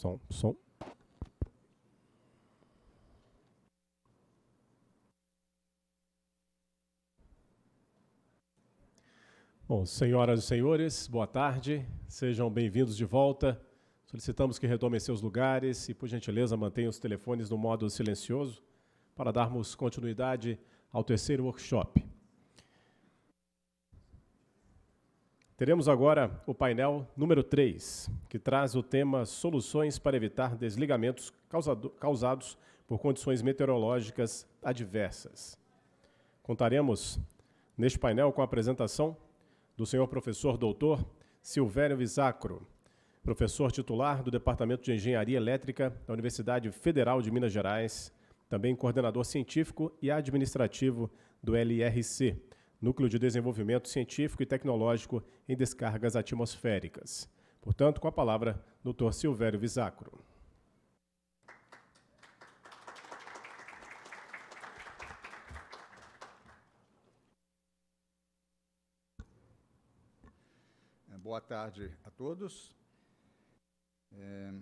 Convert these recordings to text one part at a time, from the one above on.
som, som. Bom, senhoras e senhores, boa tarde, sejam bem-vindos de volta. Solicitamos que retomem seus lugares e, por gentileza, mantenham os telefones no modo silencioso para darmos continuidade ao terceiro workshop. Teremos agora o painel número 3, que traz o tema Soluções para evitar desligamentos causado, causados por condições meteorológicas adversas. Contaremos neste painel com a apresentação do senhor professor doutor Silvério Visacro, professor titular do Departamento de Engenharia Elétrica da Universidade Federal de Minas Gerais, também coordenador científico e administrativo do LRC, Núcleo de Desenvolvimento Científico e Tecnológico em Descargas Atmosféricas. Portanto, com a palavra, Dr. Silvério Visacro. É, boa tarde a todos. É,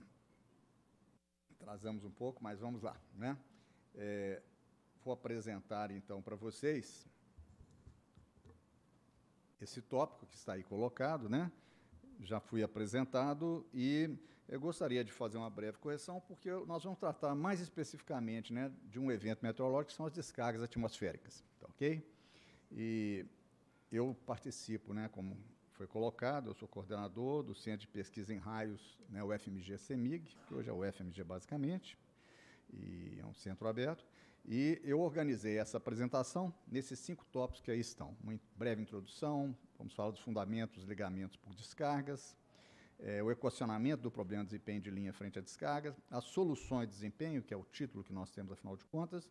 atrasamos um pouco, mas vamos lá. Né? É, vou apresentar então para vocês esse tópico que está aí colocado, né? já fui apresentado e eu gostaria de fazer uma breve correção, porque nós vamos tratar mais especificamente né, de um evento meteorológico, que são as descargas atmosféricas, tá ok? E eu participo, né, como foi colocado, eu sou coordenador do Centro de Pesquisa em Raios, né, fmg cemig que hoje é o FMG basicamente, e é um centro aberto, e eu organizei essa apresentação nesses cinco tópicos que aí estão. Uma breve introdução, vamos falar dos fundamentos, ligamentos por descargas, é, o equacionamento do problema de desempenho de linha frente a descarga, as soluções de desempenho, que é o título que nós temos, afinal de contas,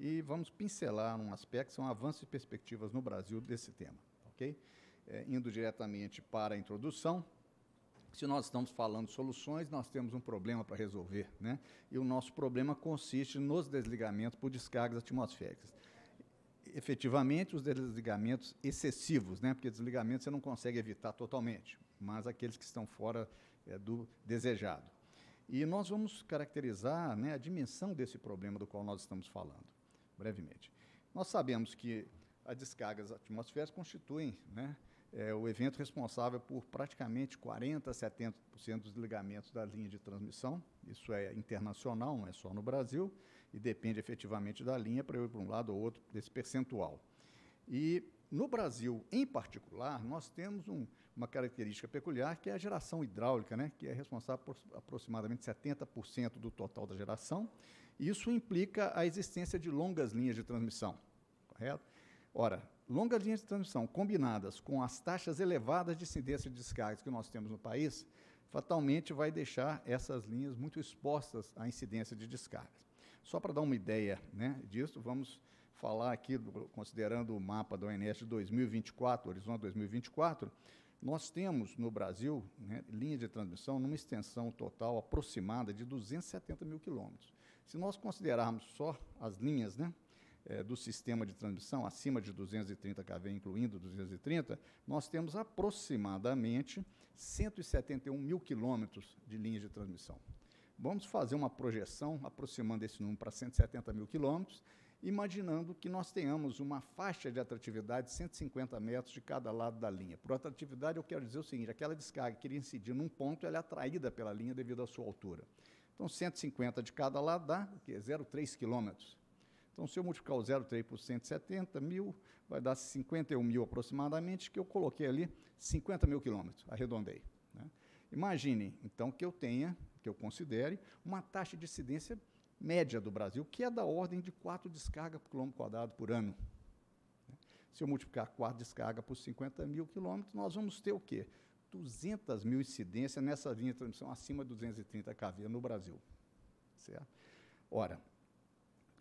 e vamos pincelar um aspecto, são avanços e perspectivas no Brasil desse tema, ok? É, indo diretamente para a introdução, se nós estamos falando soluções, nós temos um problema para resolver, né? E o nosso problema consiste nos desligamentos por descargas atmosféricas. Efetivamente, os desligamentos excessivos, né? Porque desligamentos você não consegue evitar totalmente, mas aqueles que estão fora é, do desejado. E nós vamos caracterizar né, a dimensão desse problema do qual nós estamos falando, brevemente. Nós sabemos que as descargas atmosféricas constituem né, é o evento responsável por praticamente 40% a 70% dos ligamentos da linha de transmissão. Isso é internacional, não é só no Brasil, e depende efetivamente da linha para eu ir para um lado ou outro desse percentual. E no Brasil, em particular, nós temos um, uma característica peculiar que é a geração hidráulica, né, que é responsável por aproximadamente 70% do total da geração. Isso implica a existência de longas linhas de transmissão, correto? Ora, longas linhas de transmissão combinadas com as taxas elevadas de incidência de descargas que nós temos no país, fatalmente vai deixar essas linhas muito expostas à incidência de descargas. Só para dar uma ideia né, disso, vamos falar aqui, considerando o mapa do ONS de 2024, Horizonte 2024, nós temos no Brasil né, linha de transmissão numa extensão total aproximada de 270 mil quilômetros. Se nós considerarmos só as linhas né, é, do sistema de transmissão, acima de 230 kV, incluindo 230, nós temos aproximadamente 171 mil quilômetros de linhas de transmissão. Vamos fazer uma projeção aproximando esse número para 170 mil quilômetros, imaginando que nós tenhamos uma faixa de atratividade de 150 metros de cada lado da linha. Por atratividade, eu quero dizer o seguinte: aquela descarga que iria incidir num ponto, ela é atraída pela linha devido à sua altura. Então, 150 de cada lado dá 0,3 quilômetros. Então, se eu multiplicar o 0,3 por 170 mil, vai dar 51 mil aproximadamente, que eu coloquei ali 50 mil quilômetros, arredondei. Né? Imaginem, então, que eu tenha, que eu considere, uma taxa de incidência média do Brasil, que é da ordem de 4 descargas por quilômetro quadrado por ano. Né? Se eu multiplicar 4 descargas por 50 mil quilômetros, nós vamos ter o quê? 200 mil incidências nessa linha de transmissão acima de 230 kV no Brasil. Certo? Ora,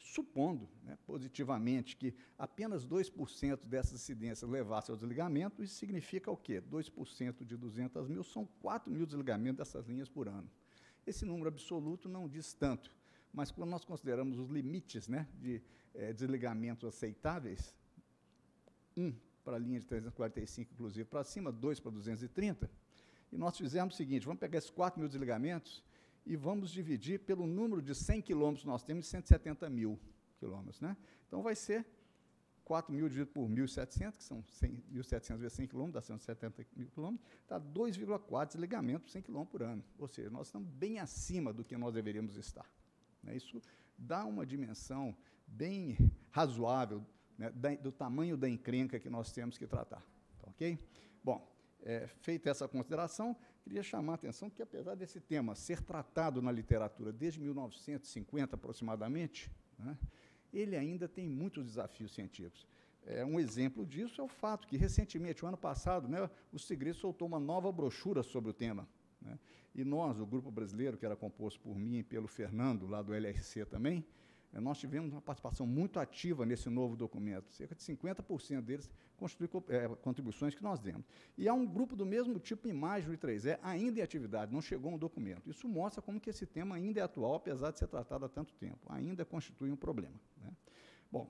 supondo né, positivamente que apenas 2% dessas incidências levassem ao desligamento, isso significa o quê? 2% de 200 mil são 4 mil desligamentos dessas linhas por ano. Esse número absoluto não diz tanto, mas quando nós consideramos os limites né, de eh, desligamentos aceitáveis, 1 um para a linha de 345, inclusive, para cima, 2 para 230, e nós fizemos o seguinte, vamos pegar esses 4 mil desligamentos e vamos dividir pelo número de 100 quilômetros, nós temos 170 mil quilômetros. Né? Então, vai ser 4 mil dividido por 1.700, que são 100, 1.700 vezes 100 quilômetros, dá 170 mil quilômetros, dá 2,4 desligamentos por 100 quilômetros por ano. Ou seja, nós estamos bem acima do que nós deveríamos estar. Né? Isso dá uma dimensão bem razoável né, do tamanho da encrenca que nós temos que tratar. Tá ok? Bom, é, feita essa consideração, Queria chamar a atenção que, apesar desse tema ser tratado na literatura desde 1950 aproximadamente, né, ele ainda tem muitos desafios científicos. É, um exemplo disso é o fato que, recentemente, o ano passado, né, o Segredo soltou uma nova brochura sobre o tema. Né, e nós, o grupo brasileiro, que era composto por mim e pelo Fernando, lá do LRC também, é, nós tivemos uma participação muito ativa nesse novo documento, cerca de 50% deles constituem é, contribuições que nós demos. E há um grupo do mesmo tipo, imagem e 3E, ainda em atividade, não chegou um documento. Isso mostra como que esse tema ainda é atual, apesar de ser tratado há tanto tempo, ainda constitui um problema. Né? Bom,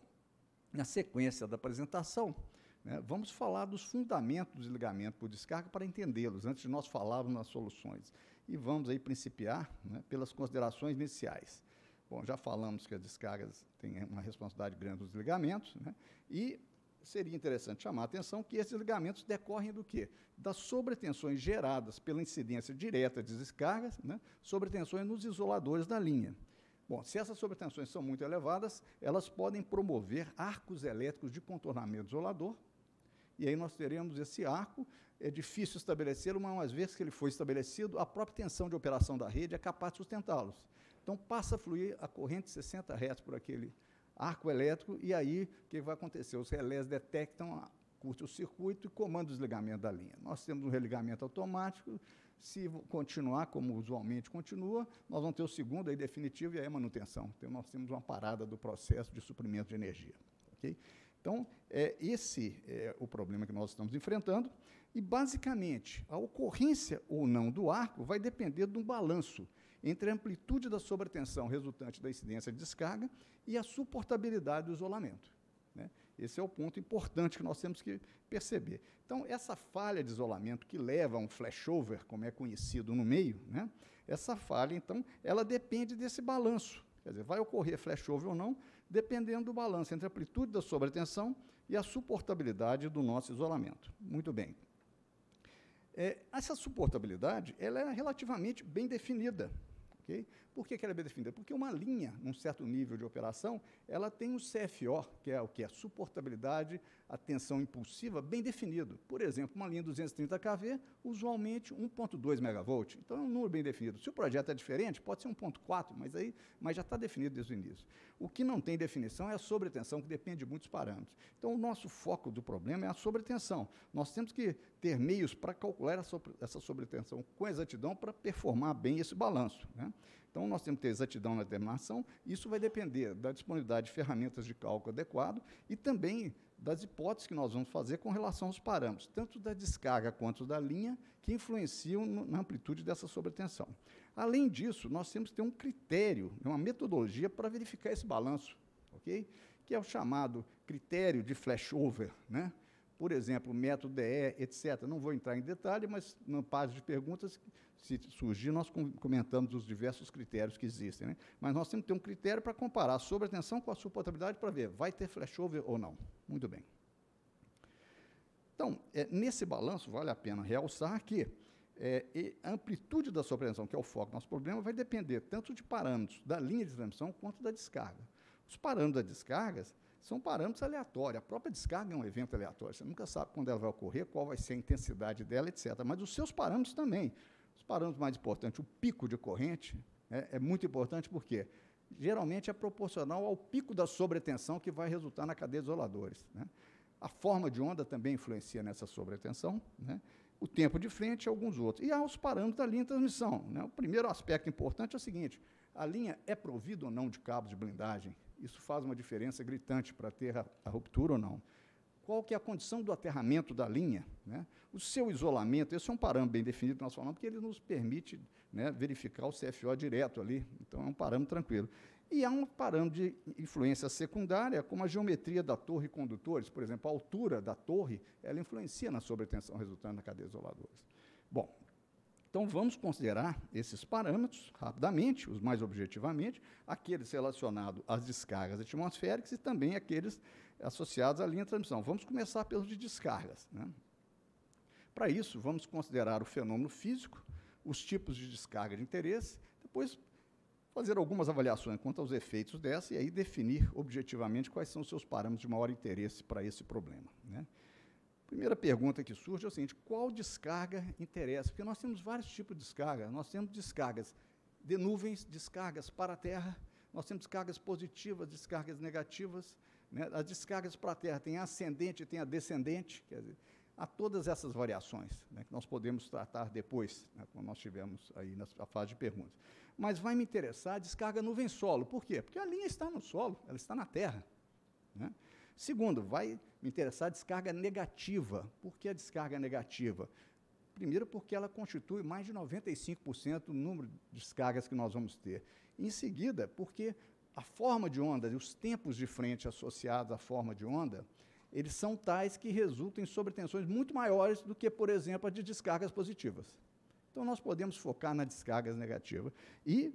na sequência da apresentação, né, vamos falar dos fundamentos do desligamento por descarga para entendê-los, antes de nós falarmos nas soluções. E vamos aí principiar né, pelas considerações iniciais. Bom, já falamos que as descargas têm uma responsabilidade grande dos ligamentos, né? e seria interessante chamar a atenção que esses ligamentos decorrem do quê? Das sobretensões geradas pela incidência direta de descargas, né? sobretensões nos isoladores da linha. Bom, se essas sobretensões são muito elevadas, elas podem promover arcos elétricos de contornamento isolador, e aí nós teremos esse arco, é difícil estabelecer, mas uma vez que ele foi estabelecido, a própria tensão de operação da rede é capaz de sustentá-los. Então, passa a fluir a corrente 60 retos por aquele arco elétrico, e aí o que vai acontecer? Os relés detectam curtem curto-circuito e comandam o desligamento da linha. Nós temos um religamento automático, se continuar como usualmente continua, nós vamos ter o segundo aí definitivo e aí a manutenção. Então, nós temos uma parada do processo de suprimento de energia. Okay? Então, é, esse é o problema que nós estamos enfrentando. E, basicamente, a ocorrência ou não do arco vai depender de um balanço entre a amplitude da sobretensão resultante da incidência de descarga e a suportabilidade do isolamento. Né? Esse é o ponto importante que nós temos que perceber. Então, essa falha de isolamento que leva a um flashover, como é conhecido no meio, né? essa falha, então, ela depende desse balanço. Quer dizer, vai ocorrer flashover ou não, dependendo do balanço entre a amplitude da sobretensão e a suportabilidade do nosso isolamento. Muito bem. É, essa suportabilidade ela é relativamente bem definida. Okay? Por que, que ela é bem definida? Porque uma linha, num certo nível de operação, ela tem o CFO, que é o que? A suportabilidade a tensão impulsiva bem definido. Por exemplo, uma linha 230 kV, usualmente 1.2 MV. Então é um número bem definido. Se o projeto é diferente, pode ser 1.4, mas aí mas já está definido desde o início. O que não tem definição é a sobretensão, que depende de muitos parâmetros. Então o nosso foco do problema é a sobretensão. Nós temos que ter meios para calcular essa sobretensão com exatidão para performar bem esse balanço. Né? Então, nós temos que ter exatidão na determinação. Isso vai depender da disponibilidade de ferramentas de cálculo adequado e também das hipóteses que nós vamos fazer com relação aos parâmetros, tanto da descarga quanto da linha, que influenciam na amplitude dessa sobretensão. Além disso, nós temos que ter um critério, uma metodologia para verificar esse balanço, ok? que é o chamado critério de flashover, né? por exemplo, método DE, etc. Não vou entrar em detalhe, mas na página de perguntas, se surgir, nós comentamos os diversos critérios que existem. Né? Mas nós temos que ter um critério para comparar a sobretensão com a suportabilidade para ver vai ter flashover ou não. Muito bem. Então, é, nesse balanço, vale a pena realçar que é, a amplitude da sobretensão que é o foco do nosso problema, vai depender tanto de parâmetros da linha de transmissão quanto da descarga. Os parâmetros das descargas são parâmetros aleatórios. A própria descarga é um evento aleatório. Você nunca sabe quando ela vai ocorrer, qual vai ser a intensidade dela, etc. Mas os seus parâmetros também. Os parâmetros mais importantes, o pico de corrente, né, é muito importante porque geralmente é proporcional ao pico da sobretensão que vai resultar na cadeia de isoladores. Né? A forma de onda também influencia nessa sobretensão, né? o tempo de frente e alguns outros. E há os parâmetros da linha de transmissão. Né? O primeiro aspecto importante é o seguinte, a linha é provida ou não de cabos de blindagem? Isso faz uma diferença gritante para ter a, a, ruptura ou não. Qual que é a condição do aterramento da linha? Né? O seu isolamento, esse é um parâmetro bem definido que nós falamos, porque ele nos permite né, verificar o CFO direto ali, então é um parâmetro tranquilo. E há um parâmetro de influência secundária, como a geometria da torre e condutores, por exemplo, a altura da torre, ela influencia na sobretensão resultante na cadeia isoladora. Bom, então, vamos considerar esses parâmetros rapidamente, os mais objetivamente, aqueles relacionados às descargas atmosféricas e também aqueles associados à linha de transmissão. Vamos começar pelos de descargas. Né? Para isso, vamos considerar o fenômeno físico, os tipos de descarga de interesse, depois fazer algumas avaliações quanto aos efeitos dessa e aí definir objetivamente quais são os seus parâmetros de maior interesse para esse problema. Né? primeira pergunta que surge é o seguinte: qual descarga interessa? Porque nós temos vários tipos de descarga. Nós temos descargas de nuvens, descargas para a Terra, nós temos descargas positivas, descargas negativas. Né? As descargas para a Terra têm a ascendente tem a descendente. Quer dizer, há todas essas variações né, que nós podemos tratar depois, né, quando nós estivermos aí na fase de perguntas. Mas vai me interessar a descarga nuvem-solo. Por quê? Porque a linha está no solo, ela está na Terra. Né? Segundo, vai me interessar a descarga negativa. Por que a descarga negativa? Primeiro, porque ela constitui mais de 95% do número de descargas que nós vamos ter. Em seguida, porque a forma de onda e os tempos de frente associados à forma de onda, eles são tais que resultam em sobretensões muito maiores do que, por exemplo, a de descargas positivas. Então, nós podemos focar nas descargas negativas. E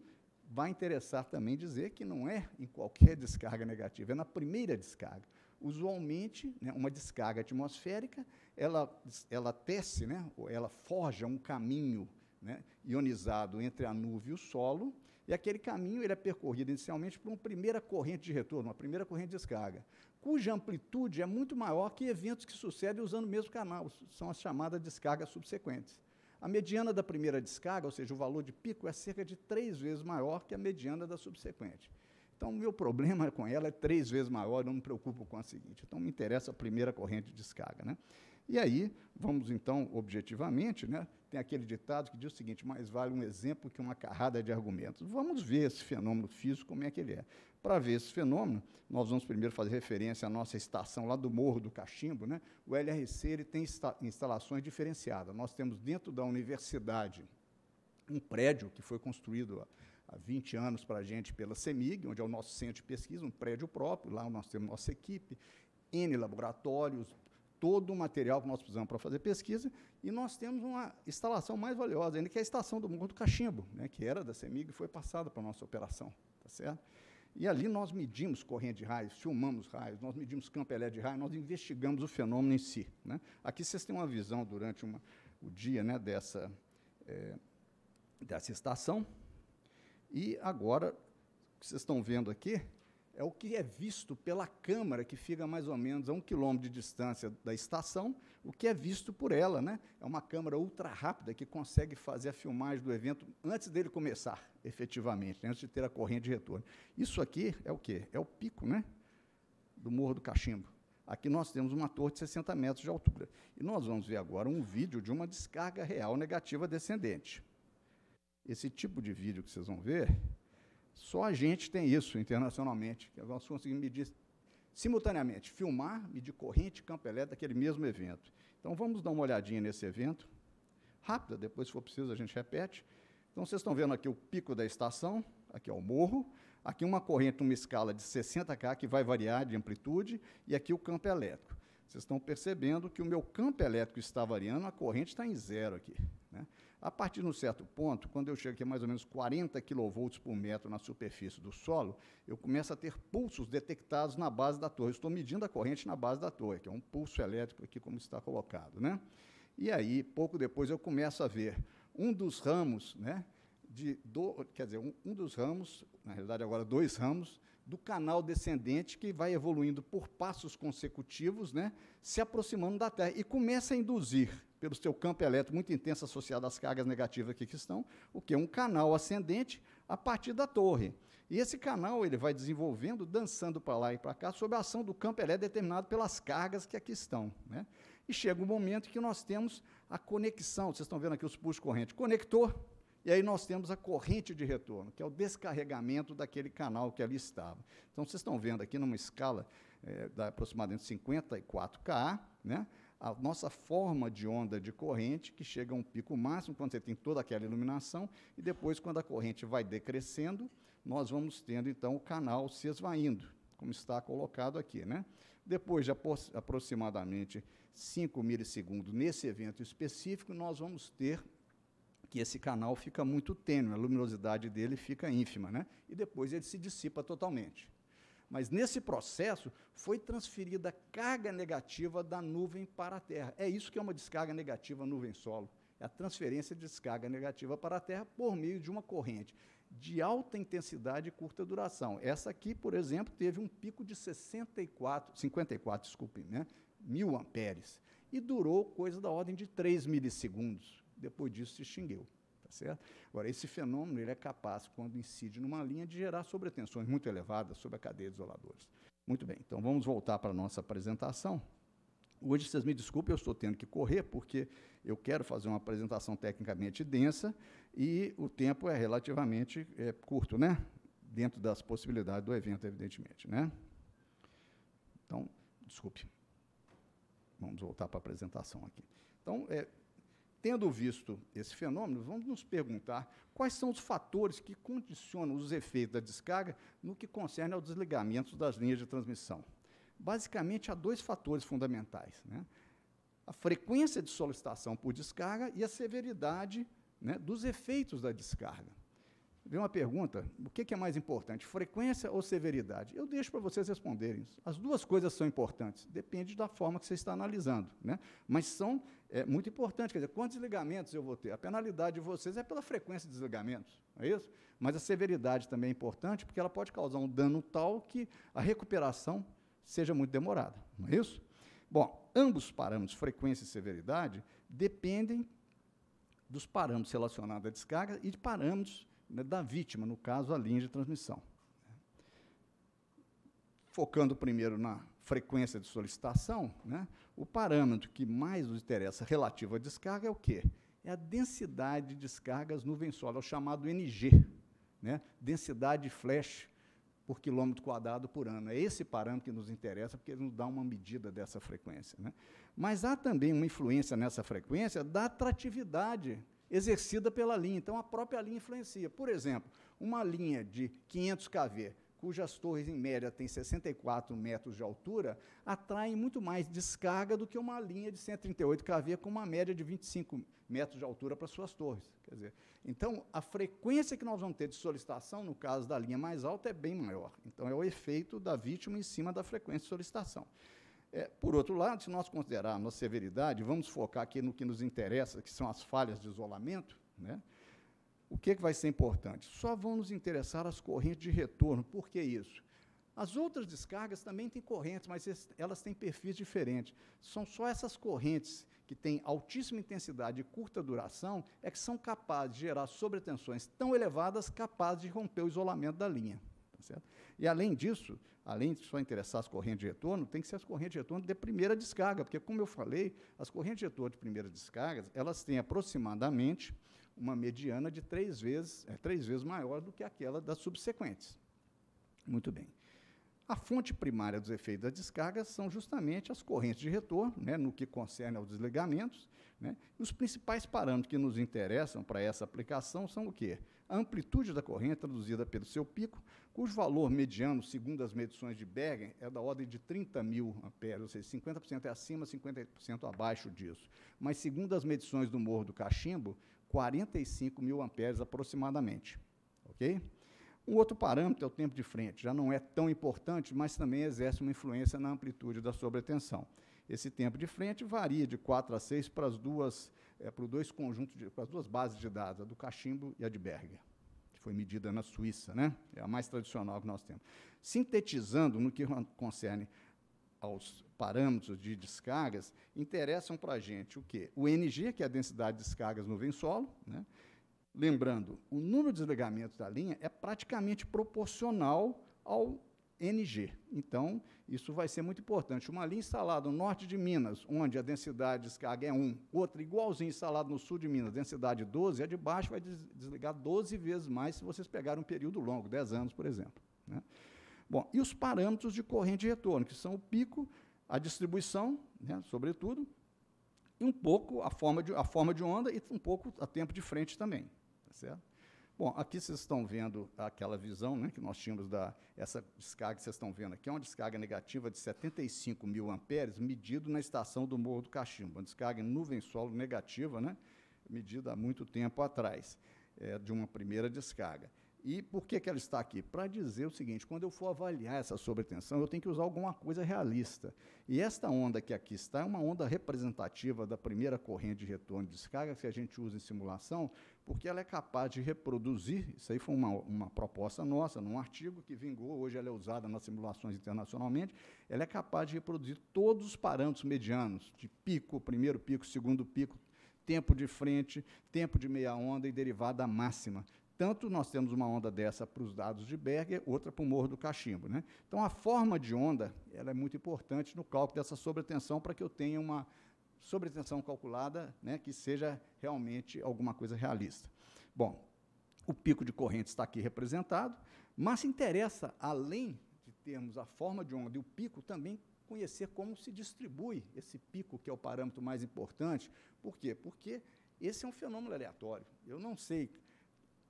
vai interessar também dizer que não é em qualquer descarga negativa, é na primeira descarga usualmente, né, uma descarga atmosférica, ela, ela tece, né, ela forja um caminho né, ionizado entre a nuvem e o solo, e aquele caminho ele é percorrido inicialmente por uma primeira corrente de retorno, uma primeira corrente de descarga, cuja amplitude é muito maior que eventos que sucedem usando o mesmo canal, são as chamadas descargas subsequentes. A mediana da primeira descarga, ou seja, o valor de pico, é cerca de três vezes maior que a mediana da subsequente. Então, o meu problema com ela é três vezes maior, eu não me preocupo com a seguinte. Então, me interessa a primeira corrente de descarga. Né? E aí, vamos então, objetivamente, né? tem aquele ditado que diz o seguinte: mais vale um exemplo que uma carrada de argumentos. Vamos ver esse fenômeno físico, como é que ele é. Para ver esse fenômeno, nós vamos primeiro fazer referência à nossa estação lá do Morro do Cachimbo. Né? O LRC ele tem instalações diferenciadas. Nós temos dentro da universidade um prédio que foi construído há 20 anos para a gente pela CEMIG, onde é o nosso centro de pesquisa, um prédio próprio, lá nós temos nossa equipe, N laboratórios, todo o material que nós precisamos para fazer pesquisa, e nós temos uma instalação mais valiosa ainda, que é a estação do Morro do Cachimbo, né, que era da CEMIG e foi passada para a nossa operação, tá certo? E ali nós medimos corrente de raios, filmamos raios, nós medimos campo elétrico de raios, nós investigamos o fenômeno em si. Né? Aqui vocês têm uma visão durante uma, o dia né, dessa, é, dessa estação, e agora, o que vocês estão vendo aqui é o que é visto pela câmara, que fica mais ou menos a um quilômetro de distância da estação, o que é visto por ela. Né? É uma câmera ultra rápida que consegue fazer a filmagem do evento antes dele começar, efetivamente, né? antes de ter a corrente de retorno. Isso aqui é o quê? É o pico né? do Morro do Cachimbo. Aqui nós temos uma torre de 60 metros de altura. E nós vamos ver agora um vídeo de uma descarga real negativa descendente esse tipo de vídeo que vocês vão ver, só a gente tem isso internacionalmente, que nós conseguimos medir simultaneamente, filmar, medir corrente, campo elétrico daquele mesmo evento. Então, vamos dar uma olhadinha nesse evento, rápida, depois, se for preciso, a gente repete. Então, vocês estão vendo aqui o pico da estação, aqui é o morro, aqui uma corrente, uma escala de 60K, que vai variar de amplitude, e aqui o campo elétrico. Vocês estão percebendo que o meu campo elétrico está variando, a corrente está em zero aqui. Né? A partir de um certo ponto, quando eu chego aqui a mais ou menos 40 kV por metro na superfície do solo, eu começo a ter pulsos detectados na base da torre. Eu estou medindo a corrente na base da torre, que é um pulso elétrico aqui como está colocado. Né? E aí, pouco depois, eu começo a ver um dos ramos, né, de do, quer dizer, um, um dos ramos, na realidade agora dois ramos, do canal descendente que vai evoluindo por passos consecutivos, né, se aproximando da Terra e começa a induzir pelo seu campo elétrico muito intenso associado às cargas negativas aqui que estão, o que é um canal ascendente a partir da torre. E esse canal ele vai desenvolvendo, dançando para lá e para cá, sob a ação do campo elétrico determinado pelas cargas que aqui estão. Né? E chega um momento que nós temos a conexão, vocês estão vendo aqui os puxos corrente, conector, e aí nós temos a corrente de retorno, que é o descarregamento daquele canal que ali estava. Então, vocês estão vendo aqui numa escala é, da aproximadamente 54K, né? a nossa forma de onda de corrente, que chega a um pico máximo, quando você tem toda aquela iluminação, e depois, quando a corrente vai decrescendo, nós vamos tendo, então, o canal se esvaindo, como está colocado aqui. Né? Depois de aproximadamente 5 milissegundos nesse evento específico, nós vamos ter que esse canal fica muito tênue, a luminosidade dele fica ínfima, né? e depois ele se dissipa totalmente. Mas nesse processo foi transferida carga negativa da nuvem para a Terra. É isso que é uma descarga negativa nuvem-solo. É a transferência de descarga negativa para a Terra por meio de uma corrente de alta intensidade e curta duração. Essa aqui, por exemplo, teve um pico de 64, 54, desculpe, né, mil amperes e durou coisa da ordem de 3 milissegundos. Depois disso se extinguiu certo? Agora, esse fenômeno ele é capaz, quando incide numa linha, de gerar sobretensões muito elevadas sobre a cadeia de isoladores. Muito bem, então vamos voltar para a nossa apresentação. Hoje, vocês me desculpem, eu estou tendo que correr, porque eu quero fazer uma apresentação tecnicamente densa e o tempo é relativamente é, curto, né? Dentro das possibilidades do evento, evidentemente, né? Então, desculpe. Vamos voltar para a apresentação aqui. Então, é, Tendo visto esse fenômeno, vamos nos perguntar quais são os fatores que condicionam os efeitos da descarga no que concerne ao desligamento das linhas de transmissão. Basicamente, há dois fatores fundamentais: né? a frequência de solicitação por descarga e a severidade né, dos efeitos da descarga. Veio uma pergunta: o que é mais importante, frequência ou severidade? Eu deixo para vocês responderem. As duas coisas são importantes, depende da forma que você está analisando. Né? Mas são é, muito importantes. Quer dizer, quantos ligamentos eu vou ter? A penalidade de vocês é pela frequência de desligamentos, é isso? Mas a severidade também é importante, porque ela pode causar um dano tal que a recuperação seja muito demorada, não é isso? Bom, ambos parâmetros, frequência e severidade, dependem dos parâmetros relacionados à descarga e de parâmetros né, da vítima, no caso, a linha de transmissão. Focando primeiro na frequência de solicitação, né, o parâmetro que mais nos interessa relativo à descarga é o quê? É a densidade de descargas nuvem solo, é o chamado NG, né, densidade de flash por quilômetro quadrado por ano. É esse parâmetro que nos interessa, porque ele nos dá uma medida dessa frequência. Né? Mas há também uma influência nessa frequência da atratividade exercida pela linha. Então, a própria linha influencia. Por exemplo, uma linha de 500 kV, cujas torres, em média, têm 64 metros de altura, atraem muito mais descarga do que uma linha de 138 kV com uma média de 25 metros de altura para suas torres. Quer dizer, então, a frequência que nós vamos ter de solicitação, no caso da linha mais alta, é bem maior. Então, é o efeito da vítima em cima da frequência de solicitação. É, por outro lado, se nós considerarmos a severidade, vamos focar aqui no que nos interessa, que são as falhas de isolamento, né? o que, é que vai ser importante? Só vão nos interessar as correntes de retorno. Por que isso? As outras descargas também têm correntes, mas elas têm perfis diferentes. São só essas correntes que têm altíssima intensidade e curta duração é que são capazes de gerar sobretensões tão elevadas capazes de romper o isolamento da linha. Certo? E, além disso, além de só interessar as correntes de retorno, tem que ser as correntes de retorno de primeira descarga, porque, como eu falei, as correntes de retorno de primeira descarga, elas têm aproximadamente uma mediana de três vezes, é, três vezes maior do que aquela das subsequentes. Muito bem. A fonte primária dos efeitos da descarga são justamente as correntes de retorno, né, no que concerne aos desligamentos. Né, e os principais parâmetros que nos interessam para essa aplicação são o quê? a amplitude da corrente traduzida pelo seu pico, cujo valor mediano, segundo as medições de Bergen, é da ordem de 30 mil amperes, ou seja, 50% é acima, 50% abaixo disso. Mas, segundo as medições do Morro do Cachimbo, 45 mil amperes aproximadamente. Ok? Um outro parâmetro é o tempo de frente, já não é tão importante, mas também exerce uma influência na amplitude da sobretensão. Esse tempo de frente varia de 4 a 6 para as duas é, para dois conjuntos, para as duas bases de dados, a do cachimbo e a de Berger, que foi medida na Suíça, né? é a mais tradicional que nós temos. Sintetizando no que concerne aos parâmetros de descargas, interessam para a gente o quê? O NG, que é a densidade de descargas no vensolo, né? Lembrando, o número de desligamentos da linha é praticamente proporcional ao NG. Então, isso vai ser muito importante. Uma linha instalada no norte de Minas, onde a densidade de descarga é 1, outra igualzinha instalada no sul de Minas, densidade 12, a de baixo vai desligar 12 vezes mais se vocês pegarem um período longo, 10 anos, por exemplo. Né? Bom, e os parâmetros de corrente de retorno, que são o pico, a distribuição, né, sobretudo, e um pouco a forma, de, a forma de onda e um pouco a tempo de frente também. Tá certo? Bom, aqui vocês estão vendo aquela visão né, que nós tínhamos da essa descarga que vocês estão vendo aqui, é uma descarga negativa de 75 mil amperes, medido na estação do Morro do Cachimbo, uma descarga em nuvem-solo negativa, né, medida há muito tempo atrás, é, de uma primeira descarga. E por que, que ela está aqui? Para dizer o seguinte, quando eu for avaliar essa sobretensão, eu tenho que usar alguma coisa realista. E esta onda que aqui está é uma onda representativa da primeira corrente de retorno de descarga que a gente usa em simulação, porque ela é capaz de reproduzir, isso aí foi uma, uma proposta nossa, num artigo que vingou, hoje ela é usada nas simulações internacionalmente, ela é capaz de reproduzir todos os parâmetros medianos, de pico, primeiro pico, segundo pico, tempo de frente, tempo de meia onda e derivada máxima. Tanto nós temos uma onda dessa para os dados de Berger, outra para o Morro do Cachimbo. Né? Então, a forma de onda ela é muito importante no cálculo dessa sobretensão para que eu tenha uma, sobretensão calculada, né, que seja realmente alguma coisa realista. Bom, o pico de corrente está aqui representado, mas interessa, além de termos a forma de onda e o pico, também conhecer como se distribui esse pico, que é o parâmetro mais importante. Por quê? Porque esse é um fenômeno aleatório. Eu não sei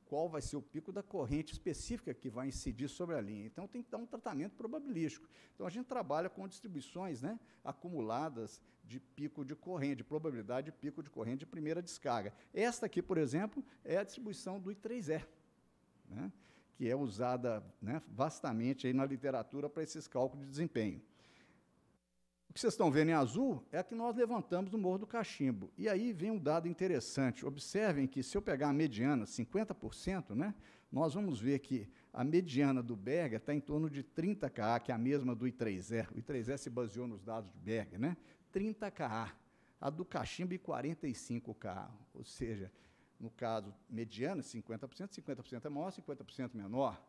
qual vai ser o pico da corrente específica que vai incidir sobre a linha. Então, tem que dar um tratamento probabilístico. Então, a gente trabalha com distribuições né, acumuladas de pico de corrente, de probabilidade de pico de corrente de primeira descarga. Esta aqui, por exemplo, é a distribuição do I3E, né, que é usada né, vastamente aí na literatura para esses cálculos de desempenho. O que vocês estão vendo em azul é a que nós levantamos no Morro do Cachimbo. E aí vem um dado interessante. Observem que se eu pegar a mediana, 50%, né, nós vamos ver que a mediana do Berger está em torno de 30 Ka, que é a mesma do I3E. O I3E se baseou nos dados de Berger, né? 30 k a do cachimbo 45 k, ou seja, no caso mediano, 50%, 50% é maior, 50% menor.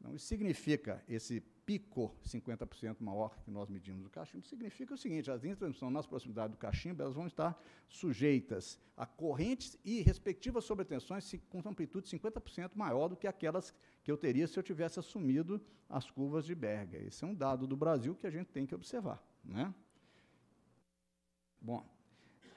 Então, isso significa, esse pico 50% maior que nós medimos o cachimbo, significa o seguinte, as linhas de transmissão nas proximidades do cachimbo, elas vão estar sujeitas a correntes e respectivas sobretensões com amplitude 50% maior do que aquelas que eu teria se eu tivesse assumido as curvas de Berger. Esse é um dado do Brasil que a gente tem que observar, né? Bom,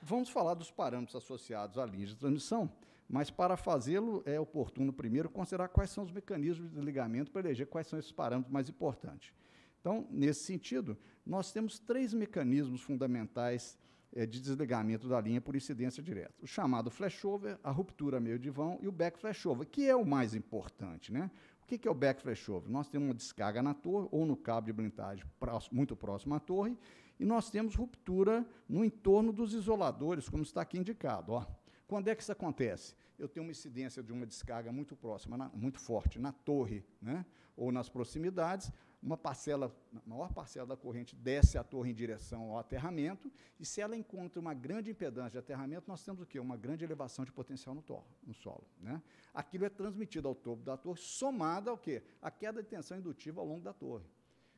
vamos falar dos parâmetros associados à linha de transmissão, mas para fazê-lo é oportuno primeiro considerar quais são os mecanismos de desligamento para eleger quais são esses parâmetros mais importantes. Então, nesse sentido, nós temos três mecanismos fundamentais é, de desligamento da linha por incidência direta. O chamado flashover, a ruptura meio de vão e o back flashover, que é o mais importante. Né? O que, que é o back flashover? Nós temos uma descarga na torre ou no cabo de blindagem próximo, muito próximo à torre e nós temos ruptura no entorno dos isoladores, como está aqui indicado. Ó. Quando é que isso acontece? Eu tenho uma incidência de uma descarga muito próxima, na, muito forte, na torre, né? ou nas proximidades, uma parcela, a maior parcela da corrente desce a torre em direção ao aterramento, e se ela encontra uma grande impedância de aterramento, nós temos o quê? Uma grande elevação de potencial no, no solo. Né? Aquilo é transmitido ao topo da torre, somada ao quê? A queda de tensão indutiva ao longo da torre.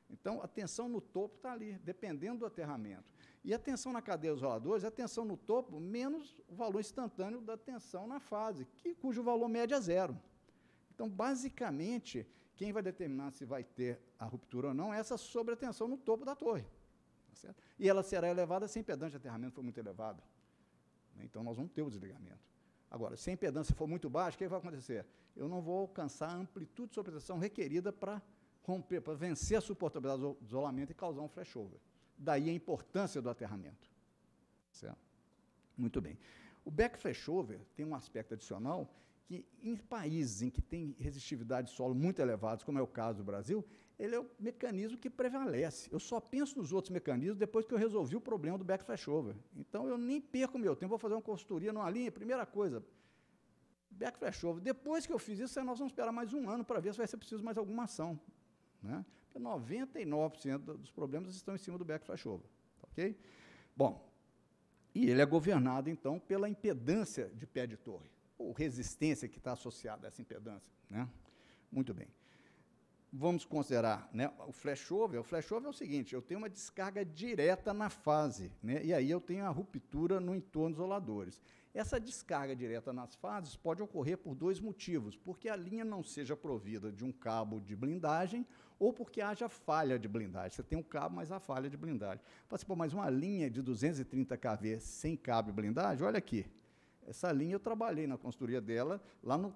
Então, a tensão no topo está ali, dependendo do aterramento. E a tensão na cadeia dos roladores é a tensão no topo menos o valor instantâneo da tensão na fase, que, cujo valor médio é zero. Então, basicamente, quem vai determinar se vai ter a ruptura ou não é essa sobretensão no topo da torre. Tá e ela será elevada se a impedância de aterramento for muito elevada. Né? Então, nós vamos ter o desligamento. Agora, se a impedância for muito baixa, o que é vai acontecer? Eu não vou alcançar a amplitude de sobretensão requerida para romper, para vencer a suportabilidade do isolamento e causar um flashover. Daí a importância do aterramento. Certo? Muito bem. O back flashover tem um aspecto adicional que em países em que tem resistividade de solo muito elevados, como é o caso do Brasil, ele é o mecanismo que prevalece. Eu só penso nos outros mecanismos depois que eu resolvi o problema do back flashover. Então eu nem perco meu tempo, vou fazer uma consultoria numa linha, primeira coisa, back flashover. Depois que eu fiz isso, nós vamos esperar mais um ano para ver se vai ser preciso mais alguma ação. Né? Porque 99% dos problemas estão em cima do beco da Ok? Bom, e ele é governado, então, pela impedância de pé de torre, ou resistência que está associada a essa impedância. Né? Muito bem. Vamos considerar né, o flashover. O flashover é o seguinte, eu tenho uma descarga direta na fase, né, e aí eu tenho a ruptura no entorno dos Essa descarga direta nas fases pode ocorrer por dois motivos, porque a linha não seja provida de um cabo de blindagem ou porque haja falha de blindagem. Você tem um cabo, mas há falha de blindagem. Passa por mais uma linha de 230 kV sem cabo e blindagem. Olha aqui. Essa linha eu trabalhei na consultoria dela, lá no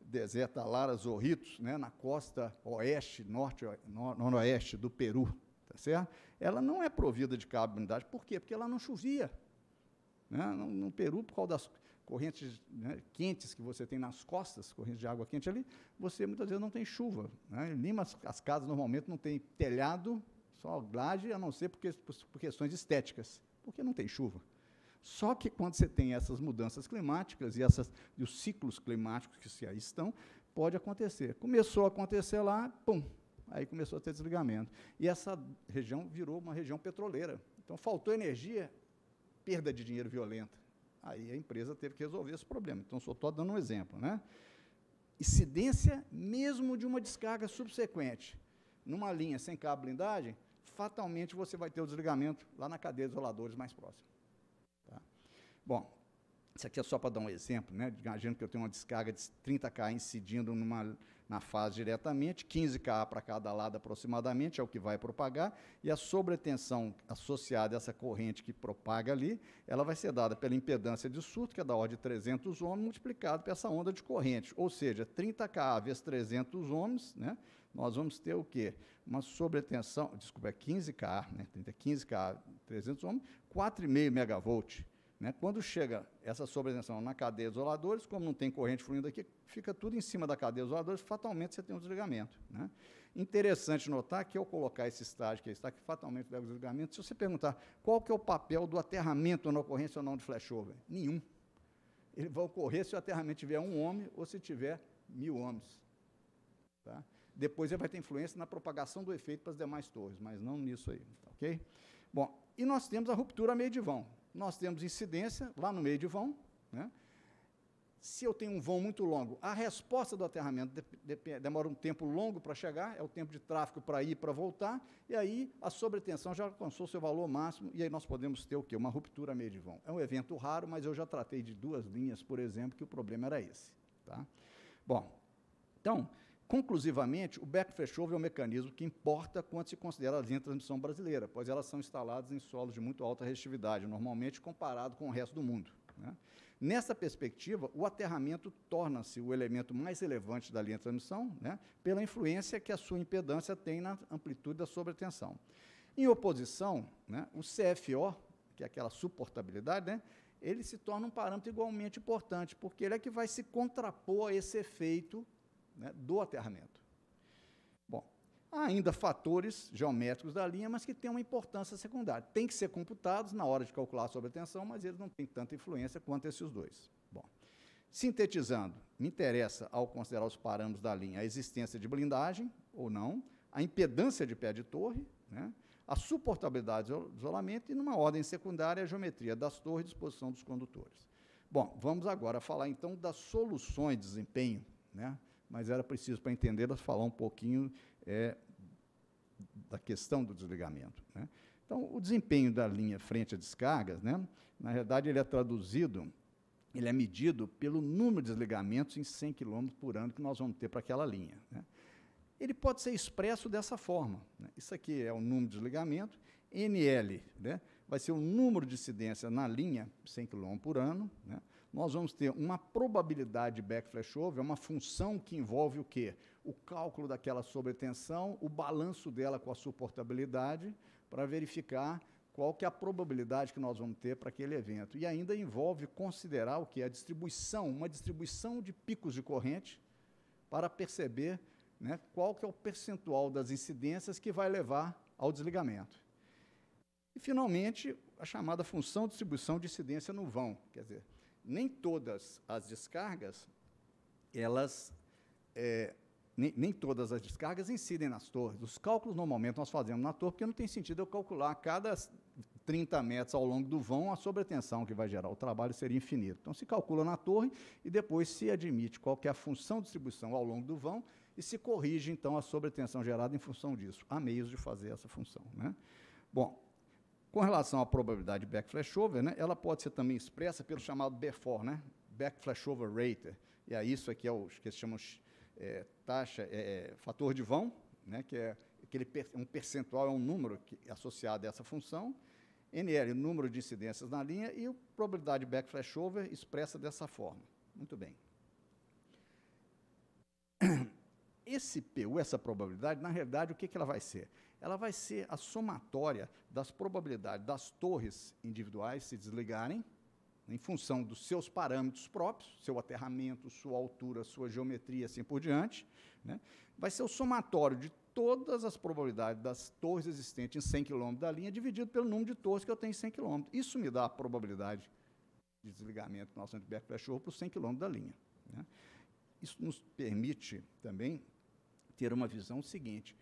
deserto Alaras Zorritos, né, na costa oeste, norte, noroeste do Peru, tá certo? Ela não é provida de cabo de blindagem. Por quê? Porque ela não chovia. Né? No, no Peru, por causa das correntes né, quentes que você tem nas costas, correntes de água quente ali, você muitas vezes não tem chuva. Né? Em Lima, as, as casas normalmente não tem telhado, só grade, a não ser porque, por, por questões estéticas, porque não tem chuva. Só que quando você tem essas mudanças climáticas e, essas, e os ciclos climáticos que se aí estão, pode acontecer. Começou a acontecer lá, pum, aí começou a ter desligamento. E essa região virou uma região petroleira. Então faltou energia, perda de dinheiro violenta. Aí a empresa teve que resolver esse problema. Então, só estou dando um exemplo. Né? Incidência mesmo de uma descarga subsequente. Numa linha sem cabo blindagem, fatalmente você vai ter o desligamento lá na cadeia de isoladores mais próximo. Tá? Bom, isso aqui é só para dar um exemplo. Né? Imagino que eu tenho uma descarga de 30K incidindo numa na fase diretamente, 15 Ka para cada lado aproximadamente, é o que vai propagar, e a sobretensão associada a essa corrente que propaga ali, ela vai ser dada pela impedância de surto, que é da ordem de 300 ohms, multiplicado por essa onda de corrente, ou seja, 30 Ka vezes 300 ohms, né? nós vamos ter o quê? Uma sobretensão, desculpa, é 15K, né? 15K, 300 ohms, 4,5 megavolt. Né? Quando chega essa sobretenção na cadeia dos isoladores, como não tem corrente fluindo aqui, fica tudo em cima da cadeia dos isoladores, fatalmente você tem um desligamento. Né? Interessante notar que ao colocar esse estágio que está, que fatalmente leva o desligamento, se você perguntar qual que é o papel do aterramento na ocorrência ou não de flashover, nenhum. Ele vai ocorrer se o aterramento tiver um homem ou se tiver mil homens. Tá? Depois ele vai ter influência na propagação do efeito para as demais torres, mas não nisso aí. Tá ok? Bom, e nós temos a ruptura a meio de vão nós temos incidência lá no meio de vão. Né? Se eu tenho um vão muito longo, a resposta do aterramento de, de, demora um tempo longo para chegar, é o tempo de tráfego para ir para voltar, e aí a sobretensão já alcançou seu valor máximo, e aí nós podemos ter o quê? Uma ruptura meio de vão. É um evento raro, mas eu já tratei de duas linhas, por exemplo, que o problema era esse. Tá? Bom, então, Conclusivamente, o back fechou é um mecanismo que importa quando se considera a linha de transmissão brasileira, pois elas são instaladas em solos de muito alta resistividade, normalmente comparado com o resto do mundo. Né? Nessa perspectiva, o aterramento torna-se o elemento mais relevante da linha de transmissão, né, pela influência que a sua impedância tem na amplitude da sobretensão. Em oposição, né, o CFO, que é aquela suportabilidade, né, ele se torna um parâmetro igualmente importante, porque ele é que vai se contrapor a esse efeito né, do aterramento. Bom, há ainda fatores geométricos da linha, mas que têm uma importância secundária. Tem que ser computados na hora de calcular sobre a tensão, mas eles não têm tanta influência quanto esses dois. Bom, sintetizando, me interessa, ao considerar os parâmetros da linha, a existência de blindagem ou não, a impedância de pé de torre, né, a suportabilidade do isolamento e, numa ordem secundária, a geometria das torres e disposição dos condutores. Bom, vamos agora falar então das soluções de desempenho, né, mas era preciso, para entendê-las, falar um pouquinho é, da questão do desligamento. Né? Então, o desempenho da linha frente a descargas, né, na verdade, ele é traduzido, ele é medido pelo número de desligamentos em 100 km por ano que nós vamos ter para aquela linha. Né? Ele pode ser expresso dessa forma. Né? Isso aqui é o número de desligamento, NL né, vai ser o número de incidência na linha, 100 km por ano, né? nós vamos ter uma probabilidade de backflash over, é uma função que envolve o quê? O cálculo daquela sobretensão, o balanço dela com a suportabilidade, para verificar qual que é a probabilidade que nós vamos ter para aquele evento. E ainda envolve considerar o que? A distribuição, uma distribuição de picos de corrente, para perceber né, qual que é o percentual das incidências que vai levar ao desligamento. E, finalmente, a chamada função de distribuição de incidência no vão. Quer dizer, nem todas as descargas, elas é, nem, nem, todas as descargas incidem nas torres. Os cálculos, normalmente, nós fazemos na torre, porque não tem sentido eu calcular cada 30 metros ao longo do vão a sobretensão que vai gerar. O trabalho seria infinito. Então, se calcula na torre e depois se admite qual que é a função de distribuição ao longo do vão e se corrige, então, a sobretensão gerada em função disso. Há meios de fazer essa função. Né? Bom, com relação à probabilidade de back flashover, né, ela pode ser também expressa pelo chamado BFOR, né, back flashover rate. E é isso aqui é o que chamamos é, taxa, é, é, fator de vão, né, que é aquele per, um percentual, é um número que, associado a essa função. NL, número de incidências na linha, e a probabilidade de back flashover expressa dessa forma. Muito bem. Esse PU, essa probabilidade, na realidade, o que, que ela vai ser? ela vai ser a somatória das probabilidades das torres individuais se desligarem, né, em função dos seus parâmetros próprios, seu aterramento, sua altura, sua geometria, assim por diante, né? vai ser o somatório de todas as probabilidades das torres existentes em 100 km da linha, dividido pelo número de torres que eu tenho em 100 km. Isso me dá a probabilidade de desligamento do nosso antibiotico flash para os 100 km da linha. Né? Isso nos permite também ter uma visão seguinte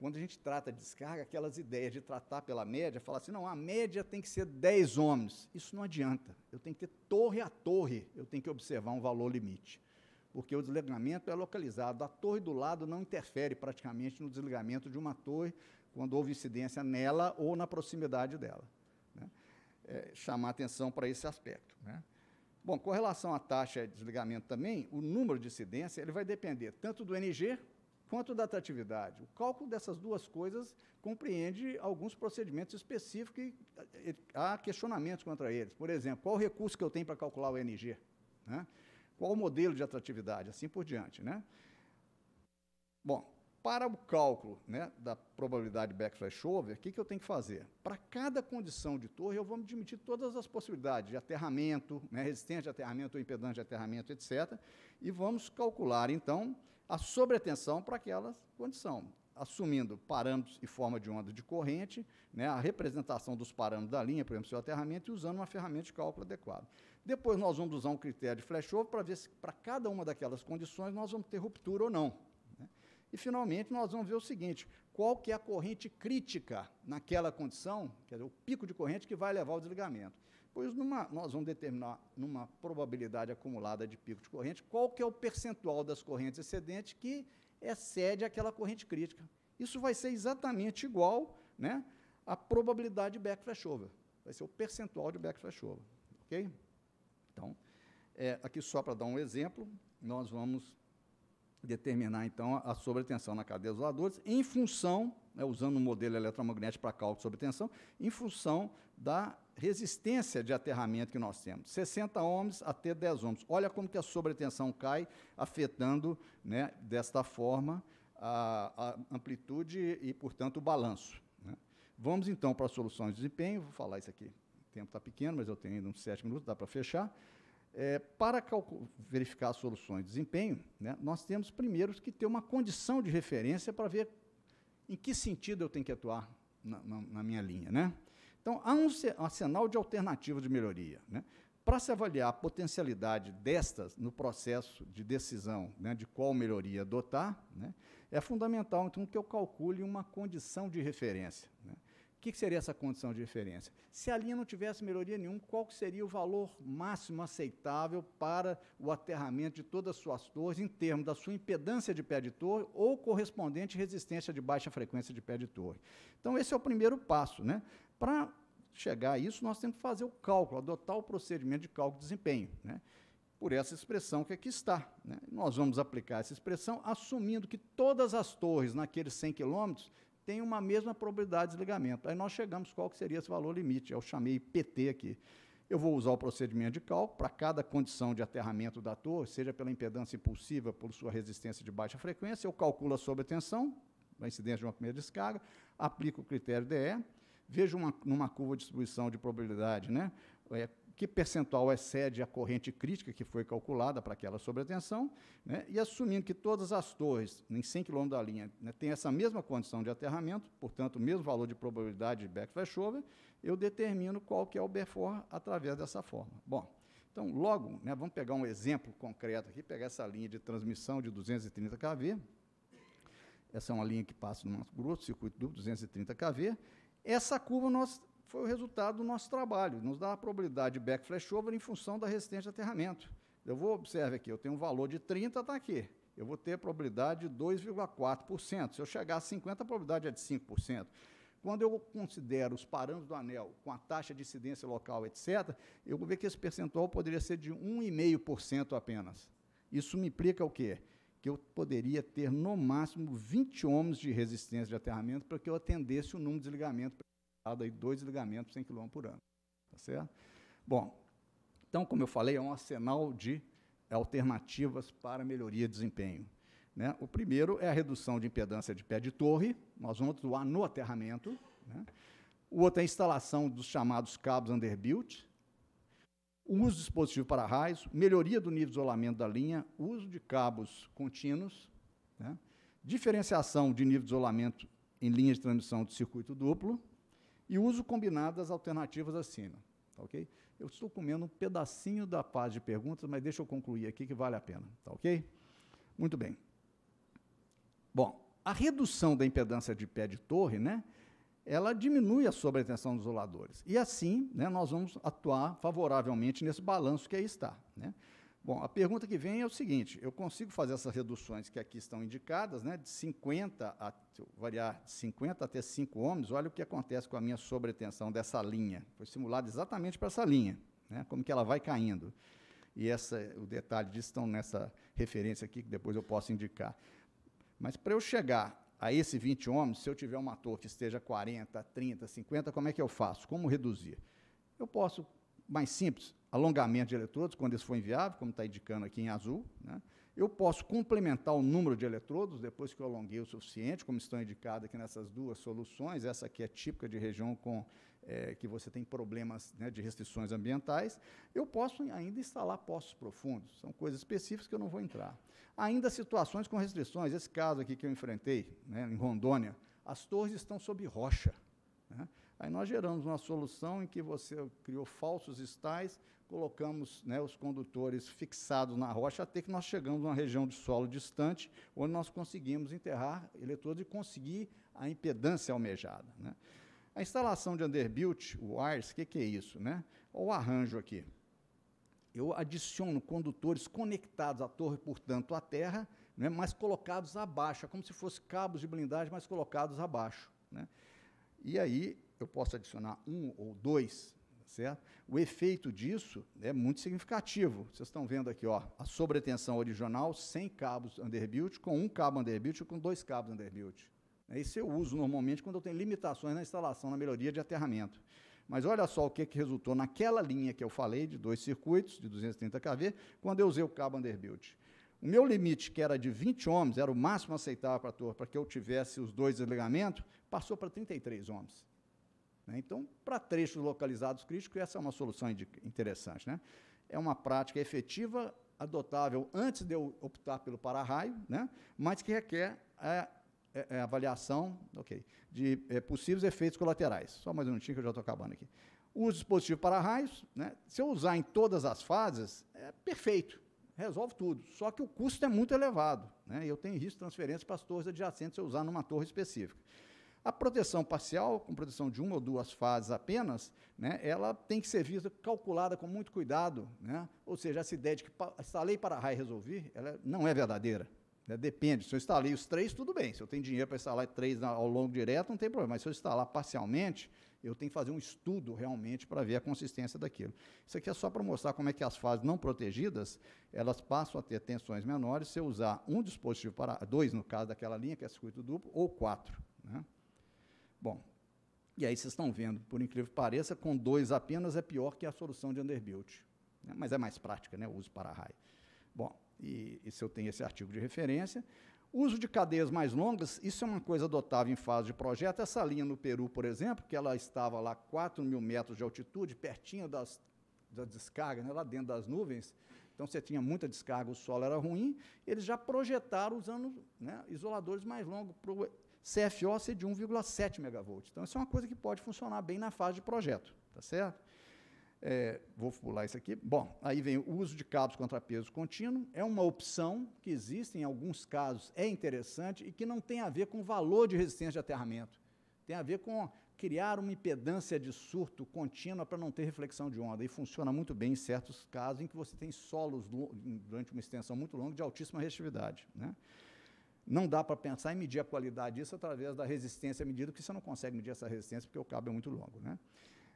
quando a gente trata de descarga, aquelas ideias de tratar pela média, falar assim, não, a média tem que ser 10 ohms. Isso não adianta. Eu tenho que ter torre a torre, eu tenho que observar um valor limite. Porque o desligamento é localizado. A torre do lado não interfere praticamente no desligamento de uma torre quando houve incidência nela ou na proximidade dela. Né? É, chamar atenção para esse aspecto. Né? Bom, com relação à taxa de desligamento também, o número de incidência ele vai depender tanto do NG, quanto da atratividade. O cálculo dessas duas coisas compreende alguns procedimentos específicos e eh, há questionamentos contra eles. Por exemplo, qual o recurso que eu tenho para calcular o NG? Né? Qual o modelo de atratividade? Assim por diante. Né? Bom, para o cálculo né, da probabilidade backflash over, o que, que eu tenho que fazer? Para cada condição de torre, eu vou me admitir todas as possibilidades de aterramento, né, resistência de aterramento, impedância de aterramento, etc. E vamos calcular, então, a sobreatenção para aquela condição, assumindo parâmetros e forma de onda de corrente, né, a representação dos parâmetros da linha, por exemplo, seu aterramento, e usando uma ferramenta de cálculo adequada. Depois nós vamos usar um critério de flashover para ver se para cada uma daquelas condições nós vamos ter ruptura ou não. Né? E, finalmente, nós vamos ver o seguinte, qual que é a corrente crítica naquela condição, quer dizer, o pico de corrente que vai levar ao desligamento. Pois numa, nós vamos determinar, numa probabilidade acumulada de pico de corrente, qual que é o percentual das correntes excedentes que excede aquela corrente crítica. Isso vai ser exatamente igual né, à probabilidade de back flashover. Vai ser o percentual de back flashover. Ok? Então, é, aqui só para dar um exemplo, nós vamos determinar, então, a sobretensão na cadeia dos isoladores em função, né, usando um modelo eletromagnético para cálculo de sobretensão, em função da resistência de aterramento que nós temos, 60 ohms até 10 ohms. Olha como que a sobretensão cai, afetando, né, desta forma, a, a, amplitude e, portanto, o balanço. Né? Vamos, então, para soluções de desempenho. Vou falar isso aqui. O tempo está pequeno, mas eu tenho ainda uns 7 minutos, dá para fechar. É, para verificar soluções de desempenho, né, nós temos primeiro que ter uma condição de referência para ver em que sentido eu tenho que atuar na, na, na minha linha. Né? Então, há um arsenal de alternativas de melhoria. Né? Para se avaliar a potencialidade destas no processo de decisão né, de qual melhoria adotar, né, é fundamental, então, que eu calcule uma condição de referência. Né? O que seria essa condição de referência? Se a linha não tivesse melhoria nenhuma, qual seria o valor máximo aceitável para o aterramento de todas as suas torres em termos da sua impedância de pé de torre ou correspondente resistência de baixa frequência de pé de torre? Então, esse é o primeiro passo, né? Para chegar a isso, nós temos que fazer o cálculo, adotar o procedimento de cálculo de desempenho, né? por essa expressão que aqui está. Né? Nós vamos aplicar essa expressão assumindo que todas as torres naqueles 100 quilômetros têm uma mesma probabilidade de desligamento. Aí nós chegamos qual que seria esse valor limite, eu chamei PT aqui. Eu vou usar o procedimento de cálculo para cada condição de aterramento da torre, seja pela impedância impulsiva, por sua resistência de baixa frequência, eu calculo a sobretensão, a incidência de uma primeira descarga, aplico o critério DE, Veja uma, numa curva de distribuição de probabilidade, né? É, que percentual excede a corrente crítica que foi calculada para aquela sobretensão, né? e assumindo que todas as torres, em 100 km da linha, né, têm essa mesma condição de aterramento, portanto, o mesmo valor de probabilidade de backflash over, eu determino qual que é o Bfor através dessa forma. Bom, então, logo, né, vamos pegar um exemplo concreto aqui, pegar essa linha de transmissão de 230 kV, essa é uma linha que passa no nosso Grosso, circuito duplo, 230 kV, essa curva nós, foi o resultado do nosso trabalho, nos dá a probabilidade de back flashover em função da resistência de aterramento. Eu vou, observe aqui, eu tenho um valor de 30, está aqui. Eu vou ter a probabilidade de 2,4%. Se eu chegar a 50, a probabilidade é de 5%. Quando eu considero os parâmetros do anel com a taxa de incidência local, etc., eu vou ver que esse percentual poderia ser de 1,5% apenas. Isso me implica o quê? que eu poderia ter, no máximo, 20 ohms de resistência de aterramento para que eu atendesse o número de desligamento, dois desligamentos 100 km por ano. Tá certo? Bom, então, como eu falei, é um arsenal de alternativas para melhoria de desempenho. Né? O primeiro é a redução de impedância de pé de torre, nós vamos atuar no aterramento. Né? O outro é a instalação dos chamados cabos underbuilt, uso de dispositivo para raios, melhoria do nível de isolamento da linha, uso de cabos contínuos, né? diferenciação de nível de isolamento em linhas de transmissão de circuito duplo e uso combinado das alternativas acima. Tá ok? Eu estou comendo um pedacinho da parte de perguntas, mas deixa eu concluir aqui que vale a pena. Tá ok? Muito bem. Bom, a redução da impedância de pé de torre, né? ela diminui a sobretensão dos isoladores E assim, né, nós vamos atuar favoravelmente nesse balanço que aí está. Né? Bom, a pergunta que vem é o seguinte: eu consigo fazer essas reduções que aqui estão indicadas, né, de 50 a variar de 50 até 5 ohms, olha o que acontece com a minha sobretensão dessa linha. Foi simulado exatamente para essa linha, né, como que ela vai caindo. E essa, o detalhe disso estão nessa referência aqui, que depois eu posso indicar. Mas para eu chegar a esse 20 homens, se eu tiver um ator que esteja 40, 30, 50, como é que eu faço? Como reduzir? Eu posso, mais simples, alongamento de eletrodos, quando isso for inviável, como está indicando aqui em azul, né? Eu posso complementar o número de eletrodos, depois que eu alonguei o suficiente, como estão indicadas aqui nessas duas soluções, essa aqui é típica de região com, é, que você tem problemas né, de restrições ambientais, eu posso ainda instalar poços profundos. São coisas específicas que eu não vou entrar. Ainda situações com restrições. Esse caso aqui que eu enfrentei, né, em Rondônia, as torres estão sob rocha. Né? Aí nós geramos uma solução em que você criou falsos estais colocamos né, os condutores fixados na rocha até que nós chegamos numa região de solo distante, onde nós conseguimos enterrar eletrodos e conseguir a impedância almejada. Né? A instalação de underbuilt wires, o que, que, é isso? Né? Olha o arranjo aqui. Eu adiciono condutores conectados à torre, portanto, à terra, né, mas colocados abaixo, é como se fossem cabos de blindagem, mas colocados abaixo. Né? E aí eu posso adicionar um ou dois Certo? O efeito disso né, é muito significativo. Vocês estão vendo aqui ó, a sobretensão original sem cabos underbuilt, com um cabo underbuilt ou com dois cabos underbuilt. Né, isso eu uso normalmente quando eu tenho limitações na instalação, na melhoria de aterramento. Mas olha só o que, que resultou naquela linha que eu falei, de dois circuitos, de 230 kV, quando eu usei o cabo underbuilt. O meu limite, que era de 20 ohms, era o máximo aceitável para a torre, para que eu tivesse os dois desligamentos, passou para 33 ohms. Né? Então, para trechos localizados críticos, essa é uma solução interessante. Né? É uma prática efetiva, adotável antes de eu optar pelo para-raio, né? mas que requer é, é, é, avaliação okay, de é, possíveis efeitos colaterais. Só mais um minutinho que eu já estou acabando aqui. O dispositivo para-raios, né? se eu usar em todas as fases, é perfeito, resolve tudo. Só que o custo é muito elevado. Né? Eu tenho risco de transferência para as torres adjacentes se eu usar numa torre específica. A proteção parcial, com proteção de uma ou duas fases apenas, né, ela tem que ser vista, calculada com muito cuidado. Né? Ou seja, essa ideia de que instalei para raio resolvi, ela não é verdadeira. Né? Depende. Se eu instalei os três, tudo bem. Se eu tenho dinheiro para instalar três ao longo direto, não tem problema. Mas se eu instalar parcialmente, eu tenho que fazer um estudo realmente para ver a consistência daquilo. Isso aqui é só para mostrar como é que as fases não protegidas, elas passam a ter tensões menores se eu usar um dispositivo para dois, no caso daquela linha, que é circuito duplo, ou quatro. Né? Bom, e aí vocês estão vendo, por incrível que pareça, com dois apenas é pior que a solução de underbuilt. Né? Mas é mais prática, né? o uso para raio. Bom, e, e se eu tenho esse artigo de referência. Uso de cadeias mais longas, isso é uma coisa adotável em fase de projeto. Essa linha no Peru, por exemplo, que ela estava lá 4 mil metros de altitude, pertinho das, da descarga, né? lá dentro das nuvens, então você tinha muita descarga, o solo era ruim, eles já projetaram usando né, isoladores mais longos CFO ser de 1,7 MV. Então, isso é uma coisa que pode funcionar bem na fase de projeto, tá certo? É, vou pular isso aqui. Bom, aí vem o uso de cabos contrapeso contínuo. É uma opção que existe em alguns casos, é interessante e que não tem a ver com o valor de resistência de aterramento. Tem a ver com criar uma impedância de surto contínua para não ter reflexão de onda. E funciona muito bem em certos casos em que você tem solos durante uma extensão muito longa de altíssima resistividade. Né? Não dá para pensar em medir a qualidade disso através da resistência medida, porque você não consegue medir essa resistência porque o cabo é muito longo. Né?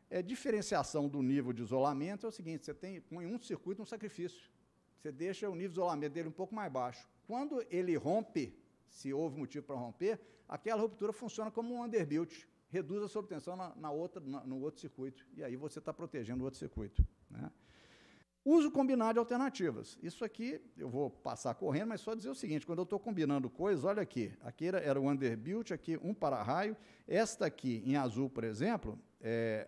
É, diferenciação do nível de isolamento é o seguinte: você tem põe um circuito um sacrifício. Você deixa o nível de isolamento dele um pouco mais baixo. Quando ele rompe, se houve motivo para romper, aquela ruptura funciona como um underbuilt, reduz a sobretensão na, na outra, na, no outro circuito. E aí você está protegendo o outro circuito. Né? Uso combinado de alternativas. Isso aqui eu vou passar correndo, mas só dizer o seguinte: quando eu estou combinando coisas, olha aqui. Aqui era, era o underbuilt, aqui um para-raio. Esta aqui, em azul, por exemplo, é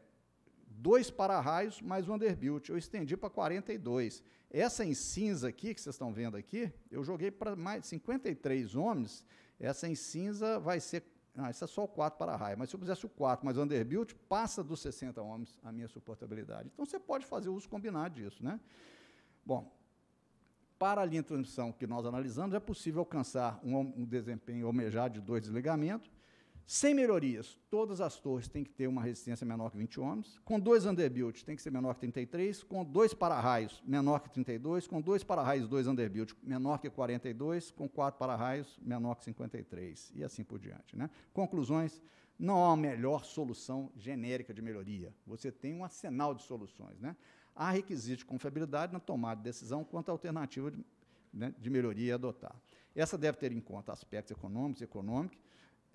dois para-raios mais um underbuilt. Eu estendi para 42. Essa em cinza aqui, que vocês estão vendo aqui, eu joguei para mais 53 homens. Essa em cinza vai ser ah, isso é só o 4 para a raia. Mas se eu fizesse o 4 mais o underbuilt, passa dos 60 ohms a minha suportabilidade. Então você pode fazer uso combinado disso. Né? Bom, para a linha de transmissão que nós analisamos, é possível alcançar um, um desempenho almejado de dois desligamentos, sem melhorias, todas as torres têm que ter uma resistência menor que 20 ohms. Com dois underbuilt, tem que ser menor que 33. Com dois para-raios, menor que 32. Com dois para-raios, dois underbuilt, menor que 42. Com quatro para-raios, menor que 53. E assim por diante. Né? Conclusões: não há uma melhor solução genérica de melhoria. Você tem um arsenal de soluções. Né? Há requisito de confiabilidade na tomada de decisão quanto à alternativa de, né, de melhoria a adotar. Essa deve ter em conta aspectos econômicos e econômicos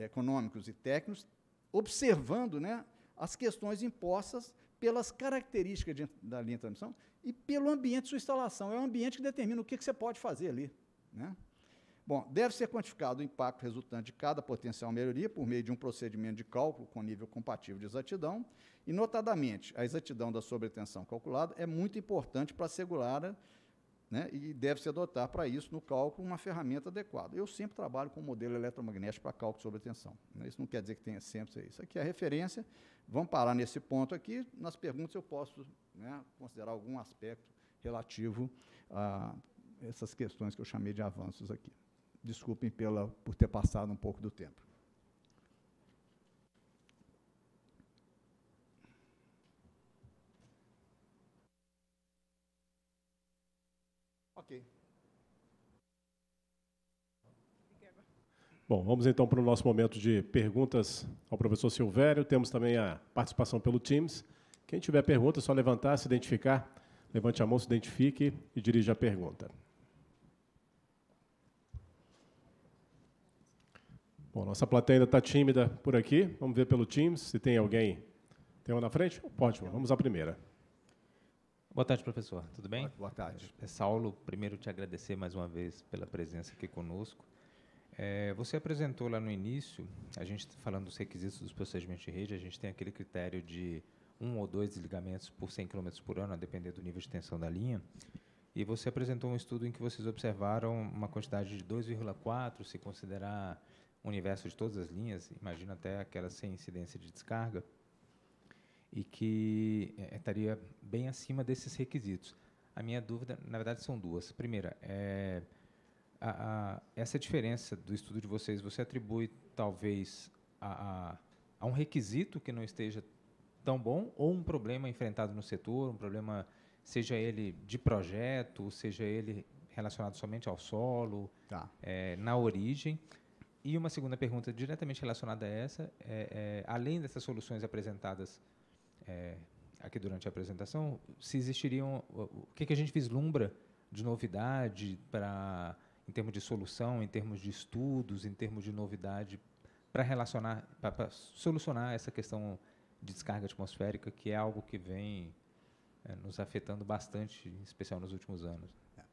econômicos e técnicos, observando né, as questões impostas pelas características de, da linha de transmissão e pelo ambiente de sua instalação. É o ambiente que determina o que, que você pode fazer ali. Né? Bom, deve ser quantificado o impacto resultante de cada potencial melhoria por meio de um procedimento de cálculo com nível compatível de exatidão, e, notadamente, a exatidão da sobretensão calculada é muito importante para assegurar né, e deve-se adotar para isso, no cálculo, uma ferramenta adequada. Eu sempre trabalho com o modelo eletromagnético para cálculo sobre tensão. Né, isso não quer dizer que tenha sempre isso. Aqui é a referência, vamos parar nesse ponto aqui. Nas perguntas eu posso né, considerar algum aspecto relativo a essas questões que eu chamei de avanços aqui. Desculpem pela, por ter passado um pouco do tempo. Bom, vamos então para o nosso momento de perguntas ao professor Silvério. Temos também a participação pelo Teams. Quem tiver pergunta, é só levantar, se identificar. Levante a mão, se identifique e dirija a pergunta. Bom, nossa plateia ainda está tímida por aqui. Vamos ver pelo Teams se tem alguém. Tem uma na frente? Ótimo, vamos à primeira. Boa tarde, professor. Tudo bem? Boa tarde. É, Saulo, primeiro te agradecer mais uma vez pela presença aqui conosco. É, você apresentou lá no início, a gente tá falando dos requisitos dos procedimentos de rede, a gente tem aquele critério de um ou dois desligamentos por 100 km por ano, a depender do nível de tensão da linha. E você apresentou um estudo em que vocês observaram uma quantidade de 2,4, se considerar o universo de todas as linhas, imagina até aquelas sem incidência de descarga, e que é, estaria bem acima desses requisitos. A minha dúvida, na verdade, são duas. Primeira, é, a, a, essa diferença do estudo de vocês, você atribui talvez a, a, um requisito que não esteja tão bom ou um problema enfrentado no setor, um problema, seja ele de projeto, seja ele relacionado somente ao solo, tá. é, na origem. E uma segunda pergunta diretamente relacionada a essa, é, é, além dessas soluções apresentadas é, aqui durante a apresentação, se existiriam, o que, que a gente vislumbra de novidade para em termos de solução, em termos de estudos, em termos de novidade para relacionar, para solucionar essa questão de descarga atmosférica, que é algo que vem é, nos afetando bastante, em especial nos últimos anos. É,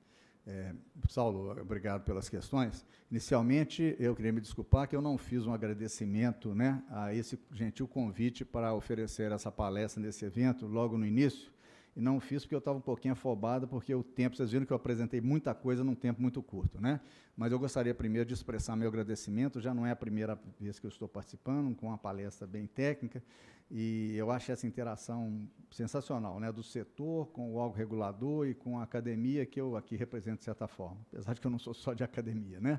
é, Saulo, obrigado pelas questões. Inicialmente, eu queria me desculpar que eu não fiz um agradecimento né, a esse gentil convite para oferecer essa palestra nesse evento logo no início, e não fiz porque eu estava um pouquinho afobado, porque o tempo, vocês viram que eu apresentei muita coisa num tempo muito curto, né? Mas eu gostaria primeiro de expressar meu agradecimento, já não é a primeira vez que eu estou participando, com uma palestra bem técnica, e eu acho essa interação sensacional, né? Do setor com o órgão regulador e com a academia que eu aqui represento de certa forma, apesar de que eu não sou só de academia, né?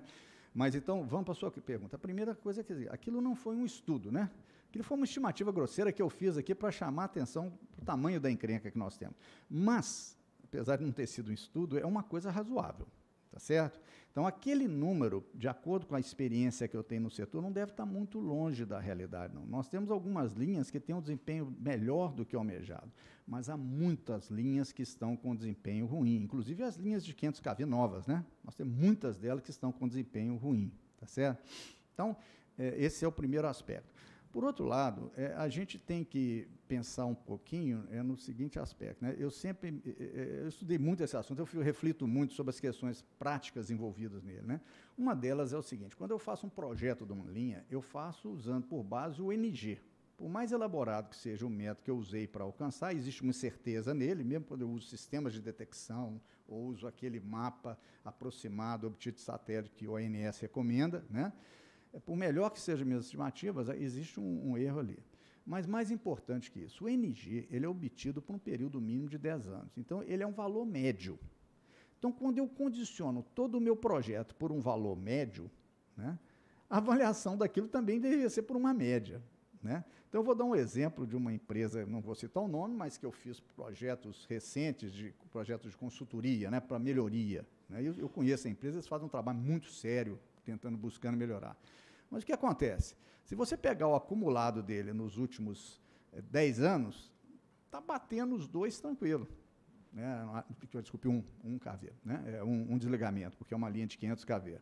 Mas então, vamos para a sua pergunta. A primeira coisa é que aquilo não foi um estudo, né? Aquilo foi uma estimativa grosseira que eu fiz aqui para chamar a atenção para o tamanho da encrenca que nós temos. Mas, apesar de não ter sido um estudo, é uma coisa razoável. Tá certo? Então, aquele número, de acordo com a experiência que eu tenho no setor, não deve estar tá muito longe da realidade, não. Nós temos algumas linhas que têm um desempenho melhor do que o almejado, mas há muitas linhas que estão com desempenho ruim, inclusive as linhas de 500 kV novas, né? Nós temos muitas delas que estão com desempenho ruim, tá certo? Então, é, esse é o primeiro aspecto. Por outro lado, é, a gente tem que pensar um pouquinho é, no seguinte aspecto. Né? Eu sempre é, é, é eu estudei muito esse assunto, eu reflito muito sobre as questões práticas envolvidas nele. Né? Uma delas é o seguinte: quando eu faço um projeto de uma linha, eu faço usando por base o NG. Por mais elaborado que seja o método que eu usei para alcançar, existe uma incerteza nele, mesmo quando eu uso sistemas de detecção ou uso aquele mapa aproximado obtido de satélite que o ONS recomenda, né? por melhor que sejam minhas estimativas, eh, existe um, um erro ali. Mas mais importante que isso, o NG ele é obtido por um período mínimo de 10 anos. Então, ele é um valor médio. Então, quando eu condiciono todo o meu projeto por um valor médio, né, a avaliação daquilo também deveria ser por uma média. Né? Então, eu vou dar um exemplo de uma empresa, não vou citar o nome, mas que eu fiz projetos recentes, de projetos de consultoria né, para melhoria. Né? Eu, eu, conheço a empresa, eles fazem um trabalho muito sério tentando, buscando melhorar. Mas o que acontece? Se você pegar o acumulado dele nos últimos 10 eh, anos, está batendo os dois tranquilo. Né? Desculpe, um, um caveiro, né? É um, um desligamento, porque é uma linha de 500 KV.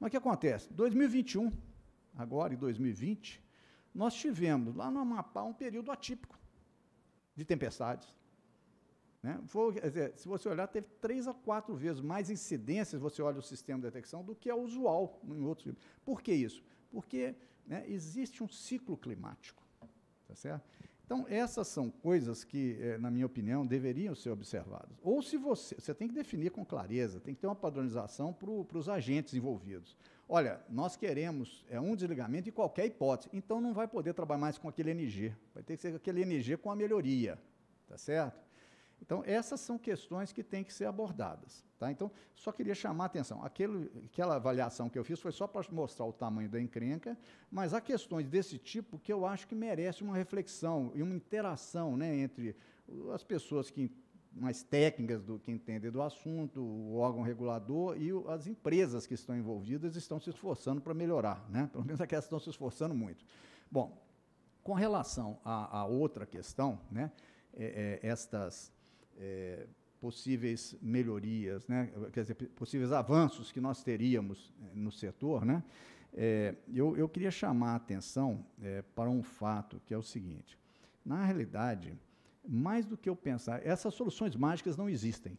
Mas o que acontece? 2021, agora em 2020, nós tivemos lá no Amapá um período atípico de tempestades, né? Foi, dizer, se você olhar, teve três a quatro vezes mais incidências, você olha o sistema de detecção, do que é usual em outros. Por que isso? Porque né, existe um ciclo climático. Tá certo? Então, essas são coisas que, eh, na minha opinião, deveriam ser observadas. Ou se você. Você tem que definir com clareza, tem que ter uma padronização para os agentes envolvidos. Olha, nós queremos é, um desligamento em qualquer hipótese, então não vai poder trabalhar mais com aquele NG. Vai ter que ser aquele NG com a melhoria. Tá certo? Então, essas são questões que têm que ser abordadas. Tá? Então, só queria chamar a atenção. aquela avaliação que eu fiz foi só para mostrar o tamanho da encrenca, mas há questões desse tipo que eu acho que merece uma reflexão e uma interação né, entre as pessoas que mais técnicas do que entendem do assunto, o órgão regulador e o, as empresas que estão envolvidas estão se esforçando para melhorar, né? Pelo menos aquelas estão se esforçando muito. Bom, com relação à outra questão, né? É, é, estas é, possíveis melhorias, né? quer dizer, possíveis avanços que nós teríamos é, no setor, né? É, eu, eu, queria chamar a atenção é, para um fato, que é o seguinte: na realidade, mais do que eu pensar, essas soluções mágicas não existem,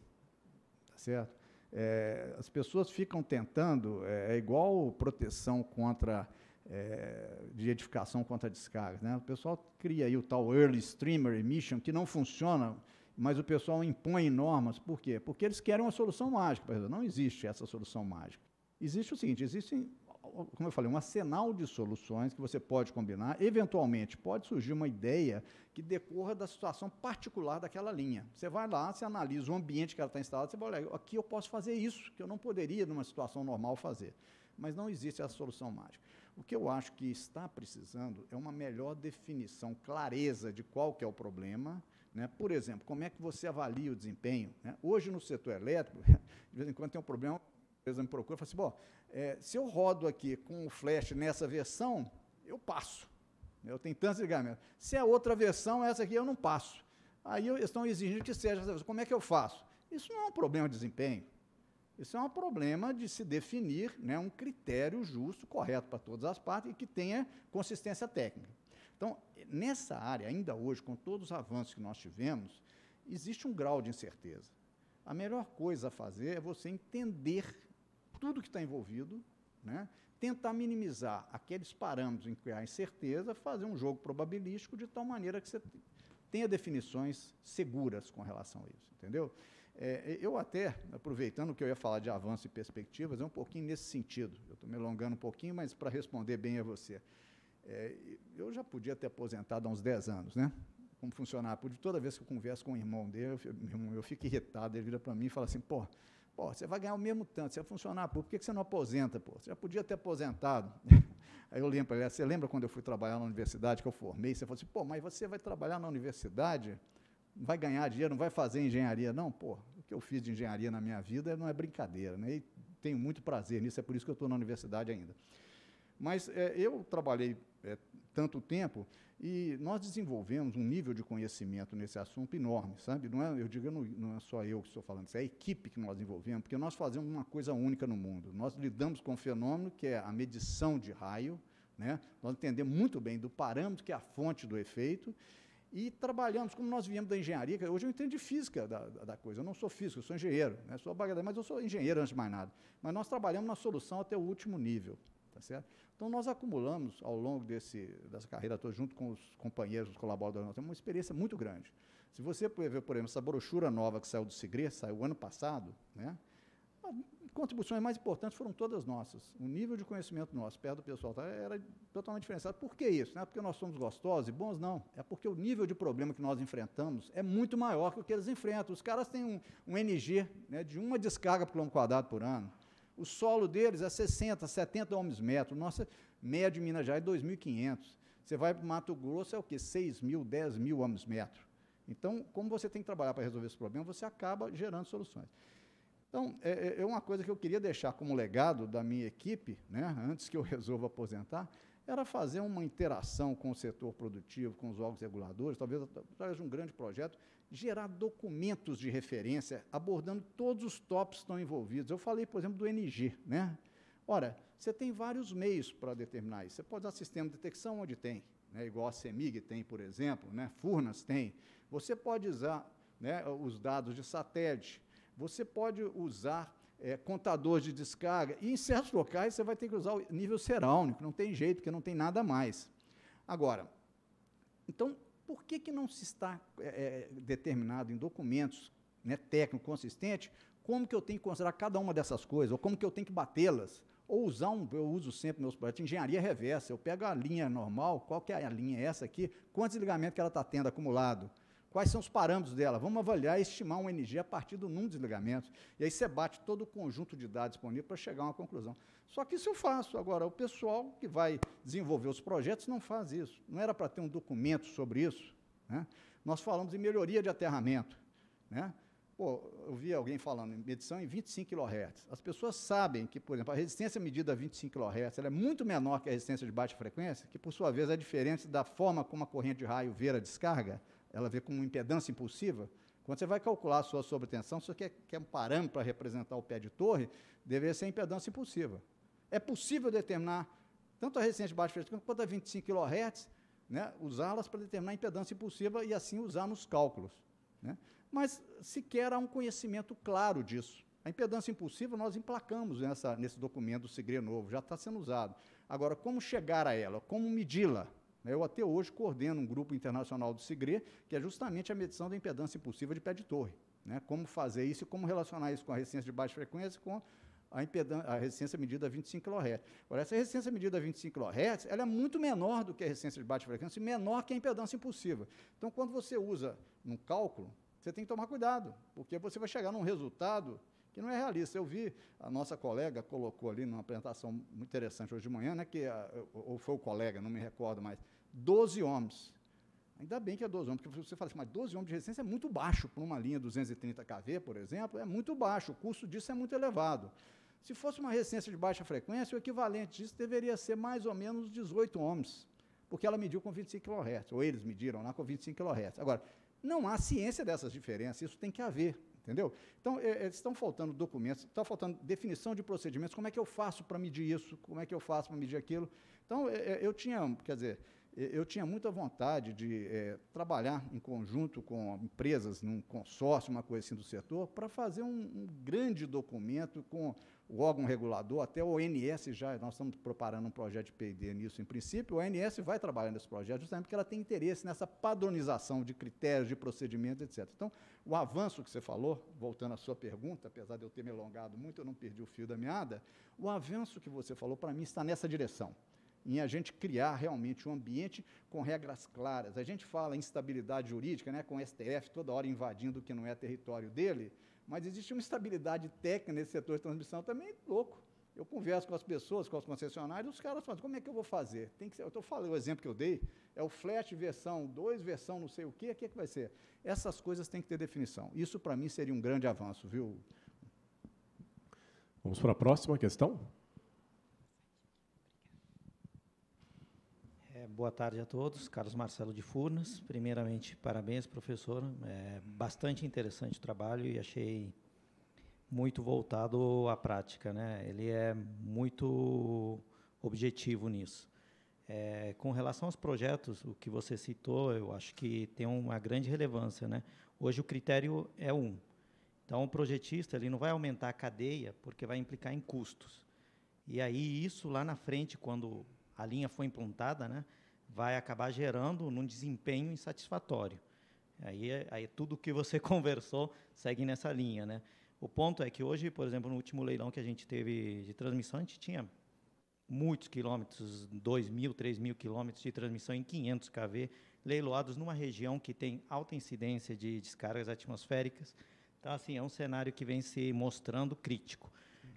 tá certo? É, as pessoas ficam tentando, é, é igual proteção contra é, de edificação contra descargas, né? O pessoal cria aí o tal early streamer emission que não funciona mas o pessoal impõe normas. Por quê? Porque eles querem uma solução mágica. Não existe essa solução mágica. Existe o seguinte: existe, como eu falei, um arsenal de soluções que você pode combinar. Eventualmente, pode surgir uma ideia que decorra da situação particular daquela linha. Você vai lá, você analisa o ambiente que ela está instalada, você vai olhar, aqui eu posso fazer isso, que eu não poderia, numa situação normal, fazer. Mas não existe essa solução mágica. O que eu acho que está precisando é uma melhor definição, clareza de qual que é o problema né? Por exemplo, como é que você avalia o desempenho? Né? Hoje, no setor elétrico, de vez em quando tem um problema, a empresa me procura e fala assim, bom, é, se eu rodo aqui com o flash nessa versão, eu passo. Né? Eu tenho tantos ligamentos. Se é outra versão, essa aqui eu não passo. Aí eles estão exigindo que seja essa versão. Como é que eu faço? Isso não é um problema de desempenho. Isso é um problema de se definir né, um critério justo, correto para todas as partes e que tenha consistência técnica. Então, nessa área, ainda hoje, com todos os avanços que nós tivemos, existe um grau de incerteza. A melhor coisa a fazer é você entender tudo que está envolvido, né? tentar minimizar aqueles parâmetros em que há incerteza, fazer um jogo probabilístico de tal maneira que você tenha definições seguras com relação a isso, entendeu? É, eu até, aproveitando que eu ia falar de avanço e perspectivas, é um pouquinho nesse sentido. Eu estou me alongando um pouquinho, mas para responder bem a você. É, eu já podia ter aposentado há uns 10 anos, né? Como funcionário toda vez que eu converso com o um irmão dele, eu, eu fico irritado, ele vira para mim e fala assim, pô, pô, você vai ganhar o mesmo tanto, você é funcionário por que você não aposenta, pô? Você já podia ter aposentado. Aí eu lembro, você lembra quando eu fui trabalhar na universidade, que eu formei, você falou assim, pô, mas você vai trabalhar na universidade, não vai ganhar dinheiro, não vai fazer engenharia, não, pô, o que eu fiz de engenharia na minha vida não é brincadeira, né? E tenho muito prazer nisso, é por isso que eu estou na universidade ainda. Mas é, eu trabalhei tanto tempo, e nós desenvolvemos um nível de conhecimento nesse assunto enorme, sabe? Não é, eu digo, não, não é só eu que estou falando, isso é a equipe que nós desenvolvemos, porque nós fazemos uma coisa única no mundo. Nós lidamos com um fenômeno que é a medição de raio, né? nós entendemos muito bem do parâmetro que é a fonte do efeito, e trabalhamos, como nós viemos da engenharia, hoje eu entendo de física da, da coisa, eu não sou físico, eu sou engenheiro, né? sou bagulho, mas eu sou engenheiro antes de mais nada. Mas nós trabalhamos na solução até o último nível, tá certo? Então, nós acumulamos, ao longo desse, dessa carreira toda, junto com os companheiros, os colaboradores, nós temos uma experiência muito grande. Se você ver, por exemplo, essa brochura nova que saiu do Segre, saiu ano passado, né? as contribuições mais importantes foram todas nossas. O nível de conhecimento nosso, perto do pessoal, tá, era totalmente diferenciado. Por que isso? Não é porque nós somos gostosos e bons, não. É porque o nível de problema que nós enfrentamos é muito maior que o que eles enfrentam. Os caras têm um, um NG né, de uma descarga por quilômetro quadrado por ano. O solo deles é 60, 70 homens metro. Nossa média em Minas Gerais é 2.500. Você vai para o Mato Grosso, é o quê? 6 mil, 10 mil homens metro. Então, como você tem que trabalhar para resolver esse problema, você acaba gerando soluções. Então, é, é, é, uma coisa que eu queria deixar como legado da minha equipe, né, antes que eu resolva aposentar, era fazer uma interação com o setor produtivo, com os órgãos reguladores, talvez através de um grande projeto gerar documentos de referência abordando todos os tópicos que estão envolvidos. Eu falei, por exemplo, do NG. Né? Ora, você tem vários meios para determinar isso. Você pode usar sistema de detecção onde tem, né? igual a CEMIG tem, por exemplo, né? Furnas tem. Você pode usar né, os dados de satélite. Você pode usar é, contadores de descarga. E em certos locais você vai ter que usar o nível serâunico. Não tem jeito, porque não tem nada mais. Agora, então, por que, que não se está é, determinado em documentos né, técnico consistente como que eu tenho que considerar cada uma dessas coisas, ou como que eu tenho que batê-las, ou usar um, eu uso sempre meus projetos, engenharia reversa, eu pego a linha normal, qual que é a linha essa aqui, quantos ligamentos que ela está tendo acumulado, quais são os parâmetros dela, vamos avaliar e estimar um NG a partir do número de e aí você bate todo o conjunto de dados disponível para chegar a uma conclusão. Só que isso eu faço. Agora, o pessoal que vai desenvolver os projetos não faz isso. Não era para ter um documento sobre isso. Né? Nós falamos em melhoria de aterramento. Né? Pô, eu vi alguém falando em medição em 25 kHz. As pessoas sabem que, por exemplo, a resistência medida a 25 kHz é muito menor que a resistência de baixa frequência, que, por sua vez, é diferente da forma como a corrente de raio vê a descarga, ela vê como impedância impulsiva. Quando você vai calcular a sua sobretensão, se você quer, quer um parâmetro para representar o pé de torre, deveria ser impedância impulsiva é possível determinar tanto a resistência de baixa frequência quanto a 25 kHz, né, usá-las para determinar a impedância impulsiva e assim usar nos cálculos. Né? Mas sequer há um conhecimento claro disso. A impedância impulsiva nós emplacamos nessa, nesse documento do Segredo Novo, já está sendo usado. Agora, como chegar a ela? Como medi-la? Eu até hoje coordeno um grupo internacional do SIGRE, que é justamente a medição da impedância impulsiva de pé de torre. Né? Como fazer isso e como relacionar isso com a resistência de baixa frequência com a, a resistência é medida a 25 kHz. Agora, essa resistência é medida a 25 kHz ela é muito menor do que a resistência de baixa frequência e menor que a impedância impulsiva. Então, quando você usa num cálculo, você tem que tomar cuidado, porque você vai chegar num resultado que não é realista. Eu vi, a nossa colega colocou ali numa apresentação muito interessante hoje de manhã, né, que, ah, ou foi o colega, não me recordo mais, 12 ohms. Ainda bem que é 12 ohms, porque você fala assim, mas 12 ohms de resistência é muito baixo para uma linha 230 kV, por exemplo, é muito baixo, o custo disso é muito elevado. Se fosse uma resistência de baixa frequência, o equivalente disso deveria ser mais ou menos 18 ohms, porque ela mediu com 25 kHz, ou eles mediram lá com 25 kHz. Agora, não há ciência dessas diferenças, isso tem que haver, entendeu? Então, é, é, estão faltando documentos, está faltando definição de procedimentos, como é que eu faço para medir isso, como é que eu faço para medir aquilo. Então, é, é eu tinha, quer dizer, é, eu tinha muita vontade de é, trabalhar em conjunto com empresas, num consórcio, uma coisa assim do setor, para fazer um, um grande documento com o órgão regulador, até o ONS já, nós estamos preparando um projeto de PD nisso em princípio, o ONS vai trabalhar nesse projeto justamente porque ela tem interesse nessa padronização de critérios, de procedimentos, etc. Então, o avanço que você falou, voltando à sua pergunta, apesar de eu ter me alongado muito, eu não perdi o fio da meada, o avanço que você falou, para mim, está nessa direção em a gente criar realmente um ambiente com regras claras. A gente fala em instabilidade jurídica, né, com o STF toda hora invadindo o que não é território dele, mas existe uma estabilidade técnica nesse setor de transmissão também louco. Eu converso com as pessoas, com os concessionários, os caras falam, como é que eu vou fazer? Tem que ser, eu estou falando, o exemplo que eu dei é o flash versão 2, versão não sei o quê, o que é que vai ser? Essas coisas têm que ter definição. Isso, para mim, seria um grande avanço, viu? Vamos para a próxima questão? É, boa tarde a todos. Carlos Marcelo de Furnas. Primeiramente, parabéns, professor. É bastante interessante o trabalho e achei muito voltado à prática. Né? Ele é muito objetivo nisso. É, com relação aos projetos, o que você citou, eu acho que tem uma grande relevância. Né? Hoje o critério é um. Então, o projetista ele não vai aumentar a cadeia porque vai implicar em custos. E aí, isso lá na frente, quando a linha foi implantada, né, vai acabar gerando um desempenho insatisfatório. Aí, aí tudo que você conversou segue nessa linha, né? O ponto é que hoje, por exemplo, no último leilão que a gente teve de transmissão, a gente tinha muitos quilômetros, 2 mil, 3 mil quilômetros de transmissão em 500 kV, leiloados numa região que tem alta incidência de descargas atmosféricas. Então, assim, é um cenário que vem se mostrando crítico.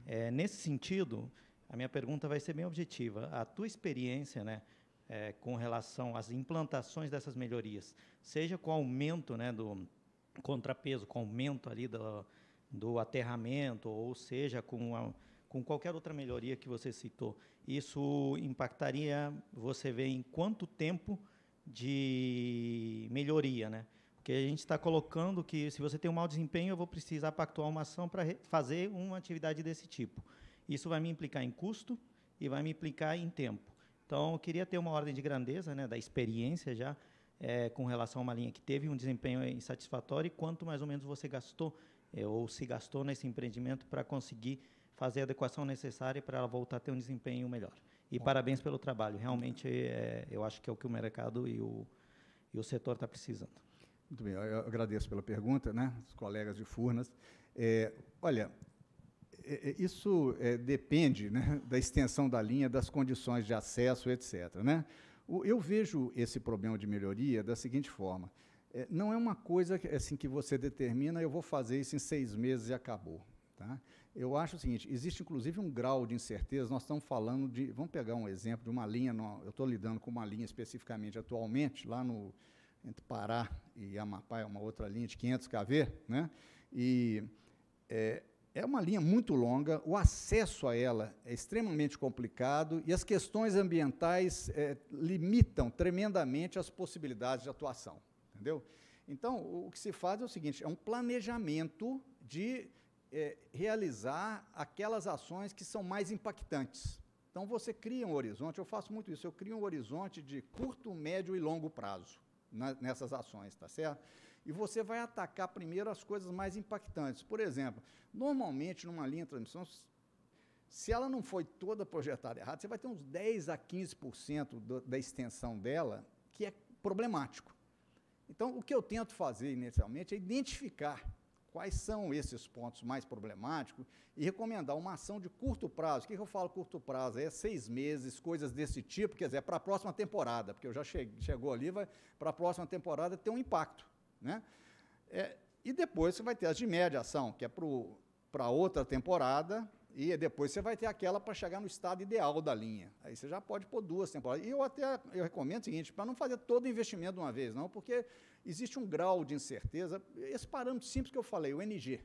É, nesse sentido, a minha pergunta vai ser bem objetiva. A tua experiência, né, é, com relação às implantações dessas melhorias, seja com o aumento, né, do contrapeso, com o aumento ali do, do aterramento, ou seja, com a, com qualquer outra melhoria que você citou, isso impactaria, você vê, em quanto tempo de melhoria, né? Porque a gente está colocando que se você tem um mau desempenho, eu vou precisar pactuar uma ação para fazer uma atividade desse tipo. Isso vai me implicar em custo e vai me implicar em tempo. Então, eu queria ter uma ordem de grandeza, né, da experiência já, é, com relação a uma linha que teve um desempenho insatisfatório e quanto mais ou menos você gastou é, ou se gastou nesse empreendimento para conseguir fazer a adequação necessária para ela voltar a ter um desempenho melhor. E Bom. parabéns pelo trabalho. Realmente, é, eu acho que é o que o mercado e o, e o setor está precisando. Muito bem, eu agradeço pela pergunta, né, os colegas de Furnas. olha, é, é, isso é, depende né, da extensão da linha, das condições de acesso, etc. Né? eu vejo esse problema de melhoria da seguinte forma: é, não é uma coisa que, assim que você determina, eu vou fazer isso em seis meses e acabou. Tá? Eu acho o seguinte: existe inclusive um grau de incerteza. Nós estamos falando de, vamos pegar um exemplo de uma linha. No, eu estou lidando com uma linha especificamente atualmente lá no entre Pará e Amapá, é uma outra linha de 500 kV, né? E é, é uma linha muito longa, o acesso a ela é extremamente complicado e as questões ambientais é, limitam tremendamente as possibilidades de atuação. Entendeu? Então, o que se faz é o seguinte: é um planejamento de é, realizar aquelas ações que são mais impactantes. Então, você cria um horizonte, eu faço muito isso, eu crio um horizonte de curto, médio e longo prazo na, nessas ações, tá certo? e você vai atacar primeiro as coisas mais impactantes. Por exemplo, normalmente numa linha de transmissão, se ela não foi toda projetada errada, você vai ter uns 10 a 15% do, da extensão dela que é problemático. Então, o que eu tento fazer inicialmente é identificar quais são esses pontos mais problemáticos e recomendar uma ação de curto prazo. O que, eu falo curto prazo? É seis meses, coisas desse tipo, quer dizer, é para a próxima temporada, porque eu já chegou ali, vai para a próxima temporada ter um impacto. Né? É, e depois você vai ter as de média ação, que é para outra temporada, e depois você vai ter aquela para chegar no estado ideal da linha. Aí você já pode pôr duas temporadas. E eu até eu recomendo o seguinte, para não fazer todo o investimento de uma vez, não, porque existe um grau de incerteza. Esse parâmetro simples que eu falei, o NG.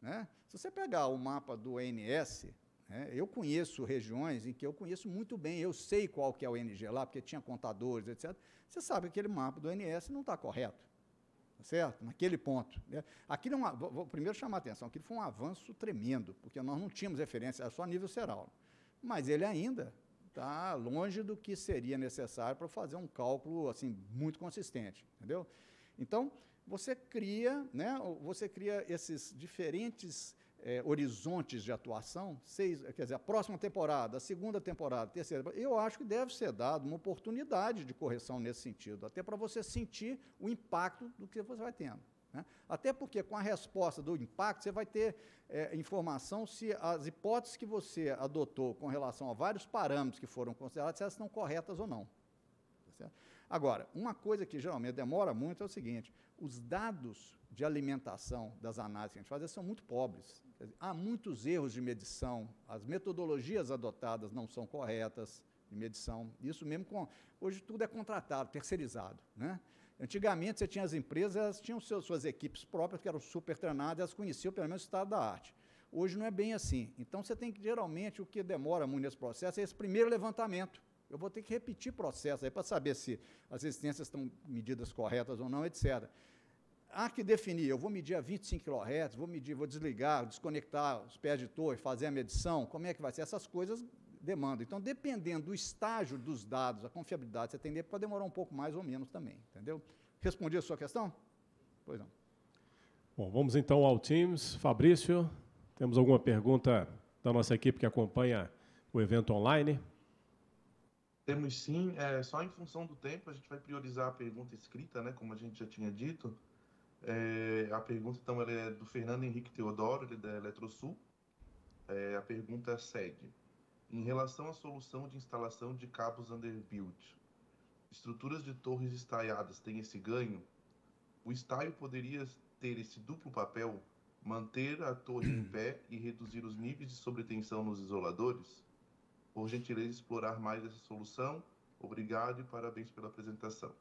Né? Se você pegar o mapa do NS, né, eu conheço regiões em que eu conheço muito bem, eu sei qual que é o NG lá, porque tinha contadores, etc. Você sabe que aquele mapa do NS não está correto. Tá certo? Naquele ponto. Né? Aquilo vou, vou primeiro chamar a atenção, aquilo foi um avanço tremendo, porque nós não tínhamos referência, era só nível ceral. Mas ele ainda está longe do que seria necessário para fazer um cálculo assim muito consistente, entendeu? Então, você cria, né, você cria esses diferentes é, horizontes de atuação, seis, quer dizer, a próxima temporada, a segunda temporada, a terceira, eu acho que deve ser dado uma oportunidade de correção nesse sentido, até para você sentir o impacto do que você vai tendo. Né? Até porque, com a resposta do impacto, você vai ter é, informação se as hipóteses que você adotou com relação a vários parâmetros que foram considerados, se elas estão corretas ou não. Tá Agora, uma coisa que geralmente demora muito é o seguinte: os dados de alimentação das análises que a gente faz são muito pobres. Há muitos erros de medição, as metodologias adotadas não são corretas de medição. Isso mesmo com, hoje tudo é contratado, terceirizado, né? Antigamente você tinha as empresas, elas tinham seus, suas equipes próprias que eram super treinadas, elas conheciam pelo menos o estado da arte. Hoje não é bem assim. Então você tem que geralmente o que demora muito nesse processo é esse primeiro levantamento. Eu vou ter que repetir processo aí para saber se as resistências estão medidas corretas ou não, etc há que definir, eu vou medir a 25 kHz, vou medir, vou desligar, desconectar os pés de torre, fazer a medição, como é que vai ser? Essas coisas demandam. Então, dependendo do estágio dos dados, a confiabilidade que você tem pode demorar um pouco mais ou menos também, entendeu? Respondi a sua questão? Pois não. Bom, vamos então ao Teams. Fabrício, temos alguma pergunta da nossa equipe que acompanha o evento online? Temos sim, é, só em função do tempo, a gente vai priorizar a pergunta escrita, né, como a gente já tinha dito. É, a pergunta, então, é do Fernando Henrique Teodoro, ele é da Eletrosul. É, a pergunta segue. Em relação à solução de instalação de cabos underbuilt, estruturas de torres estaiadas têm esse ganho? O estaio poderia ter esse duplo papel, manter a torre em pé e reduzir os níveis de sobretensão nos isoladores? Por gentileza, explorar mais essa solução. Obrigado e parabéns pela apresentação.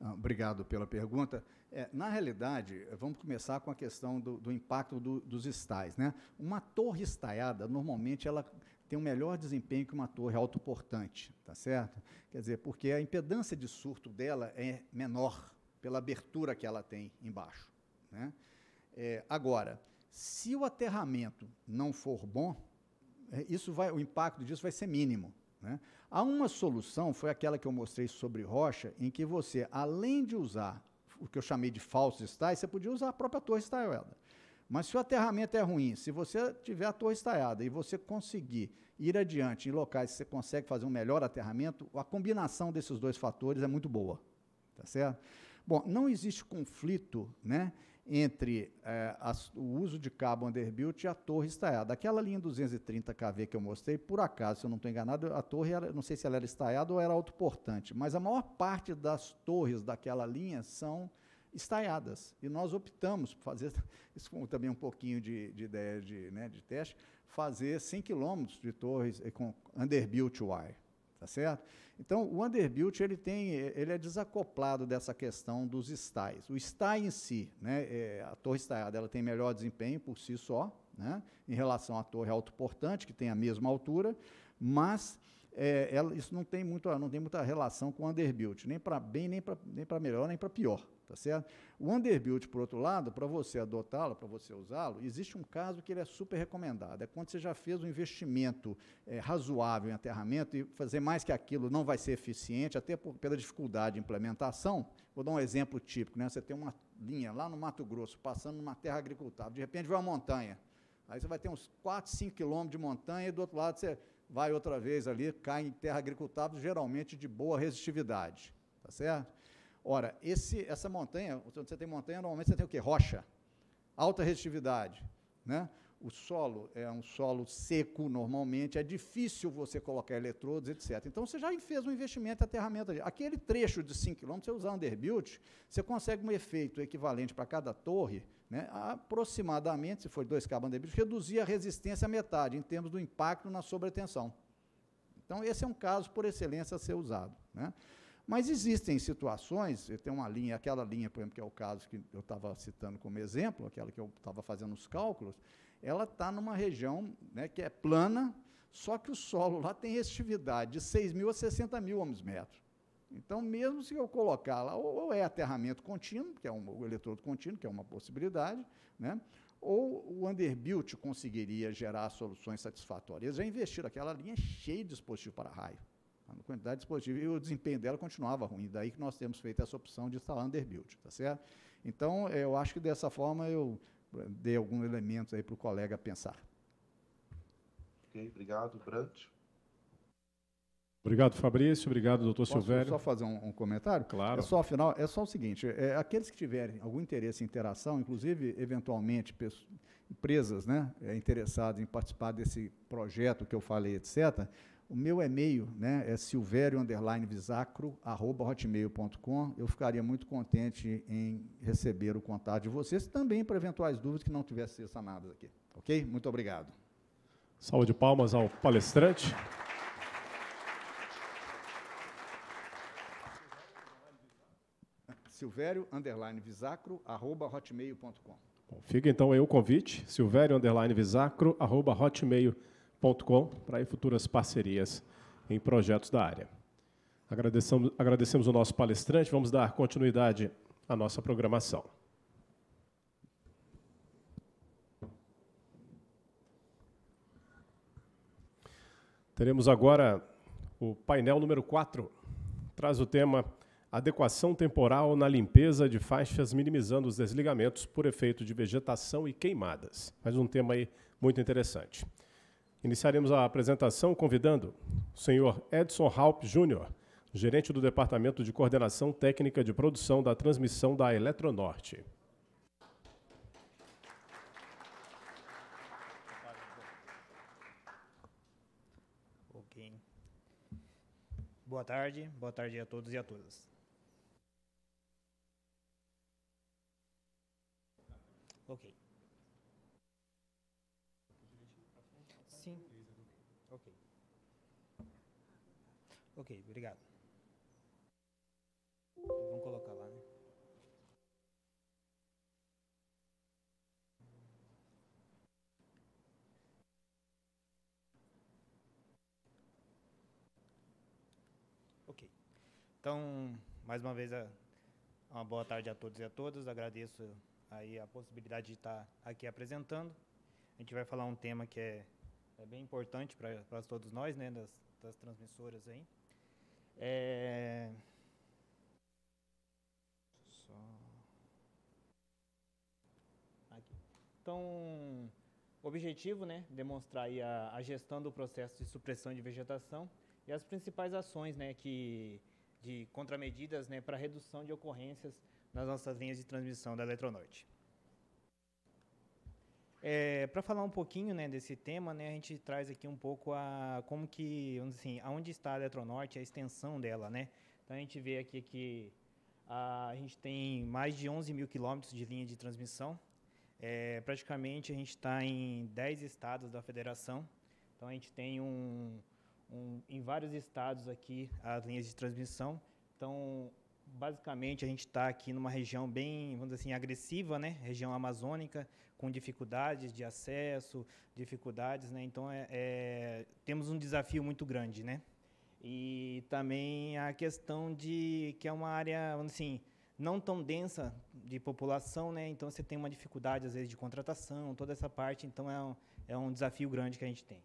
Ah, obrigado pela pergunta. É, na realidade, vamos começar com a questão do, do impacto do, dos estais. Né? Uma torre estaiada, normalmente, ela tem um melhor desempenho que uma torre autoportante, tá certo? Quer dizer, porque a impedância de surto dela é menor pela abertura que ela tem embaixo. Né? É, agora, se o aterramento não for bom, é, isso vai, o impacto disso vai ser mínimo. Né? Há uma solução, foi aquela que eu mostrei sobre rocha, em que você, além de usar o que eu chamei de falsos estais, você podia usar a própria torre estaiada. Mas se o aterramento é ruim, se você tiver a torre estaiada e você conseguir ir adiante em locais que você consegue fazer um melhor aterramento, a combinação desses dois fatores é muito boa. Tá certo? Bom, não existe conflito né, entre é, o uso de cabo underbuilt e a torre estaiada. Aquela linha 230 kV que eu mostrei, por acaso, se eu não estou enganado, a torre, era, não sei se ela era estaiada ou era autoportante, mas a maior parte das torres daquela linha são estaiadas. E nós optamos por fazer, isso também um pouquinho de, de ideia de, né, de teste, fazer 100 quilômetros de torres eh, com underbuilt wire tá certo? Então, o underbuilt ele tem, ele é desacoplado dessa questão dos estais. O estai em si, né, é, a torre estaiada, ela tem melhor desempenho por si só, né, em relação à torre autoportante, que tem a mesma altura, mas é, ela, isso não tem, muito, não tem muita relação com o underbuilt, nem para bem, nem para melhor, nem para pior tá certo? O underbuild, por outro lado, para você adotá-lo, para você usá-lo, existe um caso que ele é super recomendado. É quando você já fez um investimento é, razoável em aterramento e fazer mais que aquilo não vai ser eficiente, até por, pela dificuldade de implementação. Vou dar um exemplo típico, né? Você tem uma linha lá no Mato Grosso, passando numa terra agricultável, de repente vai uma montanha. Aí você vai ter uns 4, 5 quilômetros de montanha e do outro lado você vai outra vez ali, cai em terra agricultável, geralmente de boa resistividade, tá certo? Ora, esse, essa montanha, você tem montanha, normalmente você tem o quê? Rocha, alta resistividade. Né? O solo é um solo seco, normalmente, é difícil você colocar eletrodos, etc. Então, você já fez um investimento em aterramento. Ali. Aquele trecho de 5 km, você usar underbuilt, você consegue um efeito equivalente para cada torre, né? aproximadamente, se for 2 cabos underbuilt, reduzir a resistência à metade, em termos do impacto na sobretensão. Então, esse é um caso por excelência a ser usado. Né? Mas existem situações, eu tenho uma linha, aquela linha, por exemplo, que é o caso que eu estava citando como exemplo, aquela que eu estava fazendo os cálculos, ela está numa região né, que é plana, só que o solo lá tem resistividade de 6 mil a 60 mil ohms metro. Então, mesmo se eu colocar lá, ou, ou é aterramento contínuo, que é um, o eletrodo contínuo, que é uma possibilidade, né, ou o underbuilt conseguiria gerar soluções satisfatórias. Eles já investiram, aquela linha é cheia de dispositivo para raio. A quantidade explosiva e o desempenho dela continuava ruim. Daí que nós temos feito essa opção de instalar underbuild, tá certo? Então, eu acho que dessa forma eu dei alguns elementos aí para o colega pensar. Ok, obrigado. Brant? Obrigado, Fabrício. Obrigado, doutor Posso Silvério. só fazer um, um, comentário? Claro. É só, afinal, é só o seguinte, é, aqueles que tiverem algum interesse em interação, inclusive, eventualmente, empresas né, é, interessadas em participar desse projeto que eu falei, etc., o meu e-mail né, é silvério__visacro.hotmail.com. Eu ficaria muito contente em receber o contato de vocês, também para eventuais dúvidas que não tivessem sido sanadas aqui. Ok? Muito obrigado. Salve de palmas ao palestrante. Silvério Fica então aí o convite, silvério .com para futuras parcerias em projetos da área. Agradecemos, agradecemos o nosso palestrante, vamos dar continuidade à nossa programação. Teremos agora o painel número 4. Traz o tema Adequação temporal na limpeza de faixas minimizando os desligamentos por efeito de vegetação e queimadas. Mais um tema aí muito interessante. Iniciaremos a apresentação convidando o senhor Edson Halp Júnior, gerente do Departamento de Coordenação Técnica de Produção da Transmissão da Eletronorte. Boa tarde, boa tarde a todos e a todas. Ok, obrigado. Vamos colocar lá, né? Ok. Então, mais uma vez, uma boa tarde a todos e a todas. Agradeço aí a possibilidade de estar aqui apresentando. A gente vai falar um tema que é, é bem importante para todos nós, né, das, das transmissoras aí. É... Só... Aqui. Então, o objetivo, né, demonstrar a, a, gestão do processo de supressão de vegetação e as principais ações, né, que de contramedidas, né, para redução de ocorrências nas nossas linhas de transmissão da Eletronorte. É, para falar um pouquinho né, desse tema, né, a gente traz aqui um pouco a como que, vamos dizer assim, aonde está a Eletronorte, a extensão dela, né? Então a gente vê aqui que a, a gente tem mais de 11 mil quilômetros de linha de transmissão. É, praticamente a gente está em 10 estados da federação. Então a gente tem um, um, em vários estados aqui as linhas de transmissão. Então basicamente a gente está aqui numa região bem, vamos dizer assim, agressiva, né? Região amazônica, com dificuldades de acesso, dificuldades, né? Então é, é, temos um desafio muito grande, né? E também a questão de que é uma área, vamos dizer assim, não tão densa de população, né? Então você tem uma dificuldade às vezes de contratação, toda essa parte. Então é um, é um desafio grande que a gente tem.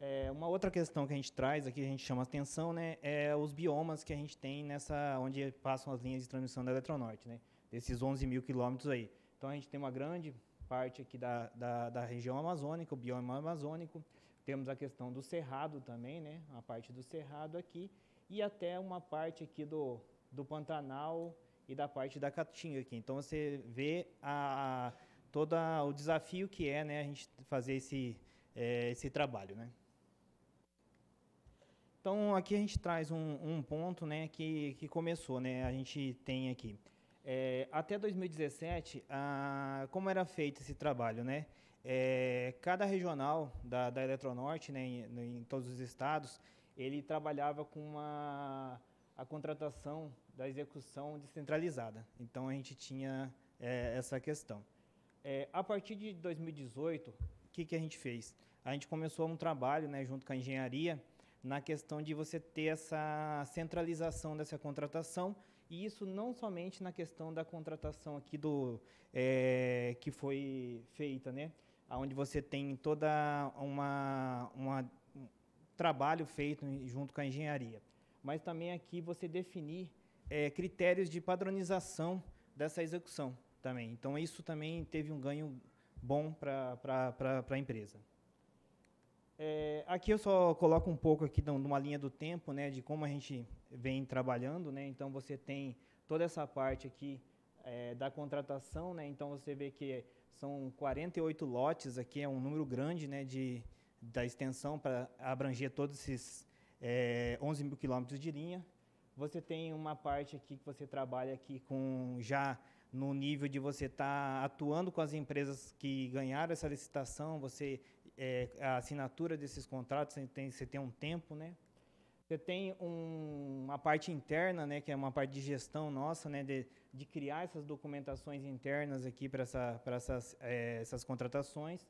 É, uma outra questão que a gente traz aqui, a gente chama atenção, né, é os biomas que a gente tem nessa onde passam as linhas de transmissão da Eletronorte, né, desses 11 mil quilômetros aí. Então a gente tem uma grande parte aqui da, da, da, região amazônica, o bioma amazônico, temos a questão do cerrado também, né, a parte do cerrado aqui, e até uma parte aqui do, do Pantanal e da parte da Caatinga aqui. Então você vê a, a todo o desafio que é né, a gente fazer esse, é, esse trabalho. Né? Então, aqui a gente traz um, um ponto né, que, que começou, né, a gente tem aqui. É, até 2017, a, como era feito esse trabalho? Né? É, cada regional da, da Eletronorte, né, em, em todos os estados, ele trabalhava com uma, a contratação da execução descentralizada. Então, a gente tinha é, essa questão. É, a partir de 2018, o que, que a gente fez? A gente começou um trabalho né, junto com a engenharia, na questão de você ter essa centralização dessa contratação e isso não somente na questão da contratação aqui do é, que foi feita, né? Onde você tem toda uma, uma um trabalho feito junto com a engenharia, mas também aqui você definir é, critérios de padronização dessa execução também. Então isso também teve um ganho bom para a empresa. É, aqui eu só coloco um pouco aqui de uma linha do tempo, né, de como a gente vem trabalhando, né. Então você tem toda essa parte aqui é, da contratação, né. Então você vê que são 48 lotes aqui, é um número grande, né, de da extensão para abranger todos esses é, 11 mil quilômetros de linha. Você tem uma parte aqui que você trabalha aqui com já no nível de você estar tá atuando com as empresas que ganharam essa licitação, você é, a assinatura desses contratos, você tem, você tem um tempo, né? Você tem um, uma parte interna, né, que é uma parte de gestão nossa, né, de, de criar essas documentações internas aqui para essa, essas, é, essas contratações.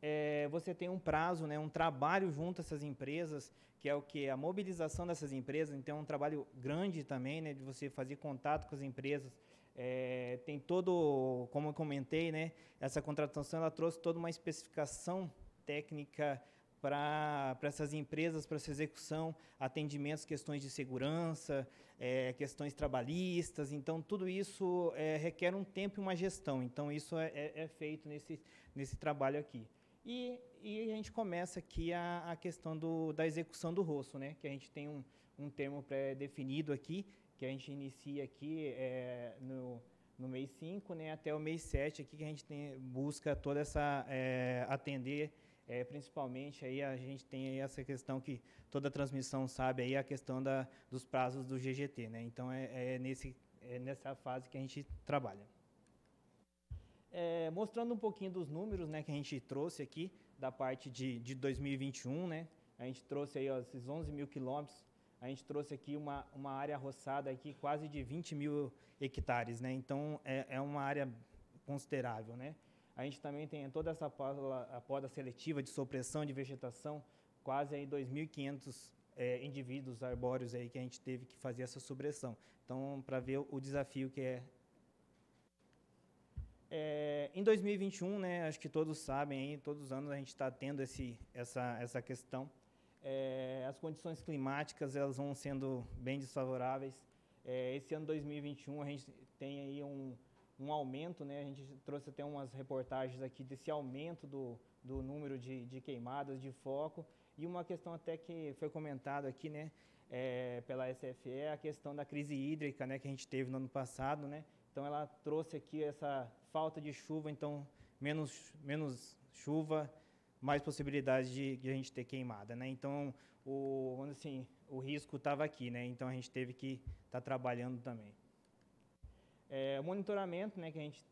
É, você tem um prazo, né, um trabalho junto a essas empresas, que é o que a mobilização dessas empresas. Então, é um trabalho grande também, né, de você fazer contato com as empresas. É, tem todo, como eu comentei, né, essa contratação ela trouxe toda uma especificação técnica para essas empresas, para essa execução, atendimentos, questões de segurança, é, questões trabalhistas. Então, tudo isso é, requer um tempo e uma gestão. Então, isso é, é, é feito nesse, nesse trabalho aqui. E, e a gente começa aqui a, a questão do, da execução do rosto, né? que a gente tem um, um termo pré-definido aqui, que a gente inicia aqui é, no, no mês 5 né, até o mês 7, aqui que a gente tem, busca toda essa é, atender é, principalmente aí a gente tem aí essa questão que toda transmissão sabe aí a questão da, dos prazos do GGT, né? Então é, é nesse, é nessa fase que a gente trabalha. É, mostrando um pouquinho dos números né, que a gente trouxe aqui da parte de, de 2021, né? A gente trouxe aí ó, esses 11 mil quilômetros, a gente trouxe aqui uma, uma área roçada aqui quase de 20 mil hectares, né? Então é, é uma área considerável, né? A gente também tem toda essa poda, seletiva de supressão de vegetação, quase aí 2.500 é, indivíduos arbóreos aí que a gente teve que fazer essa supressão. Então, para ver o desafio que é. é em 2021, né, acho que todos sabem, aí, todos os anos a gente está tendo esse, essa, essa questão. É, as condições climáticas elas vão sendo bem desfavoráveis. É, esse ano 2021 a gente tem aí um, um aumento, né? A gente trouxe até umas reportagens aqui desse aumento do, do número de, de queimadas, de foco. E uma questão até que foi comentada aqui, né? É, pela SFE, a questão da crise hídrica, né? Que a gente teve no ano passado, né? Então ela trouxe aqui essa falta de chuva, então menos, menos chuva, mais possibilidades de, de, a gente ter queimada, né? Então o, assim, o risco estava aqui, né? Então a gente teve que estar tá trabalhando também. É, o monitoramento né, que a gente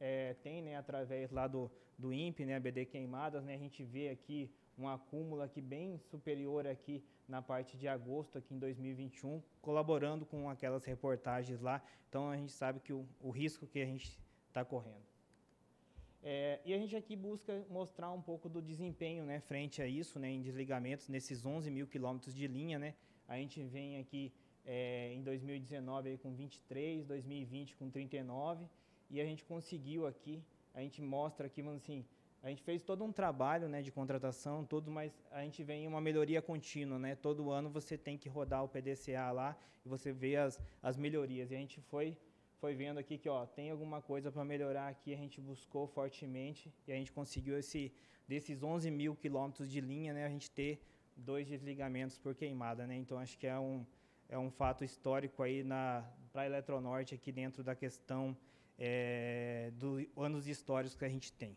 é, tem né, através lá do, do INPE, né, BD Queimadas, né, a gente vê aqui um acúmulo aqui bem superior aqui na parte de agosto aqui em 2021, colaborando com aquelas reportagens lá. Então a gente sabe que o, o risco que a gente está correndo. É, e a gente aqui busca mostrar um pouco do desempenho né, frente a isso, né, em desligamentos nesses 11 mil quilômetros de linha. Né, a gente vem aqui é, em 2019 aí, com 23, 2020 com 39 e a gente conseguiu aqui, a gente mostra aqui, vamos assim, a gente fez todo um trabalho né, de contratação, todo mas a gente vem em uma melhoria contínua, né? Todo ano você tem que rodar o PDCA lá e você vê as, as melhorias. E a gente foi, foi vendo aqui que ó, tem alguma coisa para melhorar aqui, a gente buscou fortemente e a gente conseguiu esse, desses 11 mil quilômetros de linha, né, a gente ter dois desligamentos por queimada, né? Então acho que é um, é um fato histórico aí para a Eletronorte aqui dentro da questão é, dos anos históricos que a gente tem.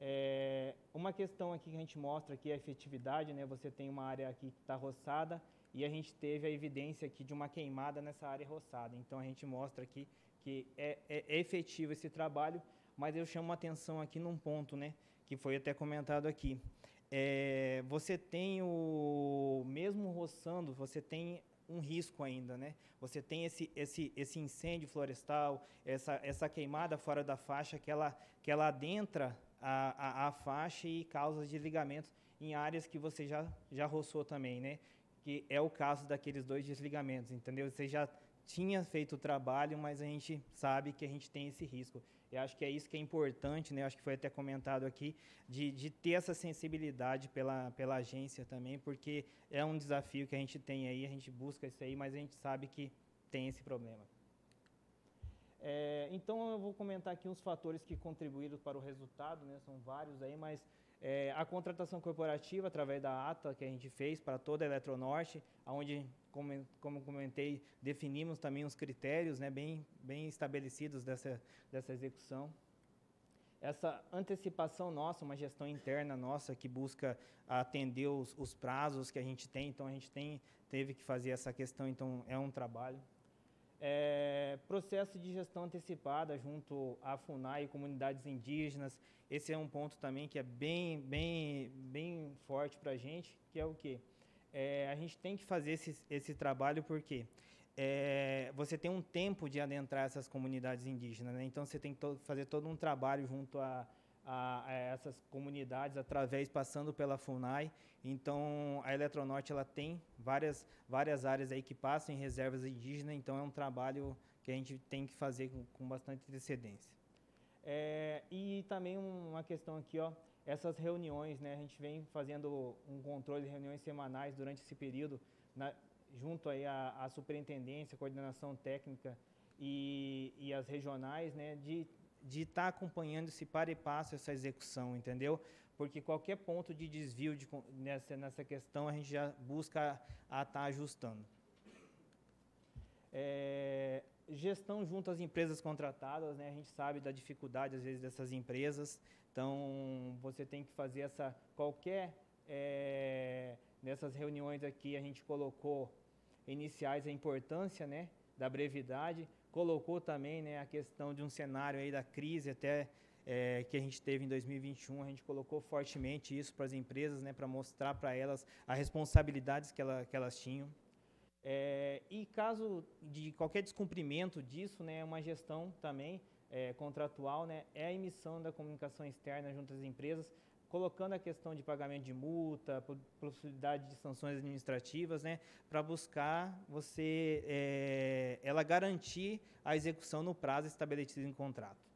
É, uma questão aqui que a gente mostra aqui é a efetividade, né? Você tem uma área aqui que está roçada e a gente teve a evidência aqui de uma queimada nessa área roçada. Então a gente mostra aqui que é, é, é efetivo esse trabalho, mas eu chamo a atenção aqui num ponto, né? Que foi até comentado aqui é, você tem o mesmo roçando, você tem um risco ainda, né? Você tem esse, esse, esse incêndio florestal, essa, essa queimada fora da faixa que ela, que ela adentra a, a, a faixa e causa desligamentos em áreas que você já, já roçou também, né? Que é o caso daqueles dois desligamentos, entendeu? Você já tinha feito o trabalho, mas a gente sabe que a gente tem esse risco. Eu acho que é isso que é importante, né? Eu acho que foi até comentado aqui, de, de ter essa sensibilidade pela, pela agência também, porque é um desafio que a gente tem aí, a gente busca isso aí, mas a gente sabe que tem esse problema. É, então eu vou comentar aqui uns fatores que contribuíram para o resultado, né? São vários aí, mas é, a contratação corporativa, através da ata que a gente fez para toda a Eletronorte, onde, como, como comentei, definimos também os critérios né, bem, bem estabelecidos dessa, dessa execução essa antecipação nossa, uma gestão interna nossa que busca atender os, os, prazos que a gente tem, então a gente tem, teve que fazer essa questão, então é um trabalho. É, processo de gestão antecipada junto à FUNAI e comunidades indígenas. Esse é um ponto também que é bem, bem, bem forte para a gente, que é o quê? É, a gente tem que fazer esse, esse trabalho porque é, você tem um tempo de adentrar essas comunidades indígenas, né? então você tem que to fazer todo um trabalho junto a a, a, essas comunidades através passando pela Funai. Então a Eletronorte ela tem várias várias áreas aí que passam em reservas indígenas. Então é um trabalho que a gente tem que fazer com, com bastante antecedência. É, e também uma questão aqui, ó, essas reuniões, né? A gente vem fazendo um controle de reuniões semanais durante esse período, na, junto aí à, superintendência, coordenação técnica e, e as regionais, né? De de estar tá acompanhando esse para e passo, essa execução, entendeu? Porque qualquer ponto de desvio de, nessa, nessa questão a gente já busca a estar tá ajustando. É, gestão junto às empresas contratadas, né? A gente sabe da dificuldade às vezes dessas empresas, então você tem que fazer essa qualquer é, nessas reuniões aqui a gente colocou iniciais a importância, né? Da brevidade, colocou também né, a questão de um cenário aí da crise até é, que a gente teve em 2021, a gente colocou fortemente isso para as empresas, né, para mostrar para elas as responsabilidades que, ela, que elas tinham. É, e caso de qualquer descumprimento disso, né, uma gestão também é, contratual, né, é a emissão da comunicação externa junto às empresas, colocando a questão de pagamento de multa, possibilidade de sanções administrativas, né, para buscar você é, ela garantir a execução no prazo estabelecido em contrato.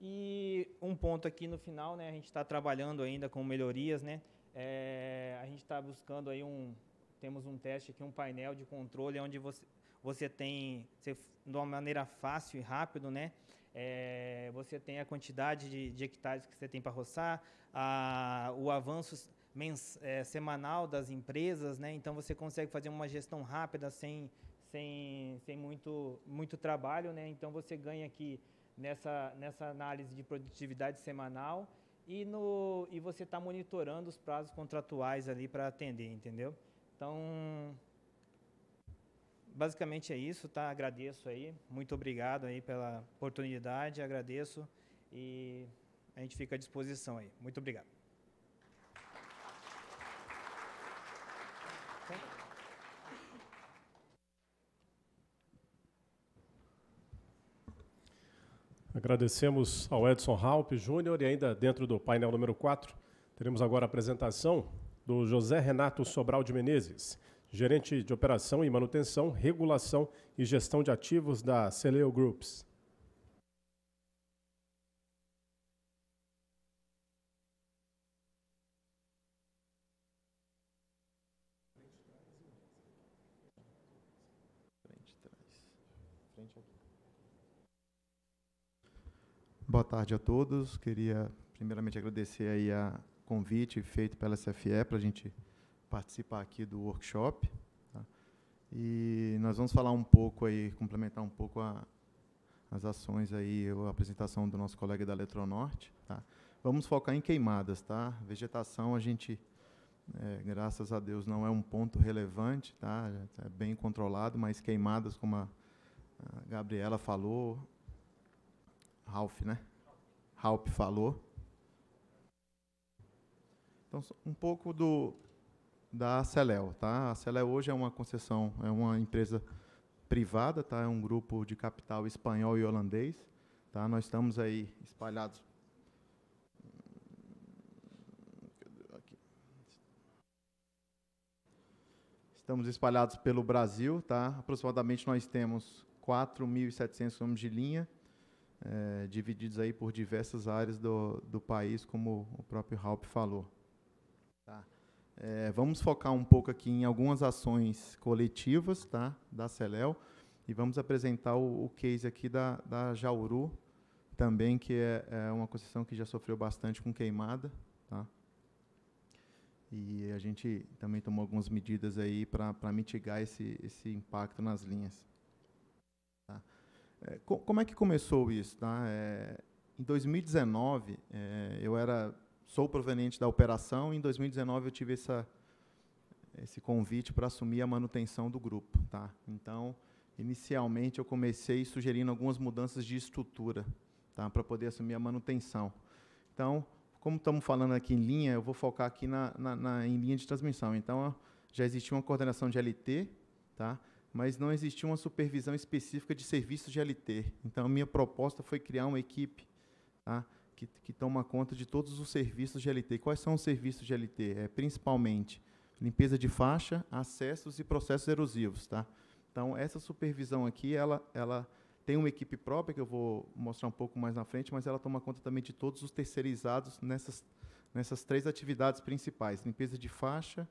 E um ponto aqui no final, né, a gente está trabalhando ainda com melhorias, né, é, a gente está buscando aí um, temos um teste aqui, um painel de controle onde você, você tem, você, de uma maneira fácil e rápido, né, é, você tem a quantidade de, de, hectares que você tem para roçar, a, o avanço mens, é, semanal das empresas, né? Então você consegue fazer uma gestão rápida sem, sem, sem muito, muito trabalho, né? Então você ganha aqui nessa, nessa análise de produtividade semanal e, no, e você está monitorando os prazos contratuais ali para atender, entendeu? Então, basicamente é isso, tá? Agradeço aí, muito obrigado aí pela oportunidade, agradeço e a gente fica à disposição aí. Muito obrigado. Agradecemos ao Edson Halpe Júnior e ainda dentro do painel número 4, teremos agora a apresentação do José Renato Sobral de Menezes, gerente de operação e manutenção, regulação e gestão de ativos da Celeo Groups. Boa tarde a todos. Queria primeiramente agradecer aí a convite feito pela CFE para a gente participar aqui do workshop. Tá? E nós vamos falar um pouco aí, complementar um pouco a, as ações aí, a apresentação do nosso colega da Eletronorte. Tá? Vamos focar em queimadas, tá? Vegetação, a gente, é, graças a Deus, não é um ponto relevante, tá? É bem controlado, mas queimadas, como a, a Gabriela falou, Ralph, né? Ralph falou. Então, um pouco do da Celel. Tá? A Celel hoje é uma concessão, é uma empresa privada, tá? é um grupo de capital espanhol e holandês. Tá? Nós estamos aí espalhados. Estamos espalhados pelo Brasil, tá? Aproximadamente nós temos 4.700 homens de linha, é, divididos aí por diversas áreas do, do país, como o próprio Ralph falou. É, vamos focar um pouco aqui em algumas ações coletivas tá, da Celel e vamos apresentar o, o case aqui da, da Jauru, também, que é, é, uma concessão que já sofreu bastante com queimada. Tá? E a gente também tomou algumas medidas aí para mitigar esse, esse impacto nas linhas. Tá? É, co como é que começou isso? Tá? É, em 2019, é, eu era sou proveniente da operação e em 2019 eu tive essa, esse convite para assumir a manutenção do grupo. Tá? Então, inicialmente eu comecei sugerindo algumas mudanças de estrutura tá? para poder assumir a manutenção. Então, como estamos falando aqui em linha, eu vou focar aqui na, na, na em linha de transmissão. Então, já existia uma coordenação de LT, tá? mas não existia uma supervisão específica de serviços de LT. Então, a minha proposta foi criar uma equipe tá? que, que toma conta de todos os serviços de LT. Quais são os serviços de LT? É, principalmente limpeza de faixa, acessos e processos erosivos. Tá? Então, essa supervisão aqui, ela, ela tem uma equipe própria, que eu vou mostrar um pouco mais na frente, mas ela toma conta também de todos os terceirizados nessas, nessas três atividades principais: limpeza de faixa,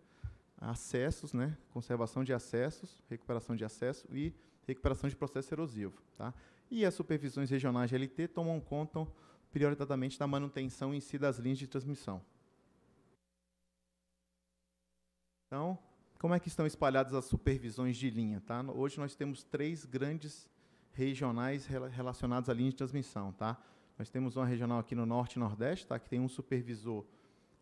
acessos, né? conservação de acessos, recuperação de acesso e recuperação de processo erosivo. Tá? E as supervisões regionais de LT tomam conta prioritariamente na manutenção em si das linhas de transmissão. Então, como é que estão espalhadas as supervisões de linha? Tá? Hoje nós temos três grandes regionais relacionados à linha de transmissão. Tá? Nós temos uma regional aqui no Norte e Nordeste, tá? que tem um supervisor,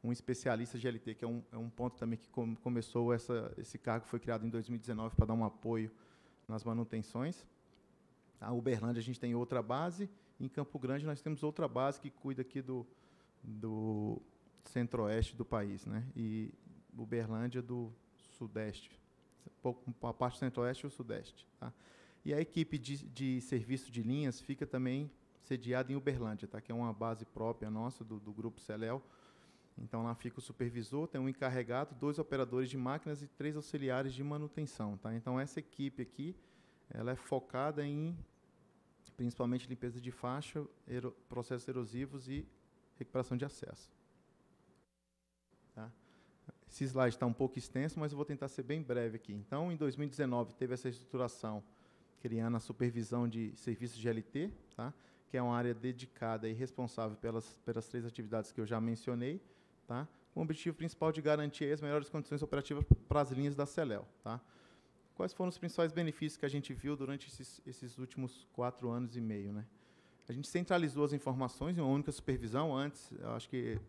um especialista GLT, que é um, é um ponto também que com, começou essa, esse cargo, foi criado em 2019 para dar um apoio nas manutenções. A Uberlândia, a gente tem outra base, em Campo Grande nós temos outra base que cuida aqui do, do centro-oeste do país, né? E Uberlândia do sudeste, a parte centro-oeste e o sudeste. Tá? E a equipe de, de, serviço de linhas fica também sediada em Uberlândia, tá? que é uma base própria nossa do, do Grupo Celel. Então lá fica o supervisor, tem um encarregado, dois operadores de máquinas e três auxiliares de manutenção. Tá? Então essa equipe aqui ela é focada em principalmente limpeza de faixa, ero, processos erosivos e recuperação de acesso. Tá? Esse slide está um pouco extenso, mas eu vou tentar ser bem breve aqui. Então, em 2019, teve essa estruturação criando a supervisão de serviços de LT, tá? que é uma área dedicada e responsável pelas, pelas três atividades que eu já mencionei, tá? com o objetivo principal de garantir as melhores condições operativas para as linhas da Celel. Tá? Quais foram os principais benefícios que a gente viu durante esses, esses últimos quatro anos e meio? Né? A gente centralizou as informações em uma única supervisão. Antes, acho que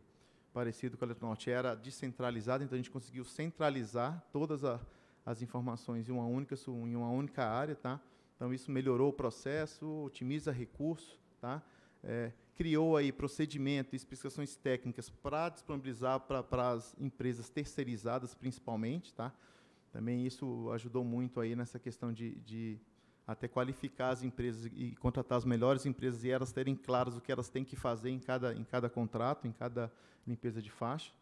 parecido com a Eletronorte, era descentralizada, então a gente conseguiu centralizar todas a, as informações em uma única em uma única área, tá? Então isso melhorou o processo, otimiza recursos, tá? É, criou aí procedimento, especificações técnicas para disponibilizar para as empresas terceirizadas, principalmente, tá? Também isso ajudou muito aí nessa questão de, de até qualificar as empresas e contratar as melhores empresas e elas terem claras o que elas têm que fazer em cada, em cada contrato, em cada limpeza de faixa.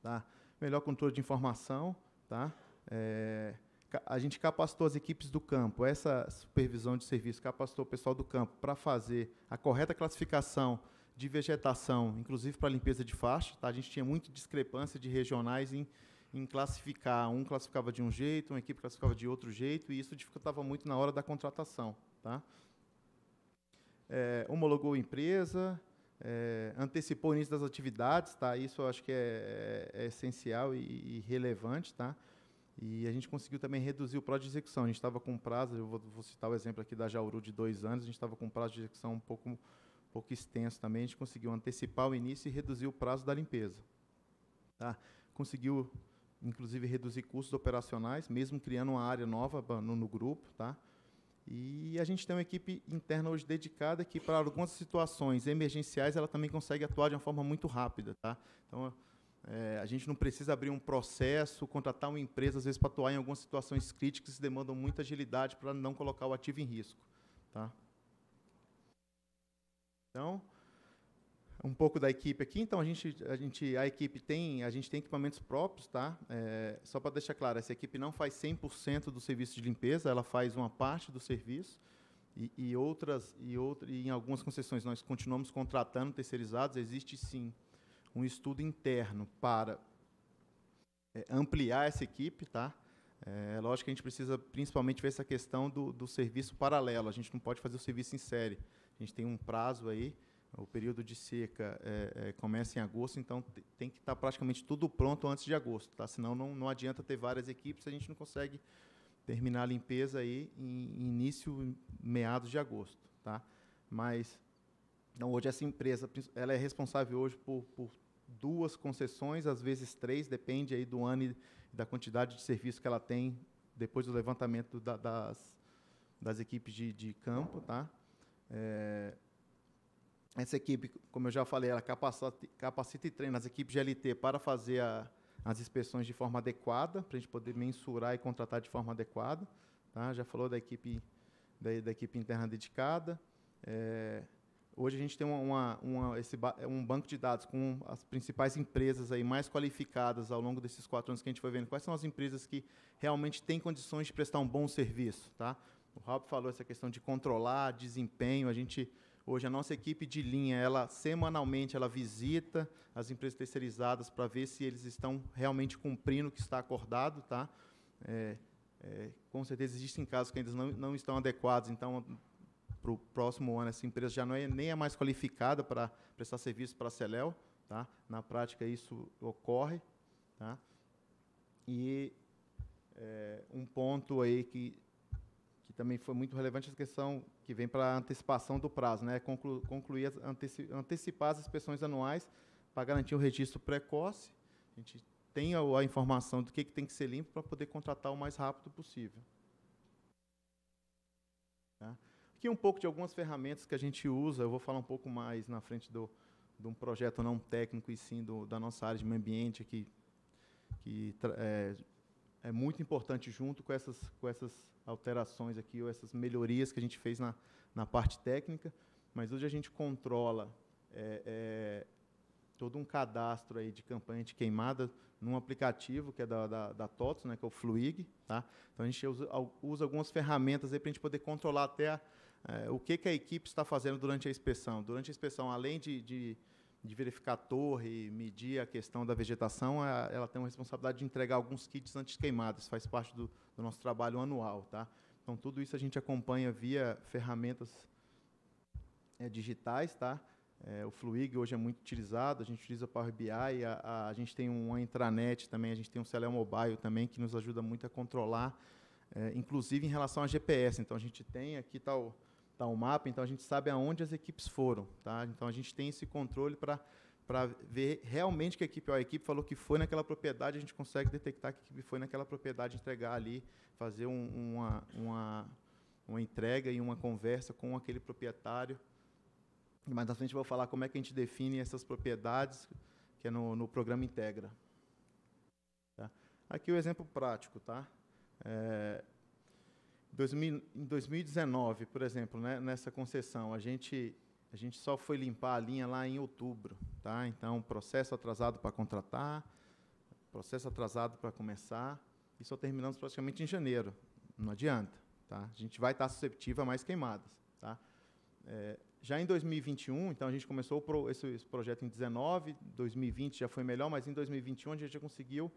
Tá? Melhor controle de informação. Tá? É, a gente capacitou as equipes do campo, essa supervisão de serviço capacitou o pessoal do campo para fazer a correta classificação de vegetação, inclusive para limpeza de faixa. Tá? A gente tinha muita discrepância de regionais em, em classificar. Um classificava de um jeito, uma equipe classificava de outro jeito, e isso dificultava muito na hora da contratação. Tá? É, homologou a empresa, é, antecipou o início das atividades, tá? isso eu acho que é, é, é essencial e, e, relevante. Tá? E a gente conseguiu também reduzir o prazo de execução. A gente estava com prazo, eu vou, vou, citar o exemplo aqui da Jauru de dois anos, a gente estava com prazo de execução um pouco, um pouco extenso também, a gente conseguiu antecipar o início e reduzir o prazo da limpeza. Tá? Conseguiu inclusive reduzir custos operacionais, mesmo criando uma área nova no, no grupo, tá? E a gente tem uma equipe interna hoje dedicada que para algumas situações emergenciais ela também consegue atuar de uma forma muito rápida, tá? Então é, a gente não precisa abrir um processo, contratar uma empresa às vezes para atuar em algumas situações críticas que demandam muita agilidade para não colocar o ativo em risco, tá? Então, um pouco da equipe aqui. Então a gente, a gente, a equipe tem, a gente tem equipamentos próprios, tá? É, só para deixar claro, essa equipe não faz 100% do serviço de limpeza, ela faz uma parte do serviço e, e outras e outra, e em algumas concessões nós continuamos contratando terceirizados. Existe sim um estudo interno para é, ampliar essa equipe, tá? É, é lógico que a gente precisa principalmente ver essa questão do, do serviço paralelo. A gente não pode fazer o serviço em série. A gente tem um prazo aí o período de seca é, é, começa em agosto, então tem que estar tá praticamente tudo pronto antes de agosto, tá? Senão não, não adianta ter várias equipes, a gente não consegue terminar a limpeza aí em início, meados de agosto, tá? Mas então hoje essa empresa, ela é responsável hoje por, por duas concessões, às vezes três, depende aí do ano e da quantidade de serviço que ela tem depois do levantamento da, das, das equipes de, de campo, tá? É, essa equipe, como eu já falei, ela capacita, capacita e treina as equipes LT para fazer a, as inspeções de forma adequada, para a gente poder mensurar e contratar de forma adequada. Tá? Já falou da equipe, da, da equipe interna dedicada. É, hoje a gente tem uma, uma, uma, esse, é um banco de dados com as principais empresas aí mais qualificadas ao longo desses quatro anos que a gente foi vendo. Quais são as empresas que realmente têm condições de prestar um bom serviço? Tá? O Rob falou essa questão de controlar desempenho. A gente Hoje a nossa equipe de linha, ela semanalmente ela visita as empresas terceirizadas para ver se eles estão realmente cumprindo o que está acordado, tá? É, é, com certeza existem casos que ainda não, não estão adequados, então para o próximo ano essa empresa já não é nem é mais qualificada para prestar serviço para a Celel, tá? Na prática isso ocorre, tá? E é, um ponto aí que também foi muito relevante a questão que vem para a antecipação do prazo, né? Conclu concluir, anteci antecipar as inspeções anuais para garantir o registro precoce. A gente tem a, a informação do que, que tem que ser limpo para poder contratar o mais rápido possível. Tá? Aqui um pouco de algumas ferramentas que a gente usa, eu vou falar um pouco mais na frente do, de um projeto não técnico, e sim do, da nossa área de meio ambiente, que que é, é muito importante junto com essas, com essas alterações aqui, ou essas melhorias que a gente fez na, na parte técnica, mas hoje a gente controla é, é, todo um cadastro aí de campanha de queimada num aplicativo que é da, da, da TOTS, né, que é o Fluig. Tá? Então, a gente usa, usa algumas ferramentas para a gente poder controlar até a, é, o que, que a equipe está fazendo durante a inspeção. Durante a inspeção, além de, de de verificar a torre, medir a questão da vegetação, ela tem uma responsabilidade de entregar alguns kits anti-queimadas, faz parte do, do, nosso trabalho anual. Tá? Então, tudo isso a gente acompanha via ferramentas é, digitais. Tá? É, o Fluig hoje é muito utilizado, a gente utiliza o Power BI, a, a, a, gente tem uma intranet também, a gente tem um Celel Mobile também, que nos ajuda muito a controlar, é, inclusive em relação a GPS. Então, a gente tem aqui tal... Tá tá o um mapa, então a gente sabe aonde as equipes foram, tá? Então a gente tem esse controle para para ver realmente que a equipe, ó, a equipe falou que foi naquela propriedade, a gente consegue detectar que a equipe foi naquela propriedade, entregar ali, fazer um, uma, uma, uma entrega e uma conversa com aquele proprietário. Mais na frente eu vou falar como é que a gente define essas propriedades, que é no, no programa Integra. Tá? Aqui o exemplo prático, tá? É, 2000, em 2019, por exemplo, né, nessa concessão, a gente, a gente só foi limpar a linha lá em outubro. Tá? Então, processo atrasado para contratar, processo atrasado para começar, e só terminamos praticamente em janeiro. Não adianta. Tá? A gente vai estar susceptível a mais queimadas. Tá? É, já em 2021, então a gente começou pro, esse, esse, projeto em 19, 2020 já foi melhor, mas em 2021 a gente já conseguiu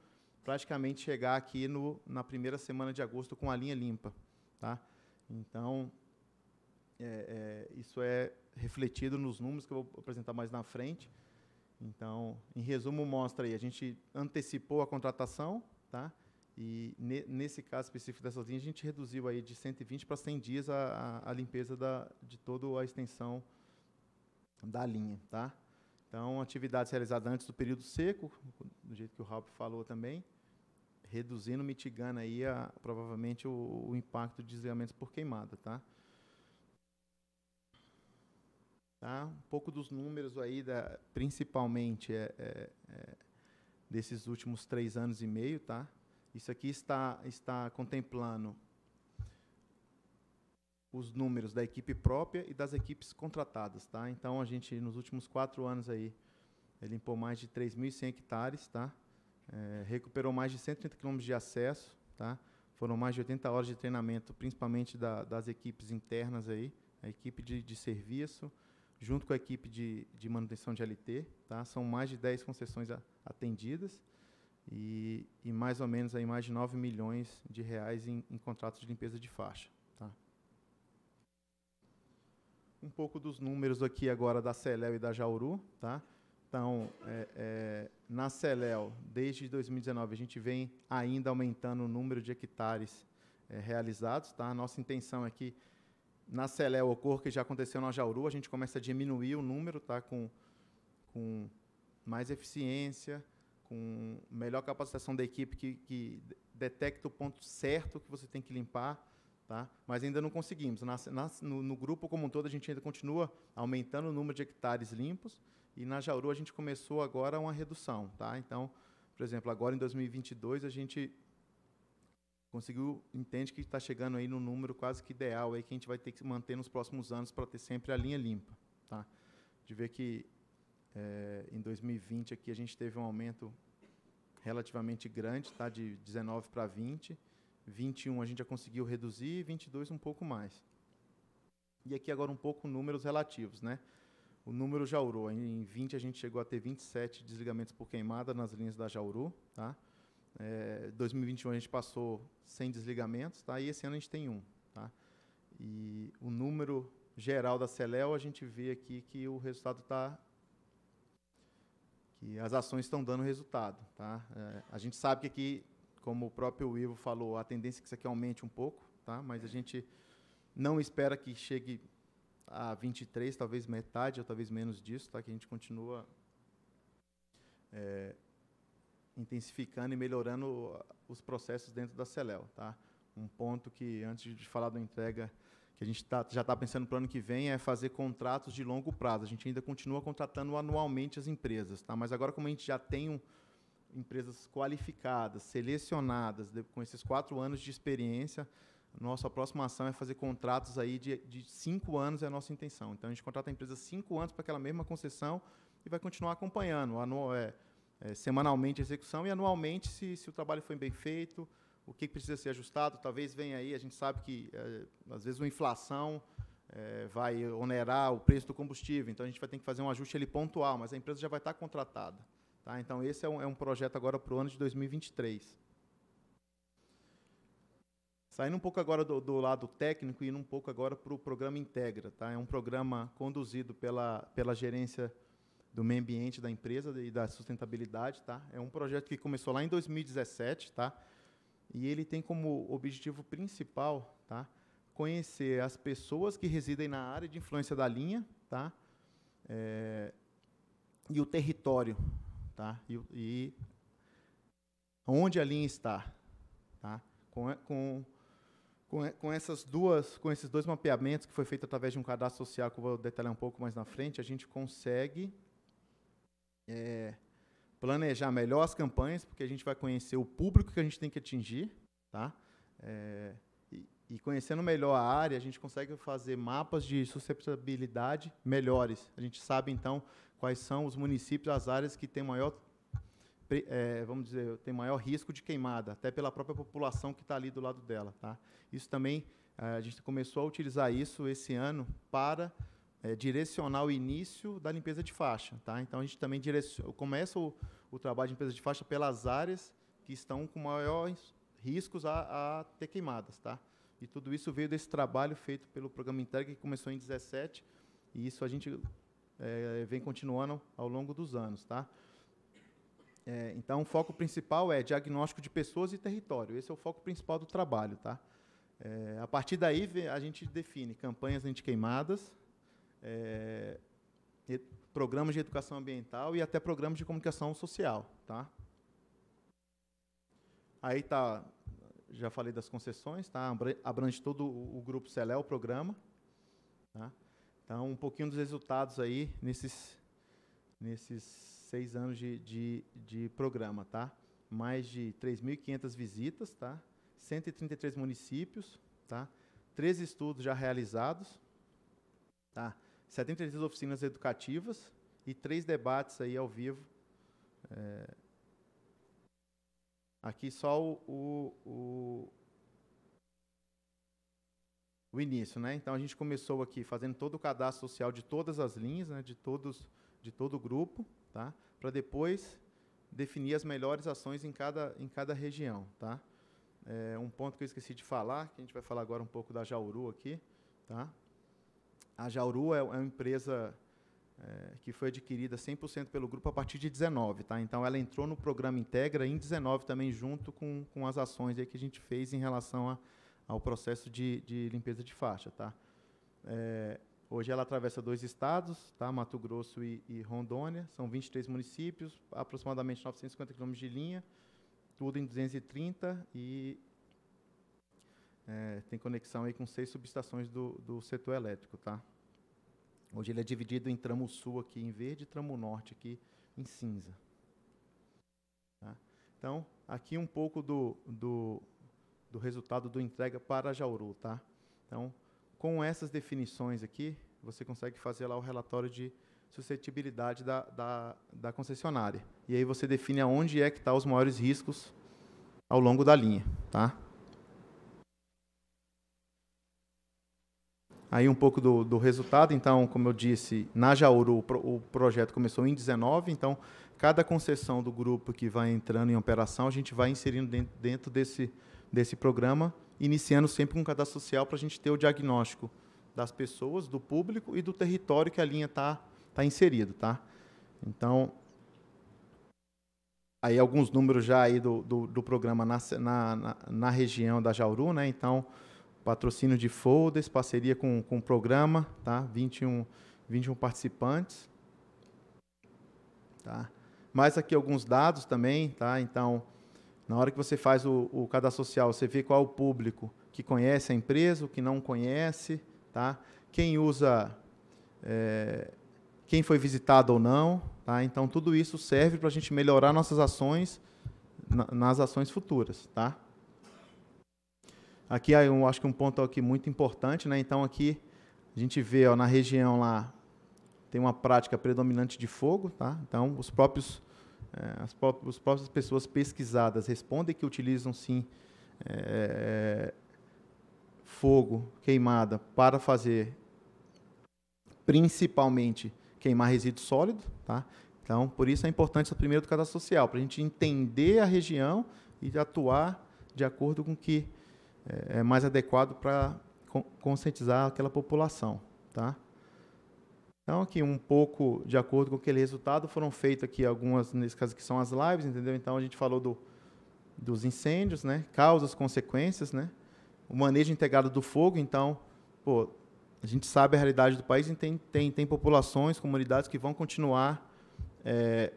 praticamente chegar aqui no, na primeira semana de agosto com a linha limpa. Tá? Então, é, é, isso é refletido nos números que eu vou apresentar mais na frente. Então, em resumo, mostra aí, a gente antecipou a contratação, tá? E ne, nesse caso específico dessas linhas, a gente reduziu aí de 120 para 100 dias a, a, a, limpeza da, de toda a extensão da linha, tá? Então, atividades realizadas antes do período seco, do jeito que o Raul falou também, reduzindo, mitigando aí a, provavelmente o, o, impacto de desligamentos por queimada, tá? Tá? Um pouco dos números aí, da, principalmente é, é, é, desses últimos três anos e meio, tá? Isso aqui está, está contemplando os números da equipe própria e das equipes contratadas, tá? Então a gente nos últimos quatro anos aí limpou mais de 3.100 hectares, tá? É, recuperou mais de 130 quilômetros de acesso, tá? Foram mais de 80 horas de treinamento, principalmente da, das equipes internas aí, a equipe de, de serviço, junto com a equipe de, de, manutenção de LT, tá? São mais de 10 concessões a, atendidas e, e, mais ou menos aí mais de 9 milhões de reais em, em contratos de limpeza de faixa, tá? Um pouco dos números aqui agora da Celel e da Jauru, tá? Então, é, é, na Celel, desde 2019, a gente vem ainda aumentando o número de hectares é, realizados. Tá? A nossa intenção é que na Celel ocorra, que já aconteceu na Jauru, a gente começa a diminuir o número tá? com, com mais eficiência, com melhor capacitação da equipe que, que detecta o ponto certo que você tem que limpar. Tá? Mas ainda não conseguimos. Na, na, no, no, grupo como um todo, a gente ainda continua aumentando o número de hectares limpos, e na Jauru a gente começou agora uma redução, tá? Então, por exemplo, agora em 2022 a gente conseguiu, entende que está chegando aí no número quase que ideal aí que a gente vai ter que manter nos próximos anos para ter sempre a linha limpa, tá? De ver que é, em 2020 aqui a gente teve um aumento relativamente grande, tá? De 19 para 20, 21 a gente já conseguiu reduzir, 22 um pouco mais. E aqui agora um pouco números relativos, né? O número Jauru, em 20 a gente chegou a ter 27 desligamentos por queimada nas linhas da Jauru, tá? É, 2021 a gente passou sem desligamentos, tá? E esse ano a gente tem um, tá? E o número geral da Celel, a gente vê aqui que o resultado está que as ações estão dando resultado, tá? É, a gente sabe que aqui, como o próprio Ivo falou, a tendência é que isso aqui aumente um pouco, tá? Mas a gente não espera que chegue a 23, talvez metade ou talvez menos disso, tá? que a gente continua é, intensificando e melhorando os processos dentro da Celel. Tá? Um ponto que, antes de falar da entrega, que a gente tá, já está pensando para o ano que vem, é fazer contratos de longo prazo. A gente ainda continua contratando anualmente as empresas, tá? mas agora, como a gente já tem um, empresas qualificadas, selecionadas, de, com esses quatro anos de experiência, nossa próxima ação é fazer contratos aí de, de cinco anos, é a nossa intenção. Então, a gente contrata a empresa cinco anos para aquela mesma concessão e vai continuar acompanhando anual, é, é, semanalmente a execução e anualmente se, se o trabalho foi bem feito, o que precisa ser ajustado. Talvez venha aí, a gente sabe que, é, às vezes, uma inflação é, vai onerar o preço do combustível, então a gente vai ter que fazer um ajuste ali pontual, mas a empresa já vai estar contratada. Tá? Então, esse é um, é um projeto agora para o ano de 2023. Saindo um pouco agora do, do lado técnico e indo um pouco agora para o programa Integra. Tá? É um programa conduzido pela, pela gerência do meio ambiente da empresa e da sustentabilidade, tá? É um projeto que começou lá em 2017, tá? E ele tem como objetivo principal, tá? Conhecer as pessoas que residem na área de influência da linha, tá? É, e o território, tá? E, e, onde a linha está, tá? Com, com com, com, essas duas, com esses dois mapeamentos que foi feito através de um cadastro social, que eu vou detalhar um pouco mais na frente, a gente consegue é, planejar melhor as campanhas, porque a gente vai conhecer o público que a gente tem que atingir, tá? É, e, e, conhecendo melhor a área, a gente consegue fazer mapas de susceptibilidade melhores. A gente sabe então quais são os municípios, as áreas que têm maior é, vamos dizer, tem maior risco de queimada, até pela própria população que está ali do lado dela. Tá? Isso também, é, a gente começou a utilizar isso esse ano para é, direcionar o início da limpeza de faixa. Tá? Então, a gente também direciona, começa o, o trabalho de limpeza de faixa pelas áreas que estão com maiores riscos a, a ter queimadas. Tá? E tudo isso veio desse trabalho feito pelo programa Interg, que começou em 2017, e isso a gente é, vem continuando ao longo dos anos. Tá? É, então, o foco principal é diagnóstico de pessoas e território. Esse é o foco principal do trabalho. Tá? É, a partir daí, a gente define campanhas antiqueimadas, é, programas de educação ambiental e até programas de comunicação social. Tá? Aí tá, já falei das concessões, tá? abrange todo o grupo CELE, o programa. Tá? Então, um pouquinho dos resultados aí nesses, nesses seis anos de, de, de programa, tá? Mais de 3.500 visitas, tá? 133 municípios, tá? 13 estudos já realizados, tá? 73 oficinas educativas e três debates aí ao vivo. É, aqui só o, o, o, o, início, né? Então a gente começou aqui fazendo todo o cadastro social de todas as linhas, né? De todos, de todo o grupo tá? para depois definir as melhores ações em cada, em cada região. Tá? É, um ponto que eu esqueci de falar, que a gente vai falar agora um pouco da Jauru aqui. Tá? A Jauru é, é uma empresa é, que foi adquirida 100% pelo grupo a partir de 19. Tá? Então, ela entrou no programa Integra em 19 também, junto com, com as ações aí que a gente fez em relação a, ao processo de, de limpeza de faixa. Tá? É, Hoje ela atravessa dois estados, tá? Mato Grosso e, e Rondônia. São 23 municípios, aproximadamente 950 quilômetros de linha, tudo em 230 e é, tem conexão aí com seis subestações do, do setor elétrico, tá? Hoje ele é dividido em tramo sul aqui em verde e tramo norte aqui em cinza. Tá? Então, aqui um pouco do, do, do resultado do entrega para Jauru, tá? Então, com essas definições aqui, você consegue fazer lá o relatório de suscetibilidade da, da, da concessionária. E aí você define aonde é que estão tá os maiores riscos ao longo da linha. Tá? Aí um pouco do, do, resultado, então, como eu disse, na Jauru o, pro, o, projeto começou em 19, então cada concessão do grupo que vai entrando em operação, a gente vai inserindo dentro, dentro desse, desse programa iniciando sempre com o cadastro social para a gente ter o diagnóstico das pessoas, do público e do território que a linha está tá inserido. Tá? Então, aí alguns números já aí do, do, do programa na, na, na, região da Jauru, né? então, patrocínio de folders, parceria com, com o programa, tá? 21, 21 participantes. Tá? Mais aqui alguns dados também, tá? Então, na hora que você faz o, o cadastro social, você vê qual é o público que conhece a empresa, o que não conhece, tá? quem usa, é, quem foi visitado ou não. Tá? Então, tudo isso serve para a gente melhorar nossas ações na, nas ações futuras. Tá? Aqui, eu acho que um ponto aqui muito importante. Né? Então, aqui a gente vê ó, na região lá, tem uma prática predominante de fogo. Tá? Então, os próprios é, as, próprias, as próprias pessoas pesquisadas respondem que utilizam sim é, é fogo, queimada, para fazer principalmente queimar resíduo sólido. Tá? Então, por isso importante o primeiro do cadastro social, para a gente entender a região e atuar de acordo com o que é, é mais adequado para conscientizar aquela população. Tá? Então, aqui um pouco de acordo com aquele resultado, foram feitas aqui algumas, nesse caso que são as lives, entendeu? Então, a gente falou do, dos incêndios, né? Causas, consequências, né? O manejo integrado do fogo, então, pô, a gente sabe a realidade do país e tem, tem, tem populações, comunidades que vão continuar é,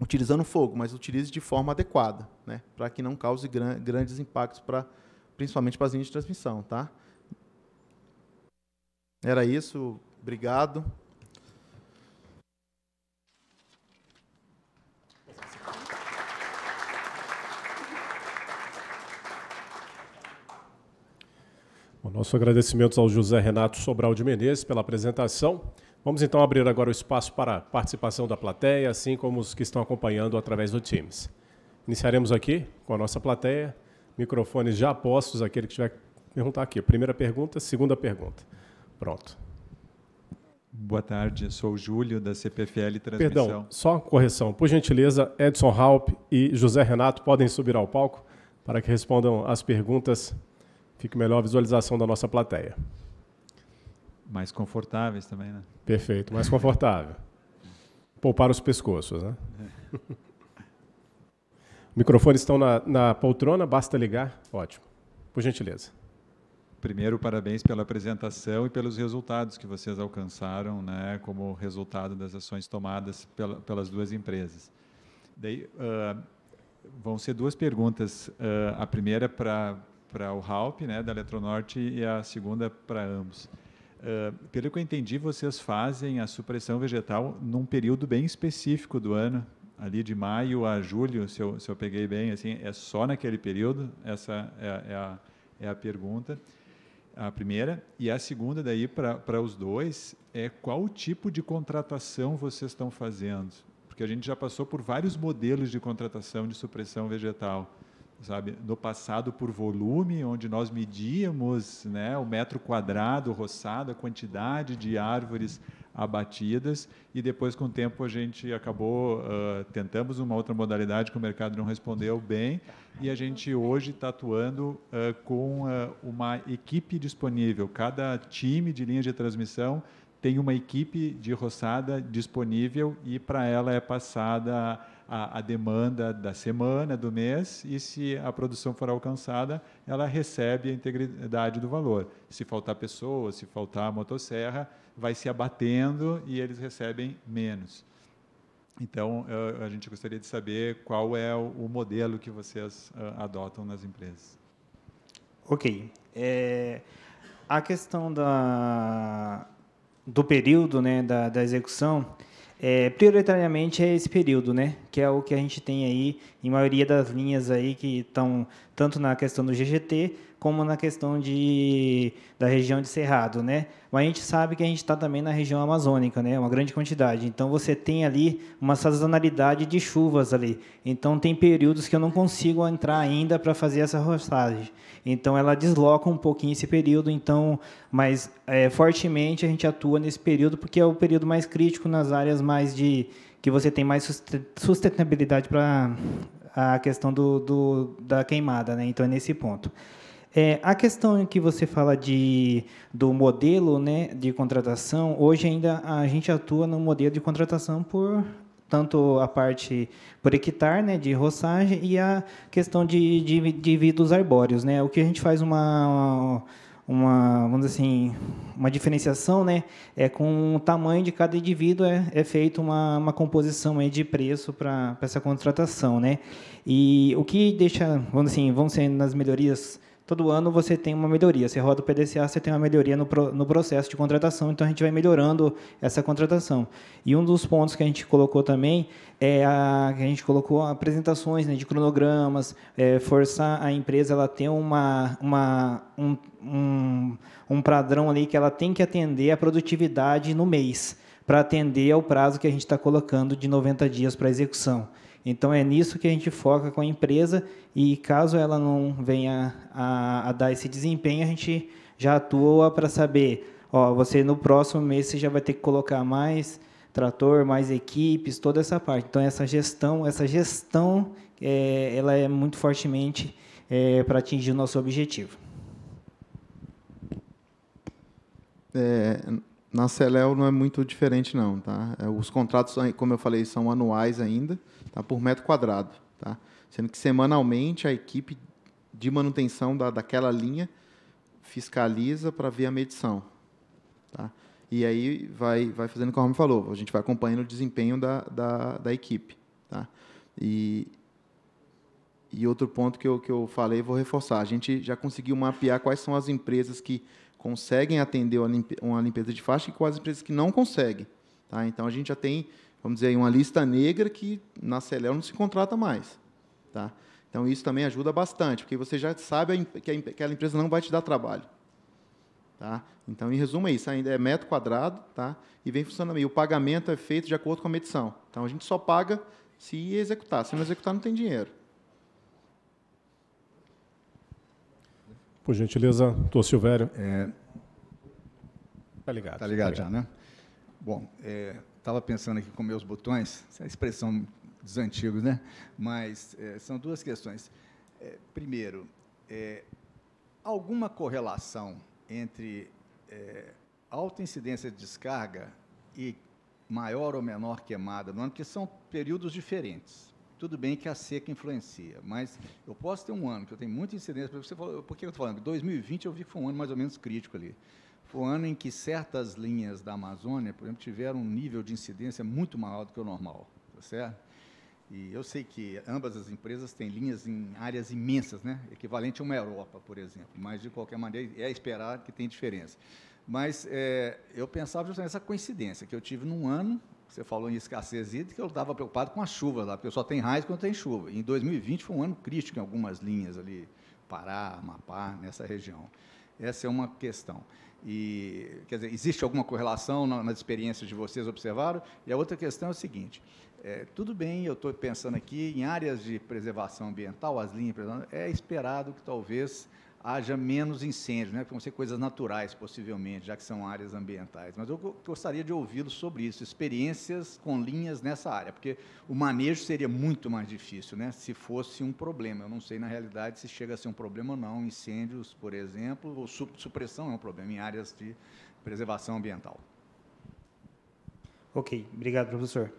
utilizando fogo, mas utilize de forma adequada, né? Para que não cause gran, grandes impactos, pra, principalmente para as linhas de transmissão, tá? Era isso. Obrigado. O nosso agradecimento ao José Renato Sobral de Menezes pela apresentação. Vamos então abrir agora o espaço para a participação da plateia, assim como os que estão acompanhando através do Teams. Iniciaremos aqui com a nossa plateia, microfones já postos, aquele que tiver que perguntar aqui. Primeira pergunta, segunda pergunta. Pronto. Boa tarde, sou o Júlio da CPFL Transmissão. Perdão, só uma correção. Por gentileza, Edson Halp e José Renato podem subir ao palco para que respondam as perguntas. Fique melhor a visualização da nossa plateia. Mais confortáveis também, né? Perfeito, mais confortável. Poupar os pescoços, né? Microfones estão na, na poltrona, basta ligar. Ótimo. Por gentileza primeiro, parabéns pela apresentação e pelos resultados que vocês alcançaram, né, como resultado das ações tomadas pela, pelas duas empresas. Daí, uh, vão ser duas perguntas. Uh, a primeira para para o Halp, né, da Eletronorte, e a segunda para ambos. Uh, pelo que eu entendi, vocês fazem a supressão vegetal num período bem específico do ano, ali de maio a julho, se eu, se eu peguei bem, assim, é só naquele período? Essa é, é a, é a pergunta. A primeira. E a segunda, daí, para os dois, é qual tipo de contratação vocês estão fazendo? Porque a gente já passou por vários modelos de contratação de supressão vegetal sabe, no passado por volume, onde nós medíamos né, o metro quadrado roçado, a quantidade de árvores abatidas, e depois, com o tempo, a gente acabou, uh, tentamos uma outra modalidade que o mercado não respondeu bem, e a gente hoje está atuando uh, com uh, uma equipe disponível, cada time de linha de transmissão tem uma equipe de roçada disponível e para ela é passada a, a, demanda da semana, do mês, e se a produção for alcançada, ela recebe a integridade do valor. Se faltar pessoa, se faltar motosserra, vai se abatendo e eles recebem menos. Então, a gente gostaria de saber qual é o, modelo que vocês ah, adotam nas empresas. Ok. É, a questão da, do período né, da, da execução, é, prioritariamente é esse período, né? Que é o que a gente tem aí em maioria das linhas aí que estão tanto na questão do GGT como na questão de, da região de Cerrado, né? Mas a gente sabe que a gente está também na região amazônica, né? Uma grande quantidade. Então você tem ali uma sazonalidade de chuvas ali. Então tem períodos que eu não consigo entrar ainda para fazer essa roçagem. Então ela desloca um pouquinho esse período. Então, mas é, fortemente a gente atua nesse período porque é o período mais crítico nas áreas mais de que você tem mais sustentabilidade para a questão do, do, da queimada, né? Então é nesse ponto. É, a questão é que você fala de, do modelo né, de contratação, hoje ainda a gente atua no modelo de contratação por tanto a parte por hectare, né, de roçagem, e a questão de, indivíduos arbóreos. Né? O que a gente faz uma, uma vamos dizer assim, uma diferenciação né, é com o tamanho de cada indivíduo é, é feita uma, uma composição aí de preço para essa contratação. Né? E o que deixa, vamos, assim, vão ser nas melhorias todo ano você tem uma melhoria. Você roda o PDCA, você tem uma melhoria no, pro, no processo de contratação, então a gente vai melhorando essa contratação. E um dos pontos que a gente colocou também é a, que a gente colocou apresentações né, de cronogramas, é, forçar a empresa ela ter uma, uma, um, um, um padrão ali que ela tem que atender a produtividade no mês para atender ao prazo que a gente está colocando de 90 dias para execução. Então é nisso que a gente foca com a empresa e caso ela não venha a, a dar esse desempenho, a gente já atua para saber, ó, você no próximo mês você já vai ter que colocar mais trator, mais equipes, toda essa parte. Então essa gestão, essa gestão, é, ela é muito fortemente é, para atingir o nosso objetivo. É, na Celel não é muito diferente não, tá? É, os contratos, como eu falei, são anuais ainda tá, por metro quadrado. Tá? Sendo que semanalmente a equipe de manutenção da, daquela linha fiscaliza para ver a medição. Tá? E aí vai, vai fazendo como o Rami falou, a gente vai acompanhando o desempenho da, da, da equipe. Tá? E, e outro ponto que eu, que eu falei, vou reforçar, a gente já conseguiu mapear quais são as empresas que conseguem atender uma limpeza de faixa e quais as empresas que não conseguem. Tá? Então, a gente já tem vamos dizer, uma lista negra que na Celel não se contrata mais. Tá? Então, isso também ajuda bastante, porque você já sabe que aquela empresa não vai te dar trabalho. Tá? Então, em resumo, é isso. Ainda é metro quadrado tá? e vem funcionando. E o pagamento é feito de acordo com a medição. Então, a gente só paga se executar. Se não executar, não tem dinheiro. Por gentileza, doutor Silvério. Está é... Tá ligado. Está ligado, tá ligado, já, né? Bom, é, estava pensando aqui com meus botões, essa é a expressão dos antigos, né? Mas é, são duas questões. É, primeiro, é, alguma correlação entre é, alta incidência de descarga e maior ou menor queimada no ano, porque são períodos diferentes. Tudo bem que a seca influencia, mas eu posso ter um ano que eu tenho muita incidência. Você falou, por que eu estou falando? 2020 eu vi que foi um ano mais ou menos crítico ali foi um ano em que certas linhas da Amazônia, por exemplo, tiveram um nível de incidência muito maior do que o normal, tá certo? E eu sei que ambas as empresas têm linhas em áreas imensas, né? equivalente a uma Europa, por exemplo, mas de qualquer maneira é esperar que tenha diferença. Mas é, eu pensava justamente nessa coincidência que eu tive num ano, você falou em escassez hídrica, eu estava preocupado com a chuva lá, porque só tem raiz quando tem chuva. E em 2020 foi um ano crítico em algumas linhas ali, Pará, Amapá, nessa região. Essa é uma questão. E, quer dizer, existe alguma correlação nas experiências de vocês observaram? E a outra questão é o seguinte: é, tudo bem, eu estou pensando aqui em áreas de preservação ambiental, as linhas, é esperado que talvez haja menos incêndios, né? vão ser coisas naturais, possivelmente, já que são áreas ambientais. Mas eu gostaria de ouvi-lo sobre isso, experiências com linhas nessa área, porque o manejo seria muito mais difícil né? se fosse um problema. Eu não sei, na realidade, se chega a ser um problema ou não. Incêndios, por exemplo, ou supressão é um problema em áreas de preservação ambiental. Ok, obrigado, professor.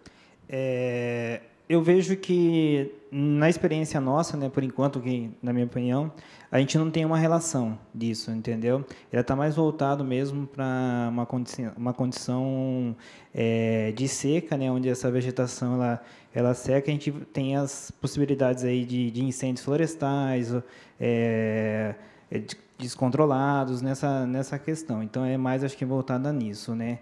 É, eu vejo que na experiência nossa, né, por enquanto, que na minha opinião, a gente não tem uma relação disso, entendeu? Ela está mais voltado mesmo para uma condição, uma condição é, de seca, né, onde essa vegetação ela, ela seca, a gente tem as possibilidades aí de, de incêndios florestais, é, é descontrolados nessa nessa questão. Então é mais acho que voltada nisso, né?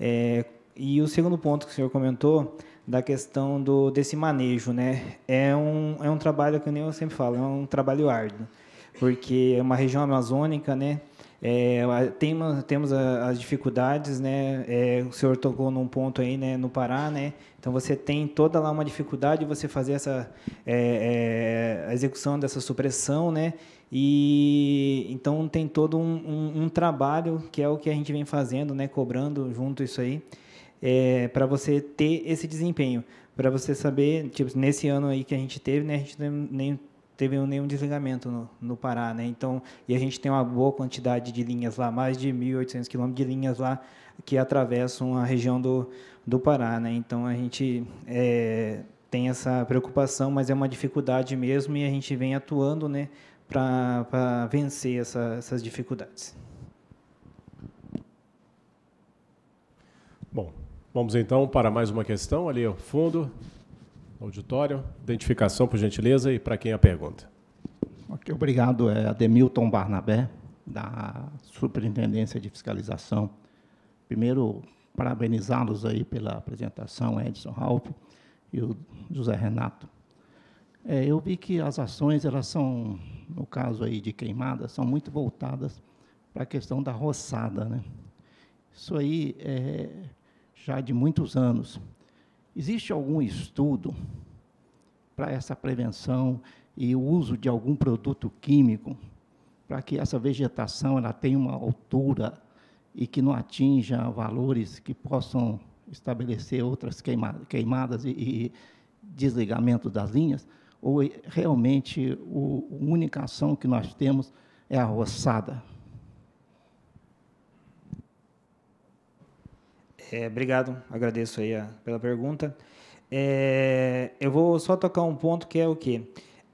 É, e o segundo ponto que o senhor comentou da questão do, desse manejo, né? É um, é um trabalho que nem eu sempre falo, é um trabalho árduo, porque é uma região amazônica, né? É, tem, temos as dificuldades, né? É, o senhor tocou num ponto aí, né? No Pará, né? Então você tem toda lá uma dificuldade você fazer essa é, é, a execução dessa supressão, né? E então tem todo um, um, um trabalho que é o que a gente vem fazendo, né? Cobrando junto isso aí é, para você ter esse desempenho, para você saber, tipo, nesse ano aí que a gente teve, né, a gente nem teve nenhum desligamento no, no Pará, né? Então, e a gente tem uma boa quantidade de linhas lá, mais de 1.800 quilômetros de linhas lá que atravessam a região do, do Pará, né? Então, a gente é, tem essa preocupação, mas é uma dificuldade mesmo e a gente vem atuando, né, para vencer essa, essas dificuldades. Bom, Vamos então para mais uma questão ali ao fundo, auditório. Identificação, por gentileza, e para quem a pergunta. Okay, obrigado, é Ademilton Barnabé, da Superintendência de Fiscalização. Primeiro, parabenizá-los aí pela apresentação, Edson Ralph e o José Renato. É, eu vi que as ações, elas são, no caso aí de queimadas, são muito voltadas para a questão da roçada. Né? Isso aí é, já de muitos anos. Existe algum estudo para essa prevenção e o uso de algum produto químico para que essa vegetação ela tenha uma altura e que não atinja valores que possam estabelecer outras queimadas e, e desligamento das linhas? Ou é realmente o, a única ação que nós temos é a roçada? É, obrigado, agradeço aí a, pela pergunta. É, eu vou só tocar um ponto que é o quê?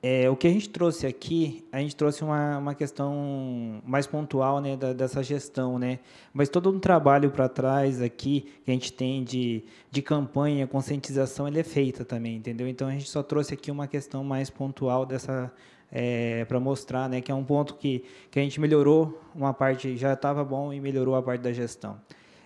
É, o que a gente trouxe aqui, a gente trouxe uma, uma questão mais pontual né, da, dessa gestão, né? mas todo um trabalho para trás aqui que a gente tem de, de campanha, conscientização, ele é feita também, entendeu? Então a gente só trouxe aqui uma questão mais pontual dessa é, para mostrar né, que é um ponto que, que a gente melhorou uma parte, já estava bom e melhorou a parte da gestão.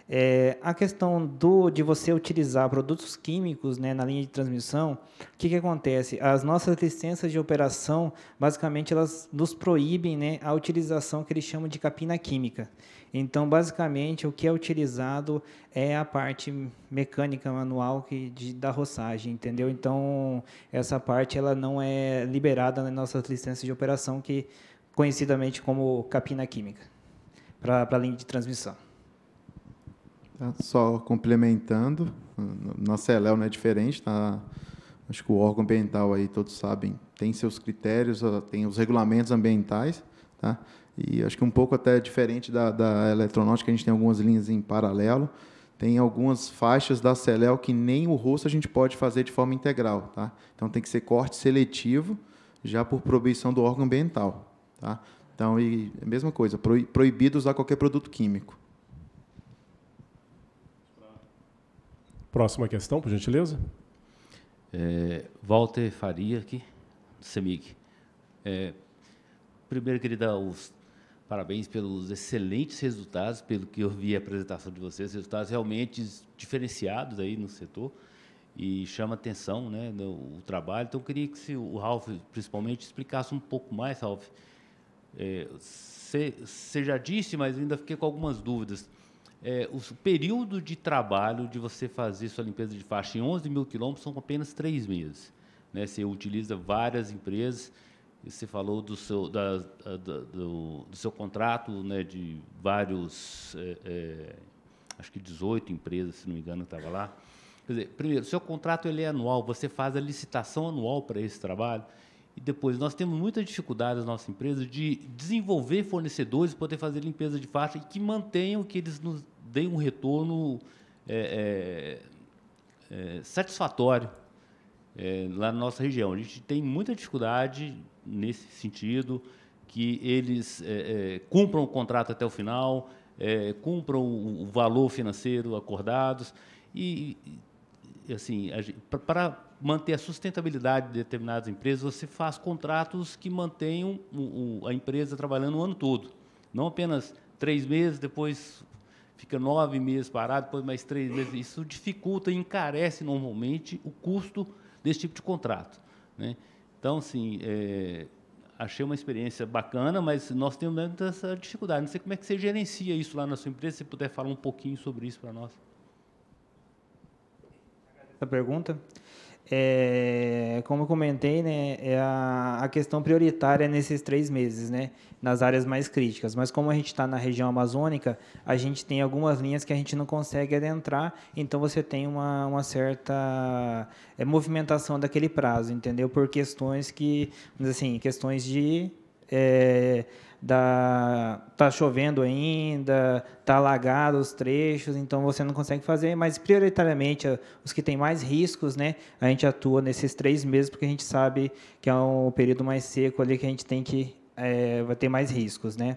É, a questão do, de você utilizar produtos químicos né, na linha de transmissão, o que, que acontece? As nossas licenças de operação, basicamente, elas nos proíbem né, a utilização que eles chamam de capina química. Então, basicamente, o que é utilizado é a parte mecânica manual que de, da roçagem, entendeu? Então, essa parte ela não é liberada nas nossas licenças de operação, que conhecidamente como capina química, para a linha de transmissão. Tá, só complementando, na CELEL não é diferente, tá? acho que o órgão ambiental aí todos sabem, tem seus critérios, tem os regulamentos ambientais, tá? e acho que um pouco até diferente da, da que a gente tem algumas linhas em paralelo, tem algumas faixas da CELEL que nem o rosto a gente pode fazer de forma integral. Tá? Então, tem que ser corte seletivo, já por proibição do órgão ambiental. Tá? Então, e mesma coisa, proibido usar qualquer produto químico. Próxima questão, por gentileza. É, Walter Faria aqui, do CEMIG. É, primeiro, queria dar os parabéns pelos excelentes resultados, pelo que eu vi a apresentação de vocês, resultados realmente diferenciados aí no setor e chama atenção né, no, o trabalho. Então, eu queria que se o Ralf, principalmente, explicasse um pouco mais, Ralf. Você é, já disse, mas ainda fiquei com algumas dúvidas é, o período de trabalho de você fazer sua limpeza de faixa em 11 mil quilômetros são apenas três meses. Né? Você utiliza várias empresas. Você falou do seu, da, da, do, do, seu contrato né, de vários, é, é, acho que 18 empresas, se não me engano, estava lá. Quer dizer, primeiro, seu contrato ele é anual, você faz a licitação anual para esse trabalho. E depois, nós temos muita dificuldade na nossas empresas de desenvolver fornecedores, poder fazer limpeza de faixa e que mantenham, que eles nos deem um retorno é, é, é, satisfatório é, lá na nossa região. A gente tem muita dificuldade nesse sentido, que eles é, é, cumpram o contrato até o final, cumpram o, o valor financeiro acordados e assim para manter a sustentabilidade de determinadas empresas, você faz contratos que mantenham a empresa trabalhando o ano todo. Não apenas três meses, depois fica nove meses parado, depois mais três meses. Isso dificulta e encarece normalmente o custo desse tipo de contrato. Né? Então, assim, é, achei uma experiência bacana, mas nós temos essa dificuldade. Não sei como é que você gerencia isso lá na sua empresa, se puder falar um pouquinho sobre isso para nós. a pergunta? é, como eu comentei, né, é a, a, questão prioritária nesses três meses, né, nas áreas mais críticas. Mas como a gente está na região amazônica, a gente tem algumas linhas que a gente não consegue adentrar, então você tem uma, uma certa é, movimentação daquele prazo, entendeu? Por questões que, assim, questões de é, da tá chovendo ainda, tá alagado os trechos, então você não consegue fazer, mas prioritariamente eh, os que têm mais riscos, né, a gente atua nesses três meses porque a gente sabe que é um período mais seco ali que a gente tem que é, vai ter mais riscos, né?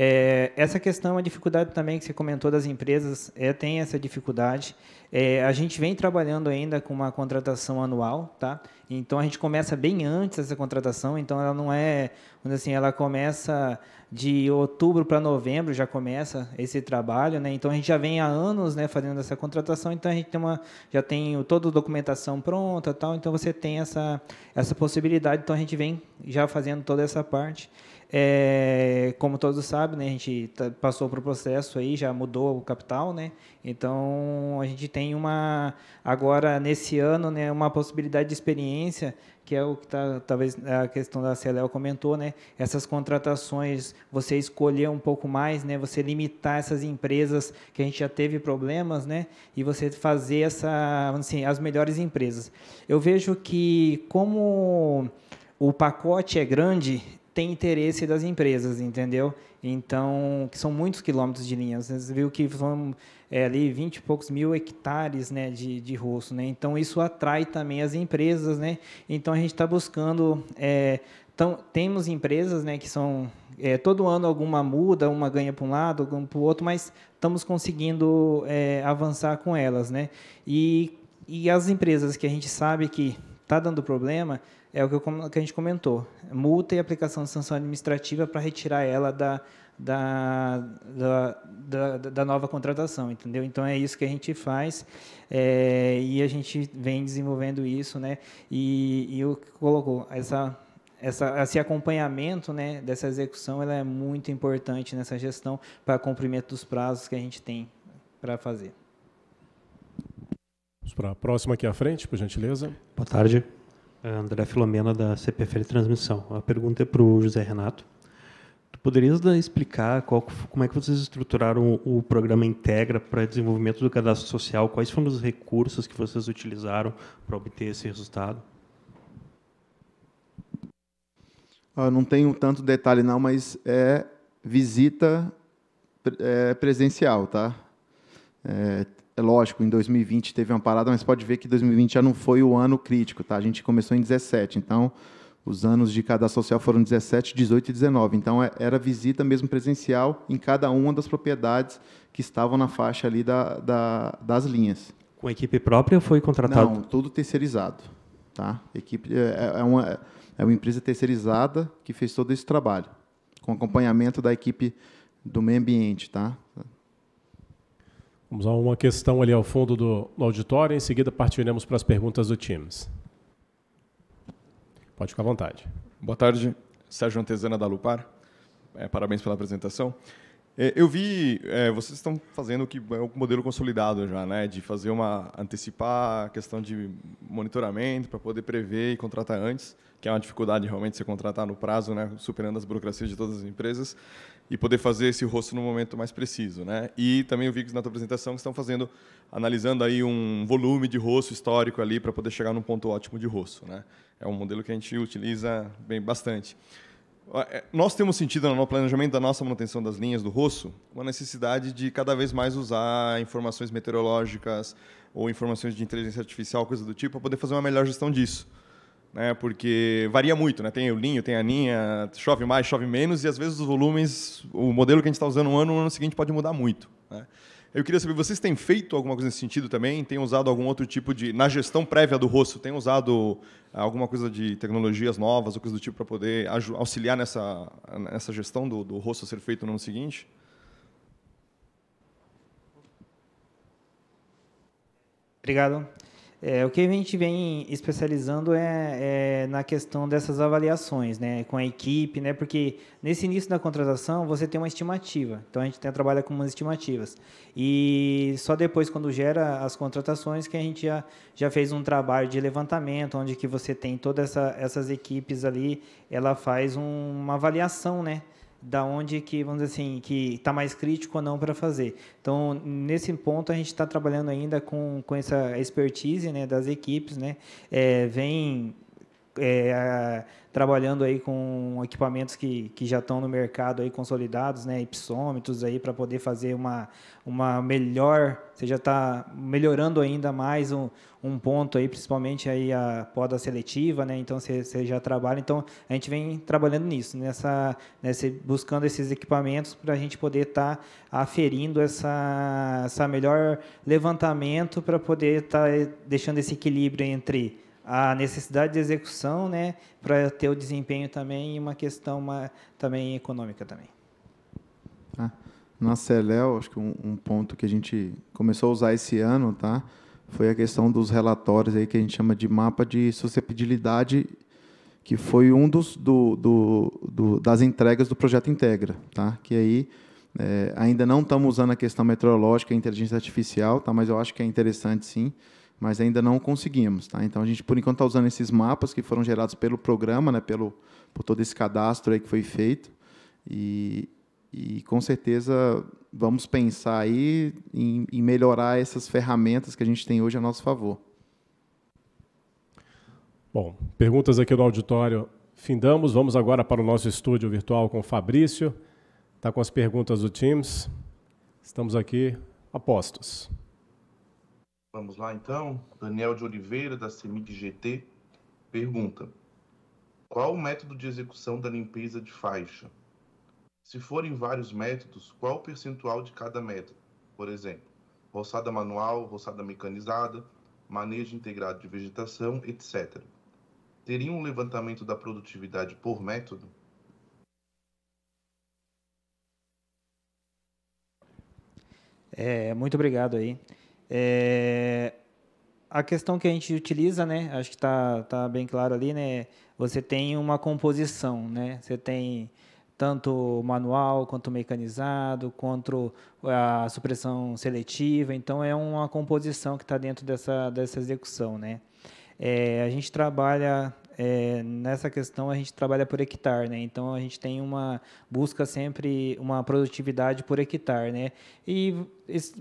É, essa questão, é a dificuldade também que você comentou das empresas, é, tem essa dificuldade. É, a gente vem trabalhando ainda com uma contratação anual, tá? Então a gente começa bem antes essa contratação, então ela não é, assim, ela começa de outubro para novembro já começa esse trabalho, né? Então a gente já vem há anos, né, fazendo essa contratação, então a gente tem uma já tem toda a documentação pronta, tal, então você tem essa essa possibilidade, então a gente vem já fazendo toda essa parte. É, como todos sabem, né, a gente tá, passou para o processo aí, já mudou o capital, né? Então a gente tem uma agora nesse ano, né, uma possibilidade de experiência que é o que tá, talvez a questão da Celel comentou, né? Essas contratações, você escolher um pouco mais, né? Você limitar essas empresas que a gente já teve problemas, né? E você fazer essa, assim, as melhores empresas. Eu vejo que como o pacote é grande, tem interesse das empresas, entendeu? Então, que são muitos quilômetros de linhas. Você viu que são é, ali 20 e poucos mil hectares né, de, de rosto, né? Então, isso atrai também as empresas, né? Então, a gente está buscando... É, tão, temos empresas né, que são... É, todo ano alguma muda, uma ganha para um lado, alguma para o outro, mas estamos conseguindo é, avançar com elas, né? E, e as empresas que a gente sabe que está dando problema é o que, eu, que a gente comentou. Multa e aplicação de sanção administrativa para retirar ela da, da, da, da, nova contratação, entendeu? Então é isso que a gente faz é, e a gente vem desenvolvendo isso, né? E, e o que colocou essa essa, esse acompanhamento né, dessa execução ela é muito importante nessa gestão para cumprimento dos prazos que a gente tem para fazer. Vamos para a próxima aqui à frente, por gentileza. Boa tarde. Eh, André Filomena, da CPFL Transmissão. A pergunta é para o José Renato. Tu poderias né, explicar qual, como é que vocês estruturaram o, programa Integra para desenvolvimento do cadastro social? Quais foram os recursos que vocês utilizaram para obter esse resultado? Ah, não tenho tanto detalhe, não, mas é visita é presencial, tá? É, é lógico, em 2020 teve uma parada, mas pode ver que 2020 já não foi o ano crítico, tá? A gente começou em 17, então os anos de cada social foram 17, 18 e 19. Então é, era visita mesmo presencial em cada uma das propriedades que estavam na faixa ali da, da, das linhas. Com equipe própria ou foi contratado? Não, tudo terceirizado, tá? Equipe é, é, é uma é uma empresa terceirizada que fez todo esse trabalho com acompanhamento da equipe do meio ambiente, tá? Vamos a uma questão ali ao fundo do, do auditório, em seguida partiremos para as perguntas do Teams. Pode ficar à vontade. Boa tarde, Sérgio Antesana da Lupar. É, parabéns pela apresentação. É, eu vi, é, vocês estão fazendo o que é um modelo consolidado já, né, de fazer uma antecipar a questão de monitoramento para poder prever e contratar antes, que é uma dificuldade realmente se contratar no prazo, né, superando as burocracias de todas as empresas e poder fazer esse rosto no momento mais preciso, né? E também eu vi que na tua apresentação que estão fazendo, analisando aí um volume de rosto histórico ali para poder chegar num ponto ótimo de rosto, né? É um modelo que a gente utiliza bem bastante. Ah, é, nós temos sentido no planejamento da nossa manutenção das linhas do rosto uma necessidade de cada vez mais usar informações meteorológicas ou informações de inteligência artificial, coisa do tipo, para poder fazer uma melhor gestão disso né? Porque varia muito, né? Tem o linho, tem a linha, chove mais, chove menos, e às vezes os volumes, o modelo que a gente está usando um ano, no ano seguinte pode mudar muito. Né? Eu queria saber, vocês têm feito alguma coisa nesse sentido também? Tem usado algum outro tipo de. Na gestão prévia do rosto, tem usado alguma coisa de tecnologias novas ou coisa do tipo para poder auxiliar nessa, nessa gestão do, do rosto ser feito no ano seguinte? Obrigado. É, o que a gente vem especializando é, é, na questão dessas avaliações, né, com a equipe, né, porque nesse início da contratação você tem uma estimativa, então a gente tem, trabalha com umas estimativas e só depois quando gera as contratações que a gente já, já fez um trabalho de levantamento, onde que você tem todas essa, essas equipes ali, ela faz um, uma avaliação, né, da onde que vamos dizer assim que está mais crítico ou não para fazer. Então nesse ponto a gente está trabalhando ainda com, com essa expertise né, das equipes, né, é, vem é, trabalhando aí com equipamentos que, que já estão no mercado aí consolidados, né, ipsômetros aí para poder fazer uma, uma melhor, você já está melhorando ainda mais um, um ponto aí, principalmente aí a poda seletiva, né, então você, você já trabalha, então a gente vem trabalhando nisso, nessa, nessa buscando esses equipamentos para a gente poder estar tá aferindo essa, essa melhor levantamento para poder estar tá eh, deixando esse equilíbrio entre a necessidade de execução, né, para ter o desempenho também e uma questão uma, também econômica também. Tá. na CELEL, é, acho que um, um, ponto que a gente começou a usar esse ano, tá, foi a questão dos relatórios aí que a gente chama de mapa de susceptibilidade, que foi um dos do, do, do das entregas do projeto Integra, tá, que aí é, ainda não estamos usando a questão meteorológica e inteligência artificial, tá, mas eu acho que é interessante sim mas ainda não conseguimos. Tá? Então, a gente, por enquanto, está usando esses mapas que foram gerados pelo programa, né, pelo, por todo esse cadastro aí que foi feito, e, e com certeza vamos pensar aí em, em, melhorar essas ferramentas que a gente tem hoje a nosso favor. Bom, perguntas aqui do auditório findamos. Vamos agora para o nosso estúdio virtual com o Fabrício. Está com as perguntas do Teams. Estamos aqui apostos. postos. Vamos lá então. Daniel de Oliveira, da CEMIG GT, pergunta: Qual o método de execução da limpeza de faixa? Se forem vários métodos, qual o percentual de cada método? Por exemplo, roçada manual, roçada mecanizada, manejo integrado de vegetação, etc. Teria um levantamento da produtividade por método? É, muito obrigado aí. É, a questão que a gente utiliza, né? Acho que está tá bem claro ali, né? Você tem uma composição, né? Você tem tanto manual quanto mecanizado, quanto a supressão seletiva. Então é uma composição que está dentro dessa dessa execução, né? É, a gente trabalha é, nessa questão a gente trabalha por hectare, né? Então a gente tem uma busca sempre uma produtividade por hectare, né? E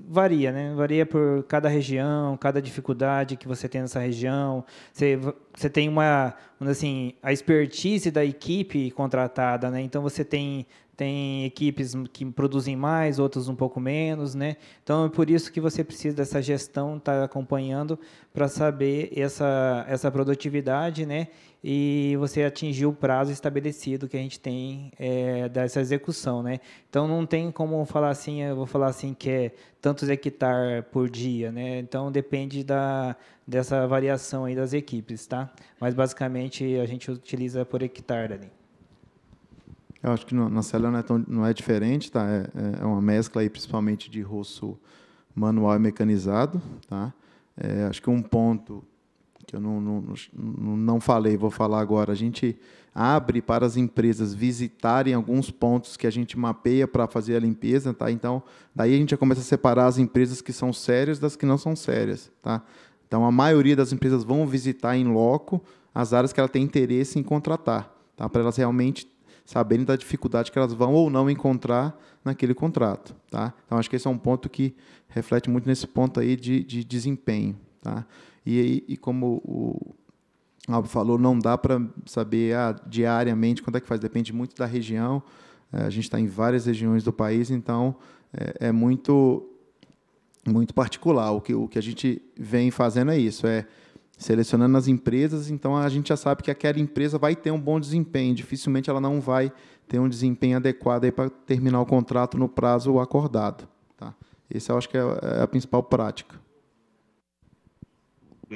varia, né? Varia por cada região, cada dificuldade que você tem nessa região. Você, você tem uma, assim, a expertise da equipe contratada, né? Então você tem tem equipes que produzem mais, outras um pouco menos, né? Então é por isso que você precisa dessa gestão, estar tá acompanhando para saber essa essa produtividade, né? e você atingiu o prazo estabelecido que a gente tem é, dessa execução, né? Então não tem como falar assim, eu vou falar assim que é tantos hectares por dia, né? Então depende da dessa variação aí das equipes, tá? Mas basicamente a gente utiliza por hectare ali. Eu acho que na célula não é, tão, não é diferente, tá? É, é, é, uma mescla aí principalmente de roço manual e mecanizado, tá? É, acho que um ponto que eu não, não, não falei, vou falar agora. A gente abre para as empresas visitarem alguns pontos que a gente mapeia para fazer a limpeza, tá? Então, daí a gente já começa a separar as empresas que são sérias das que não são sérias, tá? Então, a maioria das empresas vão visitar em loco as áreas que ela tem interesse em contratar, tá? Para elas realmente saberem da dificuldade que elas vão ou não encontrar naquele contrato, tá? Então, acho que esse é um ponto que reflete muito nesse ponto aí de, de desempenho, tá? E, e como o Alves falou, não dá para saber ah, diariamente quanto é que faz, depende muito da região. É, a gente está em várias regiões do país, então é, é muito muito particular. O que, o que a gente vem fazendo é isso, é selecionando as empresas, então a gente já sabe que aquela empresa vai ter um bom desempenho, dificilmente ela não vai ter um desempenho adequado para terminar o contrato no prazo acordado. Tá? Essa eu acho que é, é a principal prática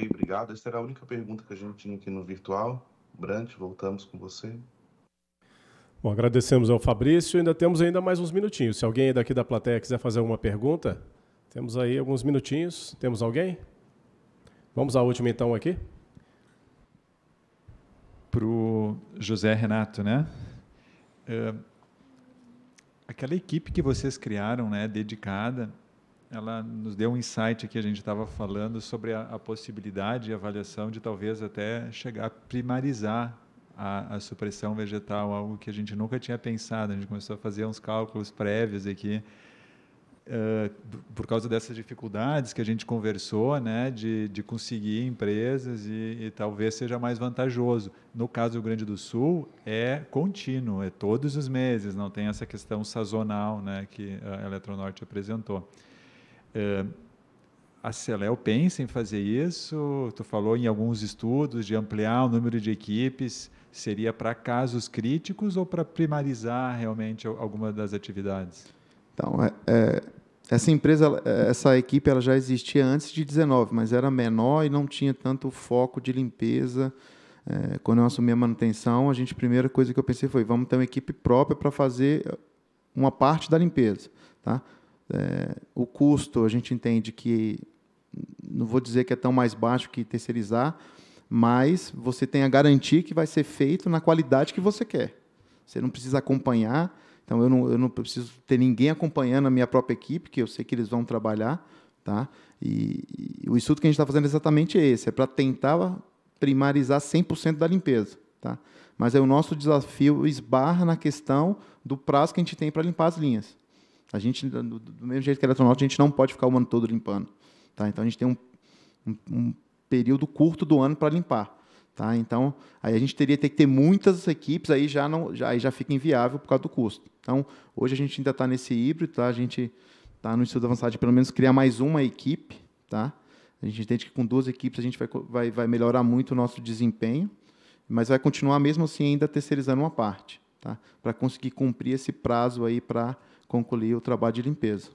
obrigado. Essa era a única pergunta que a gente tinha aqui no virtual. Brant, voltamos com você. Bom, agradecemos ao Fabrício. Ainda temos ainda mais uns minutinhos. Se alguém daqui da plateia quiser fazer alguma pergunta, temos aí alguns minutinhos. Temos alguém? Vamos à última então aqui. Para o José Renato, né? Uh, aquela equipe que vocês criaram, né, dedicada ela nos deu um insight que a gente estava falando sobre a, a, possibilidade e avaliação de talvez até chegar a primarizar a, a, supressão vegetal, algo que a gente nunca tinha pensado. A gente começou a fazer uns cálculos prévios aqui, uh, por causa dessas dificuldades que a gente conversou, né, de, de conseguir empresas e, e talvez seja mais vantajoso. No caso do Rio Grande do Sul, é contínuo, é todos os meses, não tem essa questão sazonal né, que a Eletronorte apresentou. Ah, a Celel pensa em fazer isso? Tu falou em alguns estudos de ampliar o número de equipes. Seria para casos críticos ou para primarizar realmente alguma das atividades? Então, é, é, essa empresa, é, essa equipe, ela já existia antes de 19, mas era menor e não tinha tanto foco de limpeza. É, quando eu assumi a manutenção, a gente a primeira coisa que eu pensei foi: vamos ter uma equipe própria para fazer uma parte da limpeza, tá? É, o custo, a gente entende que, não vou dizer que é tão mais baixo que terceirizar, mas você tem a garantia que vai ser feito na qualidade que você quer. Você não precisa acompanhar, então eu não, eu não preciso ter ninguém acompanhando a minha própria equipe, que eu sei que eles vão trabalhar. Tá? E, e o estudo que a gente está fazendo é exatamente esse, é para tentar primarizar 100% da limpeza. Tá? Mas é o nosso desafio esbarra na questão do prazo que a gente tem para limpar as linhas. A gente, do, do mesmo jeito que astronauta, é a gente não pode ficar o ano todo limpando. Tá? Então, a gente tem um, um, um período curto do ano para limpar. Tá? Então, aí a gente teria que ter muitas equipes, aí já, não, já, aí já fica inviável por causa do custo. Então, hoje a gente ainda está nesse híbrido, tá? a gente está no estudo avançado de pelo menos criar mais uma equipe. Tá? A gente entende que com duas equipes a gente vai, vai, vai melhorar muito o nosso desempenho, mas vai continuar mesmo assim ainda terceirizando uma parte, tá? para conseguir cumprir esse prazo aí para concluir o trabalho de limpeza.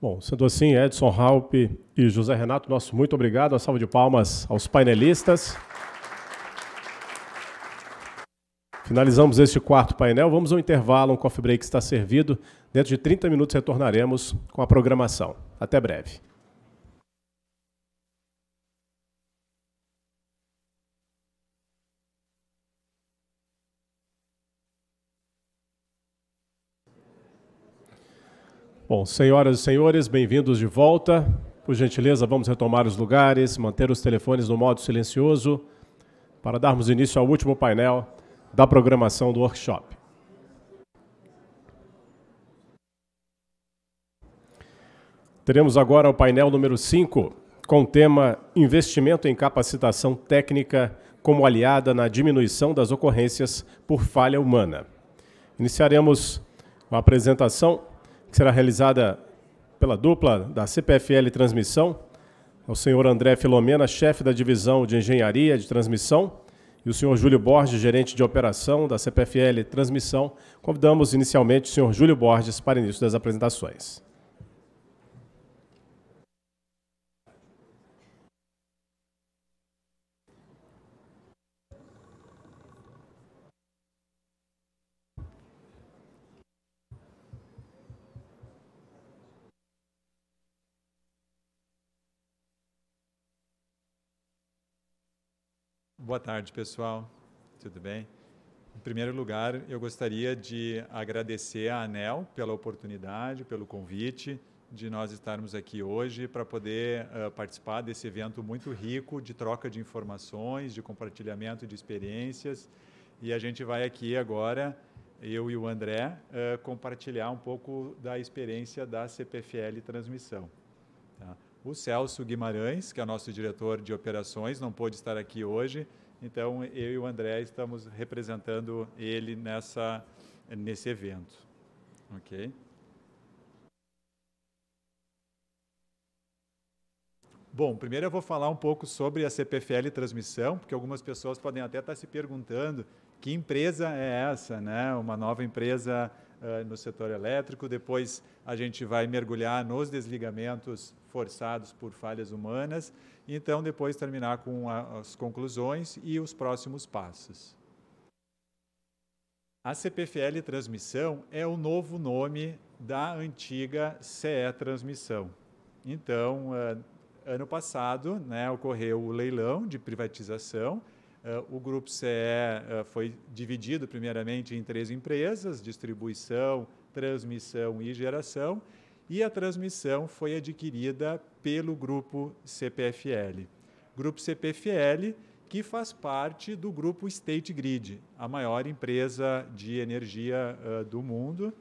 Bom, sendo assim, Edson Raup e José Renato, nosso muito obrigado. Uma salva de palmas aos painelistas. Finalizamos este quarto painel. Vamos ao intervalo, um coffee break está servido. Dentro de 30 minutos retornaremos com a programação. Até breve. Bom, senhoras e senhores, bem-vindos de volta. Por gentileza, vamos retomar os lugares, manter os telefones no modo silencioso, para darmos início ao último painel da programação do workshop. Teremos agora o painel número 5, com o tema Investimento em Capacitação Técnica como aliada na diminuição das ocorrências por falha humana. Iniciaremos a apresentação que será realizada pela dupla da CPFL Transmissão, ao é senhor André Filomena, chefe da divisão de engenharia de transmissão, e o senhor Júlio Borges, gerente de operação da CPFL Transmissão. Convidamos inicialmente o senhor Júlio Borges para início das apresentações. Boa tarde, pessoal. Tudo bem? Em primeiro lugar, eu gostaria de agradecer à ANEL pela oportunidade, pelo convite de nós estarmos aqui hoje para poder uh, participar desse evento muito rico de troca de informações, de compartilhamento de experiências. E a gente vai aqui agora, eu e o André, uh, compartilhar um pouco da experiência da CPFL Transmissão. O Celso Guimarães, que é nosso diretor de operações, não pôde estar aqui hoje, então eu e o André estamos representando ele nessa, nesse evento. Ok? Bom, primeiro eu vou falar um pouco sobre a CPFL Transmissão, porque algumas pessoas podem até estar se perguntando que empresa é essa, né? Uma nova empresa uh, no setor elétrico. Depois a gente vai mergulhar nos desligamentos forçados por falhas humanas, e então depois terminar com as conclusões e os próximos passos. A CPFL Transmissão é o novo nome da antiga CE Transmissão. Então, eh, ano passado, né, ocorreu o leilão de privatização. Eh, o grupo CE eh, foi dividido primeiramente em três empresas: distribuição, transmissão e geração, e a transmissão foi adquirida pelo grupo CPFL. Grupo CPFL, que faz parte do grupo State Grid, a maior empresa de energia uh, do mundo,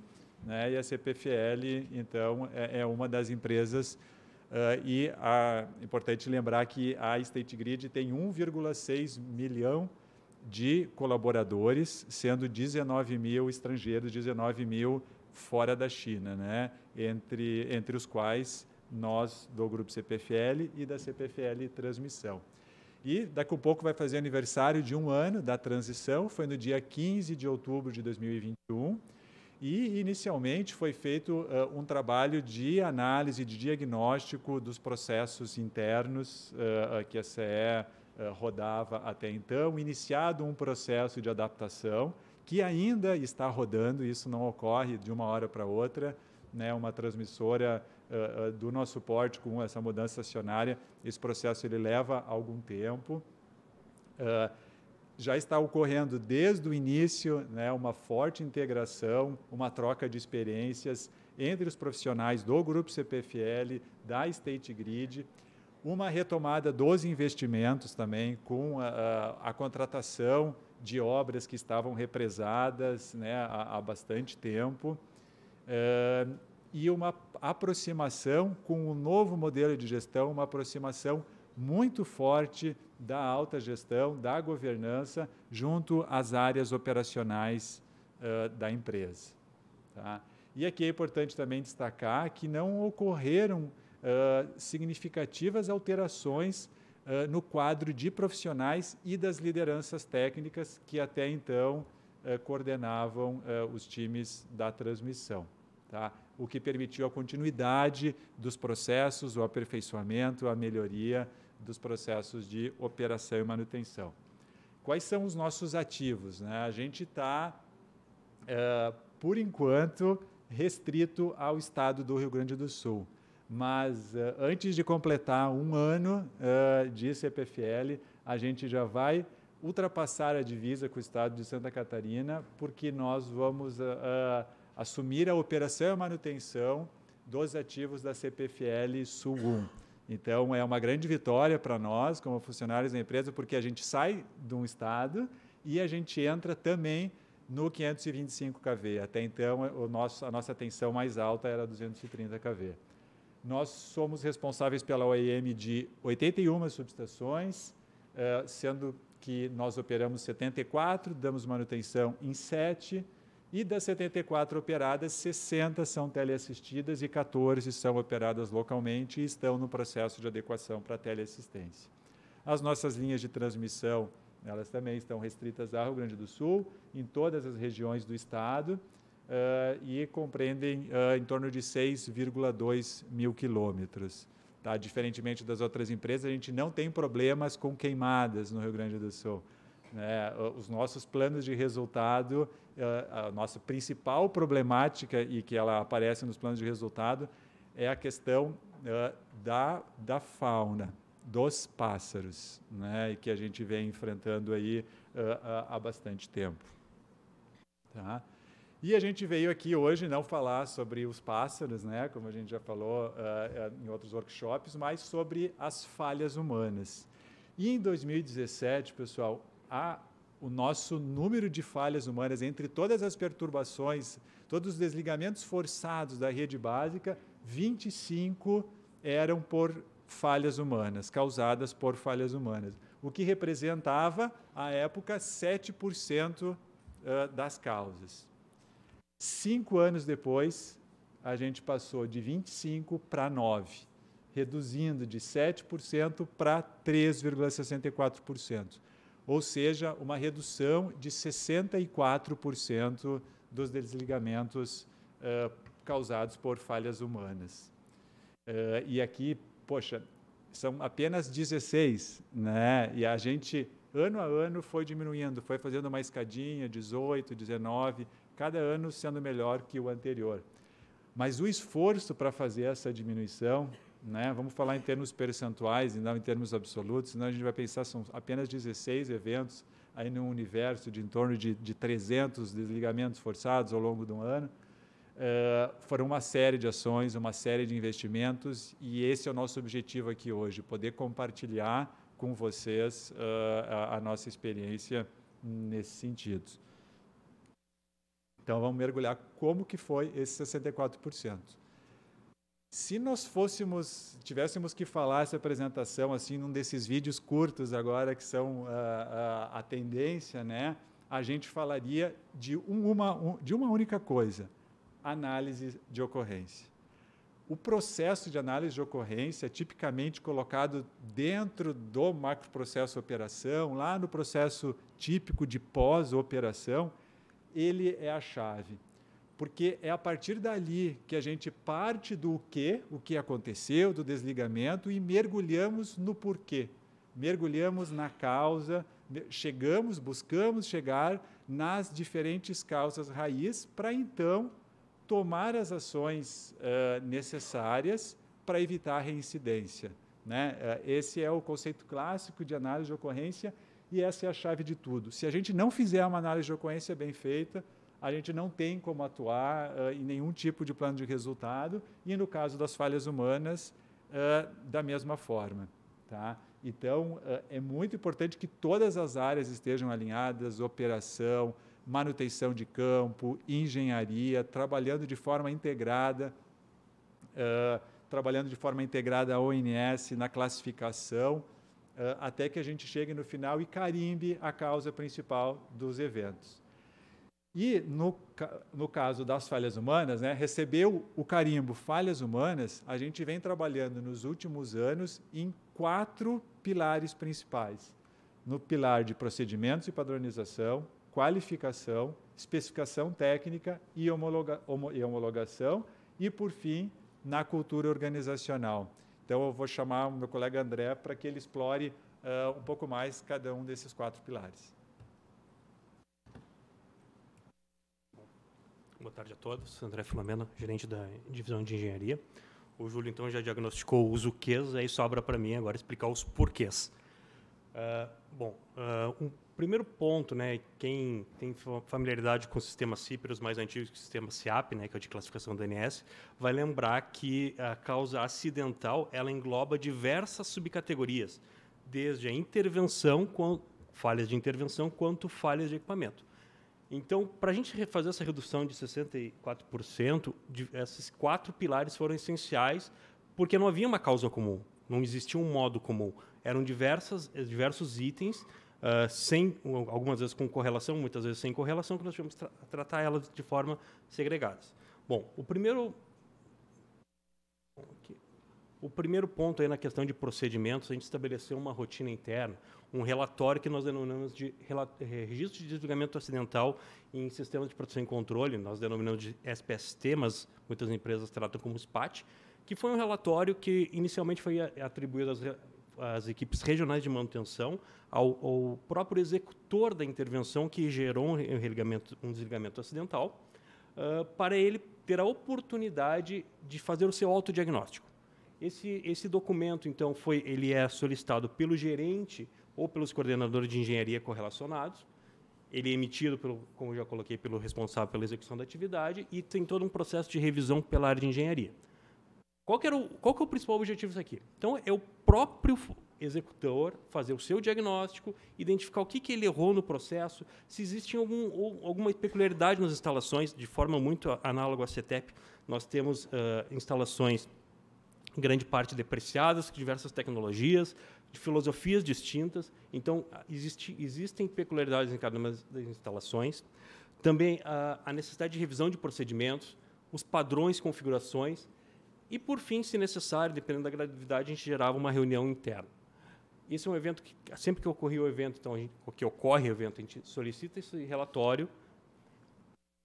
né? e a CPFL, então, é, é uma das empresas. Uh, e é importante lembrar que a State Grid tem 1,6 milhão de colaboradores, sendo 19 mil estrangeiros, 19 mil fora da China, né? entre, entre os quais nós do Grupo CPFL e da CPFL Transmissão. E daqui a pouco vai fazer aniversário de um ano da transição, foi no dia 15 de outubro de 2021. E inicialmente foi feito uh, um trabalho de análise, de diagnóstico dos processos internos uh, que a CE uh, rodava até então, iniciado um processo de adaptação que ainda está rodando, isso não ocorre de uma hora para outra, né, uma transmissora uh, uh, do nosso porte com essa mudança estacionária, esse processo ele leva algum tempo. Uh, já está ocorrendo desde o início né, uma forte integração, uma troca de experiências entre os profissionais do Grupo CPFL, da State Grid, uma retomada dos investimentos também, com a, a, a contratação de obras que estavam represadas né, há, há bastante tempo, eh, e uma aproximação com o novo modelo de gestão, uma aproximação muito forte da alta gestão, da governança, junto às áreas operacionais uh, da empresa. Tá? E aqui é importante também destacar que não ocorreram uh, significativas alterações uh, no quadro de profissionais e das lideranças técnicas que até então uh, coordenavam os times da transmissão. Tá? O que permitiu a continuidade dos processos, o aperfeiçoamento, a melhoria dos processos de operação e manutenção. Quais são os nossos ativos? Né? A gente está, por enquanto, restrito ao estado do Rio Grande do Sul mas uh, antes de completar um ano uh, de CPFL, a gente já vai ultrapassar a divisa com o estado de Santa Catarina, porque nós vamos uh, assumir a operação e manutenção dos ativos da CPFL Sul 1. Então, é uma grande vitória para nós, como funcionários da empresa, porque a gente sai de um estado e a gente entra também no 525 kV. Até então, nosso, a nossa atenção mais alta era 230 kV. Nós somos responsáveis pela OEM de 81 subestações, eh, sendo que nós operamos 74, damos manutenção em 7, e das 74 operadas, 60 são teleassistidas e 14 são operadas localmente e estão no processo de adequação para teleassistência. As nossas linhas de transmissão, elas também estão restritas ao Rio Grande do Sul, em todas as regiões do estado, uh, e compreendem uh, em torno de 6,2 mil quilômetros. Tá? Diferentemente das outras empresas, a gente não tem problemas com queimadas no Rio Grande do Sul. Né? Os nossos planos de resultado, uh, a nossa principal problemática e que ela aparece nos planos de resultado é a questão da, da fauna, dos pássaros, né? E que a gente vem enfrentando aí há bastante tempo. Tá? E a gente veio aqui hoje não falar sobre os pássaros, né, como a gente já falou uh, em outros workshops, mas sobre as falhas humanas. E em 2017, pessoal, a, o nosso número de falhas humanas, entre todas as perturbações, todos os desligamentos forçados da rede básica, 25 eram por falhas humanas, causadas por falhas humanas, o que representava, à época, 7% eh, das causas. Cinco anos depois, a gente passou de 25 para 9, reduzindo de 7% para 3,64%, ou seja, uma redução de 64% dos desligamentos uh, causados por falhas humanas. Uh, e aqui, poxa, são apenas 16, né? E a gente ano a ano foi diminuindo, foi fazendo uma escadinha, 18, 19, cada ano sendo melhor que o anterior. Mas o esforço para fazer essa diminuição, né, vamos falar em termos percentuais e não em termos absolutos, senão a gente vai pensar são apenas 16 eventos aí num universo de em torno de, de 300 desligamentos forçados ao longo de um ano. Uh, foram uma série de ações, uma série de investimentos, e esse é o nosso objetivo aqui hoje: poder compartilhar com vocês uh, a, a, nossa experiência nesse sentido. Então vamos mergulhar como que foi esse 64%. Se nós fôssemos, tivéssemos que falar essa apresentação assim num desses vídeos curtos agora que são uh, uh, a tendência, né? A gente falaria de um, uma um, de uma única coisa: análise de ocorrência. O processo de análise de ocorrência é tipicamente colocado dentro do macroprocesso operação, lá no processo típico de pós-operação ele é a chave. Porque é a partir dali que a gente parte do que, o que aconteceu, do desligamento, e mergulhamos no porquê. Mergulhamos na causa, chegamos, buscamos chegar nas diferentes causas raiz para então tomar as ações uh, necessárias para evitar a reincidência. Né? Uh, esse é o conceito clássico de análise de ocorrência e essa é a chave de tudo. Se a gente não fizer uma análise de ocorrência bem feita, a gente não tem como atuar uh, em nenhum tipo de plano de resultado, e no caso das falhas humanas, uh, da mesma forma. Tá? Então, uh, é muito importante que todas as áreas estejam alinhadas operação, manutenção de campo, engenharia trabalhando de forma integrada. trabalhando de forma integrada a ONS na classificação até que a gente chegue no final e carimbe a causa principal dos eventos. E no, no caso das falhas humanas, né, recebeu o carimbo falhas humanas, a gente vem trabalhando nos últimos anos em quatro pilares principais. No pilar de procedimentos e padronização, qualificação, especificação técnica e, homologa, homo, e homologação, e, por fim, na cultura organizacional. Então, eu vou chamar o meu colega André para que ele explore uh, um pouco mais cada um desses quatro pilares. Boa tarde a todos. André Filomeno, gerente da divisão de engenharia. O Júlio, então, já diagnosticou os o quês, aí sobra para mim agora explicar os porquês. Uh, bom, uh, um primeiro ponto, né, quem tem familiaridade com o sistema CIPRES mais antigo que o sistema SIAP, né, que é o de classificação do DNS, vai lembrar que a causa acidental ela engloba diversas subcategorias, desde a intervenção, falhas de intervenção, quanto falhas de equipamento. Então, para a gente fazer essa redução de 64%, de, esses quatro pilares foram essenciais, porque não havia uma causa comum, não existia um modo comum. Eram diversas, diversos itens uh, sem, algumas vezes com correlação, muitas vezes sem correlação, que nós tivemos que tra tratar elas de forma segregadas. Bom, o primeiro o primeiro ponto aí na questão de procedimentos, a gente estabeleceu uma rotina interna, um relatório que nós denominamos de eh, registro de desligamento acidental em sistemas de proteção e controle, nós denominamos de SPST, mas muitas empresas tratam como SPAT, que foi um relatório que inicialmente foi atribuído às as equipes regionais de manutenção, ao, ao, próprio executor da intervenção que gerou um, um desligamento acidental, uh, para ele ter a oportunidade de fazer o seu autodiagnóstico. Esse, esse documento, então, foi, ele é solicitado pelo gerente ou pelos coordenadores de engenharia correlacionados, ele é emitido, pelo, como já coloquei, pelo responsável pela execução da atividade e tem todo um processo de revisão pela área de engenharia. Qual que, era o, qual que é o principal objetivo disso aqui? Então, é o próprio executor fazer o seu diagnóstico, identificar o que, que ele errou no processo, se existe algum, alguma peculiaridade nas instalações, de forma muito análoga à CETEP. Nós temos uh, instalações, em grande parte, depreciadas, com diversas tecnologias, de filosofias distintas. Então, existe, existem peculiaridades em cada uma das instalações. Também uh, a necessidade de revisão de procedimentos, os padrões, configurações, e, por fim, se necessário, dependendo da gravidade, a gente gerava uma reunião interna. Esse é um evento que, sempre que ocorria o evento, então, gente, que ocorre o evento, a gente solicita esse relatório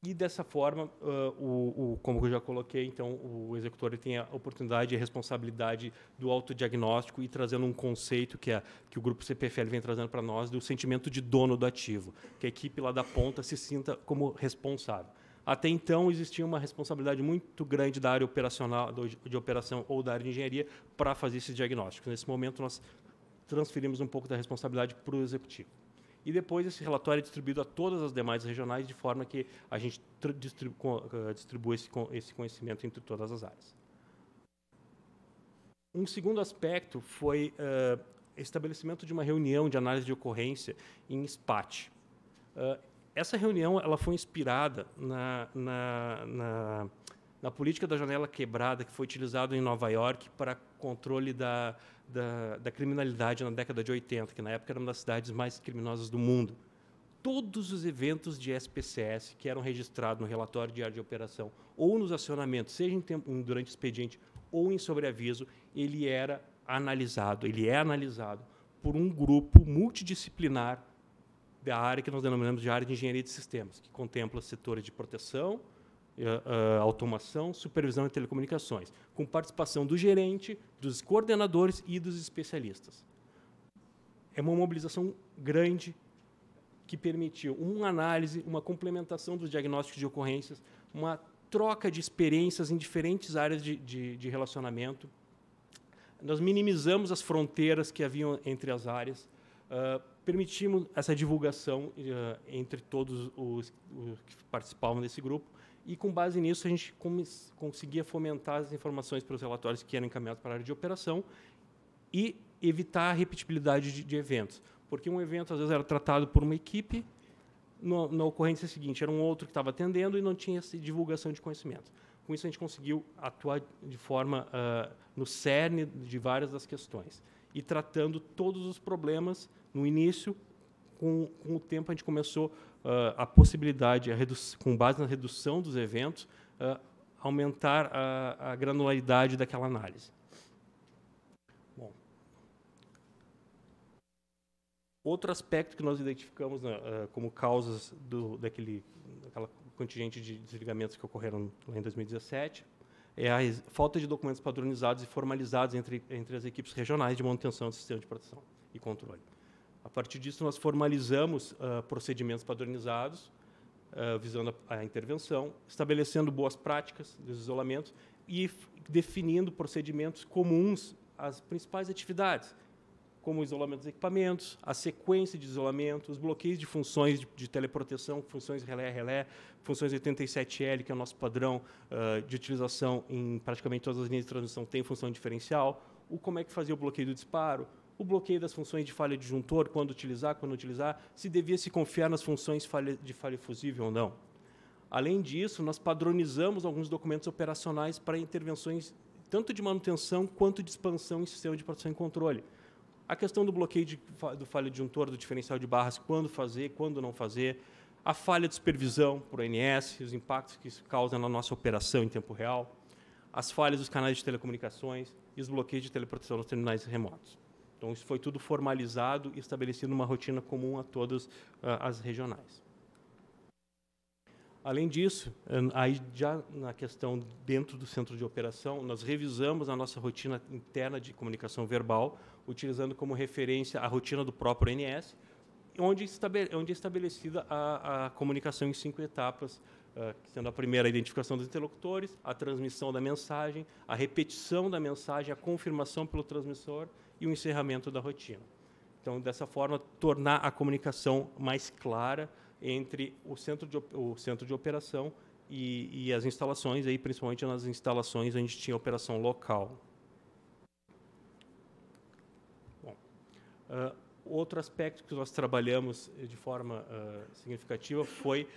e, dessa forma, uh, o, o, como eu já coloquei, então, o executor tem a oportunidade e a responsabilidade do autodiagnóstico e trazendo um conceito que, é, que o grupo CPFL vem trazendo para nós do sentimento de dono do ativo, que a equipe lá da ponta se sinta como responsável. Até então, existia uma responsabilidade muito grande da área operacional, de operação ou da área de engenharia para fazer esses diagnósticos. Nesse momento, nós transferimos um pouco da responsabilidade para o executivo. E depois esse relatório é distribuído a todas as demais regionais, de forma que a gente eh, distribua esse conhecimento entre todas as áreas. Um segundo aspecto foi uh, estabelecimento de uma reunião de análise de ocorrência em SPAT. Uh, essa reunião ela foi inspirada na, na, na, na política da janela quebrada que foi utilizada em Nova York para controle da, da, da, criminalidade na década de 80, que na época era uma das cidades mais criminosas do mundo. Todos os eventos de SPCS que eram registrados no relatório diário de operação ou nos acionamentos, seja tempo, durante expediente ou em sobreaviso, ele era analisado, ele é analisado por um grupo multidisciplinar da área que nós denominamos de área de engenharia de sistemas, que contempla setores de proteção, eh, eh, automação, supervisão e telecomunicações, com participação do gerente, dos coordenadores e dos especialistas. É uma mobilização grande que permitiu uma análise, uma complementação dos diagnósticos de ocorrências, uma troca de experiências em diferentes áreas de, de, de relacionamento. Nós minimizamos as fronteiras que haviam entre as áreas. Uh, permitimos essa divulgação uh, entre todos os, os, que participavam desse grupo e com base nisso a gente conseguia fomentar as informações para os relatórios que eram encaminhados para a área de operação e evitar a repetibilidade de, de eventos, porque um evento às vezes era tratado por uma equipe na ocorrência seguinte era um outro que estava atendendo e não tinha essa divulgação de conhecimento. Com isso a gente conseguiu atuar de forma uh, no cerne de várias das questões e tratando todos os problemas no início, com, com o tempo, a gente começou uh, a possibilidade, a com base na redução dos eventos, uh, aumentar a, a granularidade daquela análise. Outro aspecto que nós identificamos né, ah, como causas do, daquele daquela contingente de desligamentos que ocorreram lá em 2017 é a falta de documentos padronizados e formalizados entre, entre as equipes regionais de manutenção do sistema de proteção e controle. A partir disso, nós formalizamos uh, procedimentos padronizados, uh, visando a, a, intervenção, estabelecendo boas práticas dos isolamentos e definindo procedimentos comuns às principais atividades, como o isolamento dos equipamentos, a sequência de isolamento, os bloqueios de funções de, de teleproteção, funções relé-relé, funções 87L, que é o nosso padrão uh, de utilização em praticamente todas as linhas de transmissão, tem função diferencial, o como é que fazia o bloqueio do disparo, o bloqueio das funções de falha disjuntor, quando utilizar, quando utilizar, se devia se confiar nas funções falha, de falha fusível ou não. Além disso, nós padronizamos alguns documentos operacionais para intervenções tanto de manutenção quanto de expansão em sistema de proteção e controle. A questão do bloqueio de, do falha disjuntor, do diferencial de barras, quando fazer, quando não fazer, a falha de supervisão por ONS, os impactos que isso causa na nossa operação em tempo real, as falhas dos canais de telecomunicações e os bloqueios de teleproteção nos terminais remotos. Então, isso foi tudo formalizado e estabelecido numa rotina comum a todas uh, as regionais. Além disso, aí já na questão dentro do centro de operação, nós revisamos a nossa rotina interna de comunicação verbal, utilizando como referência a rotina do próprio NS, onde, é estabelecida a, a comunicação em cinco etapas, ah, sendo a primeira a identificação dos interlocutores, a transmissão da mensagem, a repetição da mensagem, a confirmação pelo transmissor e o encerramento da rotina. Então, dessa forma, tornar a comunicação mais clara entre o centro de, o centro de operação e, e as instalações, aí, principalmente nas instalações onde tinha operação local. Bom, uh, outro aspecto que nós trabalhamos eh, de forma uh, significativa foi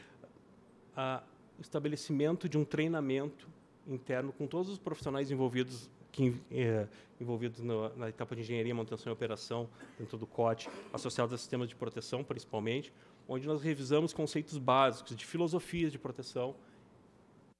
o estabelecimento de um treinamento interno com todos os profissionais envolvidos que, é, eh, envolvidos no, na etapa de engenharia, manutenção e operação, dentro do COT, associados a sistemas de proteção, principalmente, onde nós revisamos conceitos básicos de filosofias de proteção,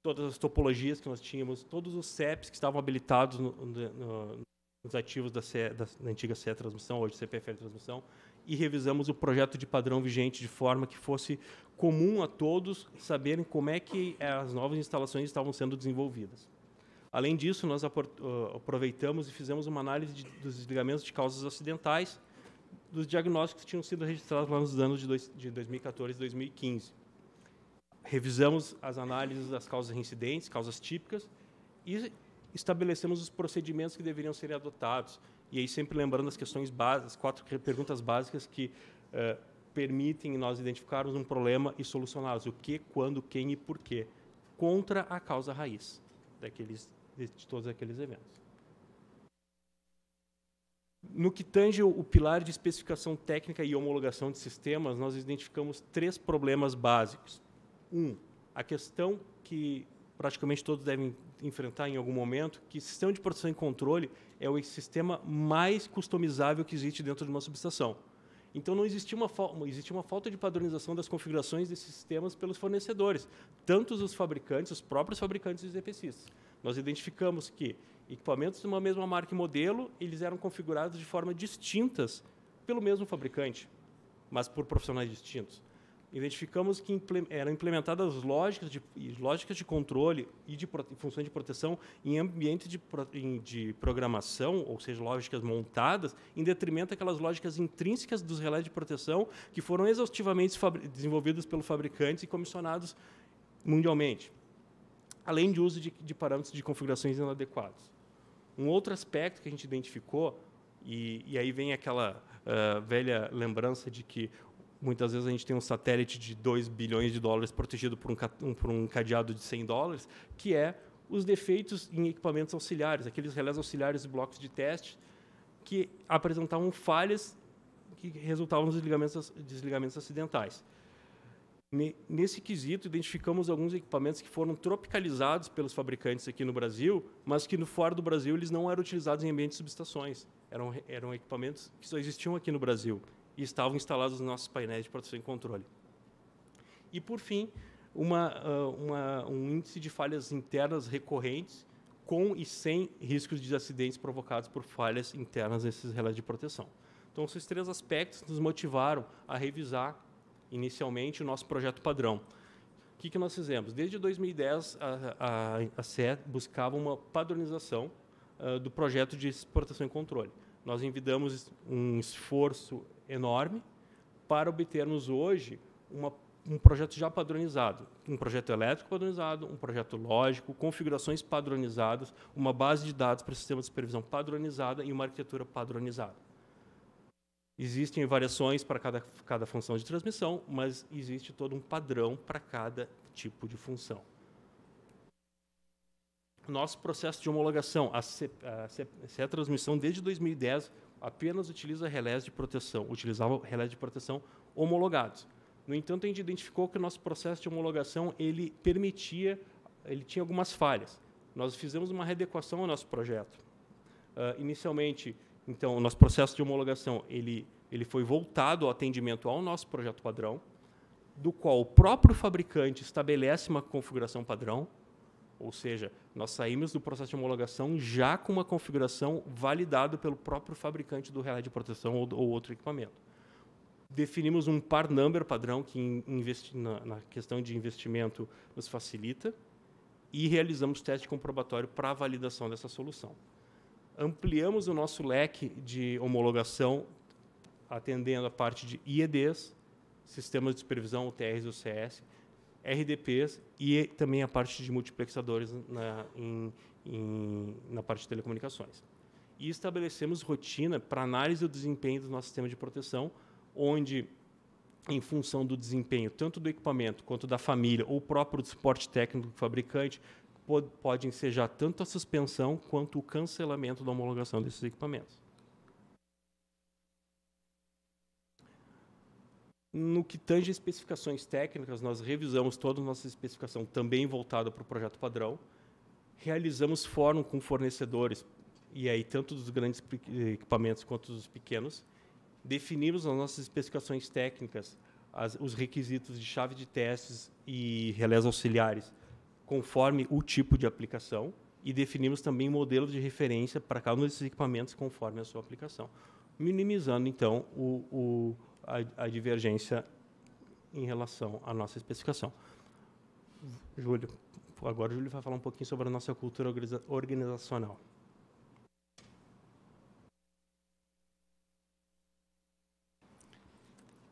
todas as topologias que nós tínhamos, todos os CEPs que estavam habilitados no, no, nos ativos da, da, da antiga CE Transmissão, hoje CPFL Transmissão, e revisamos o projeto de padrão vigente de forma que fosse comum a todos saberem como é que eh, as novas instalações estavam sendo desenvolvidas. Além disso, nós ah, aproveitamos e fizemos uma análise de, dos desligamentos de causas acidentais dos diagnósticos que tinham sido registrados lá nos anos de, dois, de 2014 e 2015. Revisamos as análises das causas reincidentes, causas típicas, e estabelecemos os procedimentos que deveriam ser adotados. E aí, sempre lembrando as questões básicas, quatro perguntas básicas que eh, permitem nós identificarmos um problema e solucioná-los: o que, quando, quem e por quê, contra a causa raiz daqueles de todos aqueles eventos. No que tange o pilar de especificação técnica e homologação de sistemas, nós identificamos três problemas básicos. Um, a questão que praticamente todos devem enfrentar em algum momento, que sistema de proteção e controle é o sistema mais customizável que existe dentro de uma subestação. Então não existia uma, existia uma falta de padronização das configurações desses sistemas pelos fornecedores, tanto os fabricantes, os próprios fabricantes e os EPCs. Nós identificamos que equipamentos de uma mesma marca e modelo, eles eram configurados de forma distintas pelo mesmo fabricante, mas por profissionais distintos. Identificamos que eram implementadas lógicas de, lógicas de controle e de funções de proteção em ambientes de, de programação, ou seja, lógicas montadas, em detrimento daquelas lógicas intrínsecas dos relés de proteção que foram exaustivamente desenvolvidas pelo fabricantes e comissionados mundialmente além de uso de, de parâmetros de configurações inadequados. Um outro aspecto que a gente identificou, e, e aí vem aquela uh, velha lembrança de que muitas vezes a gente tem um satélite de 2 bilhões de dólares protegido por um, um, por um cadeado de 100 dólares, que é os defeitos em equipamentos auxiliares, aqueles relés auxiliares e blocos de teste que apresentavam falhas que resultavam nos desligamentos, desligamentos acidentais. Nesse quesito, identificamos alguns equipamentos que foram tropicalizados pelos fabricantes aqui no Brasil, mas que no fora do Brasil eles não eram utilizados em ambientes de subestações. Eram, eram equipamentos que só existiam aqui no Brasil e estavam instalados nos nossos painéis de proteção e controle. E, por fim, uma, ah, uma, um índice de falhas internas recorrentes com e sem riscos de acidentes provocados por falhas internas nesses relés de proteção. Então, esses três aspectos nos motivaram a revisar inicialmente o nosso projeto padrão. O que, que nós fizemos? Desde 2010, a, a, a CE buscava uma padronização uh, do projeto de exportação e controle. Nós envidamos um esforço enorme para obtermos hoje uma, um projeto já padronizado, um projeto elétrico padronizado, um projeto lógico, configurações padronizadas, uma base de dados para o sistema de supervisão padronizada e uma arquitetura padronizada. Existem variações para cada, cada função de transmissão, mas existe todo um padrão para cada tipo de função. Nosso processo de homologação, a, a, é a transmissão desde 2010 apenas utiliza relés de proteção, utilizava relés de proteção homologados. No entanto, a gente identificou que o nosso processo de homologação ele permitia, ele tinha algumas falhas. Nós fizemos uma readequação ao nosso projeto. Uh, inicialmente, então, o nosso processo de homologação ele, ele foi voltado ao atendimento ao nosso projeto padrão, do qual o próprio fabricante estabelece uma configuração padrão, ou seja, nós saímos do processo de homologação já com uma configuração validada pelo próprio fabricante do relé de proteção ou, ou outro equipamento. Definimos um par number padrão que investi, na, na questão de investimento nos facilita e realizamos teste comprobatório para a validação dessa solução ampliamos o nosso leque de homologação, atendendo a parte de IEDs, sistemas de supervisão, UTRs e UCS, RDPs e também a parte de multiplexadores na, em, em, na parte de telecomunicações. E estabelecemos rotina para análise do desempenho do nosso sistema de proteção, onde, em função do desempenho tanto do equipamento quanto da família ou próprio do suporte técnico do fabricante, podem ensejar tanto a suspensão quanto o cancelamento da homologação desses equipamentos. No que tange especificações técnicas, nós revisamos toda a nossa especificação também voltada para o projeto padrão, realizamos fórum com fornecedores, e aí tanto dos grandes equipamentos quanto dos pequenos, definimos as nossas especificações técnicas, as, os requisitos de chave de testes e relés auxiliares, conforme o tipo de aplicação e definimos também modelos de referência para cada um desses equipamentos conforme a sua aplicação, minimizando então o, o, a, a, divergência em relação à nossa especificação. Júlio, agora o Júlio vai falar um pouquinho sobre a nossa cultura organizacional.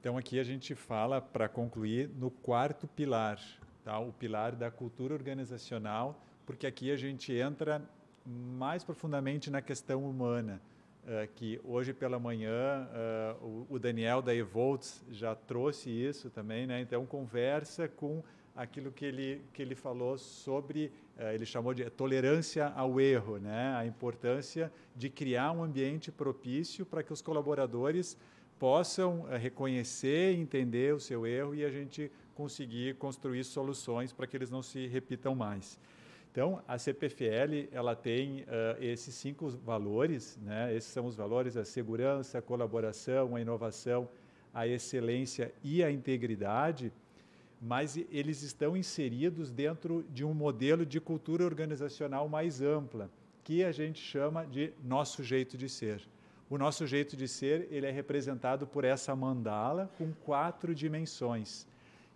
Então aqui a gente fala para concluir no quarto pilar, tá? o pilar da cultura organizacional, porque aqui a gente entra mais profundamente na questão humana, uh, que hoje pela manhã uh, o, o, Daniel da Evolts já trouxe isso também, né? então conversa com aquilo que ele, que ele falou sobre, uh, ele chamou de tolerância ao erro, né? a importância de criar um ambiente propício para que os colaboradores possam reconhecer e entender o seu erro e a gente conseguir construir soluções para que eles não se repitam mais. Então, a CPFL ela tem uh, esses cinco valores, né? esses são os valores: a segurança, a colaboração, a inovação, a excelência e a integridade, mas eles estão inseridos dentro de um modelo de cultura organizacional mais ampla, que a gente chama de nosso jeito de ser. O nosso jeito de ser ele é representado por essa mandala com quatro dimensões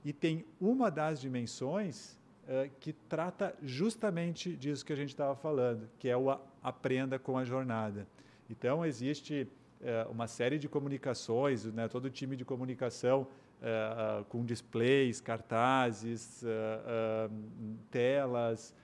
e tem uma das dimensões uh, que trata justamente disso que a gente estava falando, que é o aprenda com a jornada. Então, existe uh, uma série de comunicações, né, todo o time de comunicação uh, com displays, cartazes, ah, telas,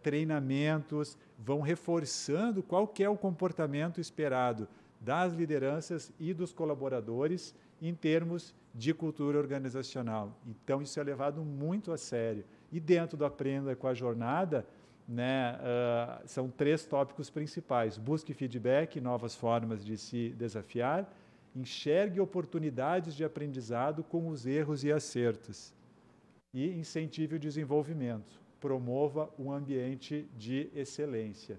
treinamentos, vão reforçando qual é o comportamento esperado das lideranças e dos colaboradores em termos de cultura organizacional. Então, isso é levado muito a sério. E dentro do Aprenda com a Jornada, né, uh, são três tópicos principais: busque feedback, novas formas de se desafiar, enxergue oportunidades de aprendizado com os erros e acertos, e incentive o desenvolvimento, promova um ambiente de excelência.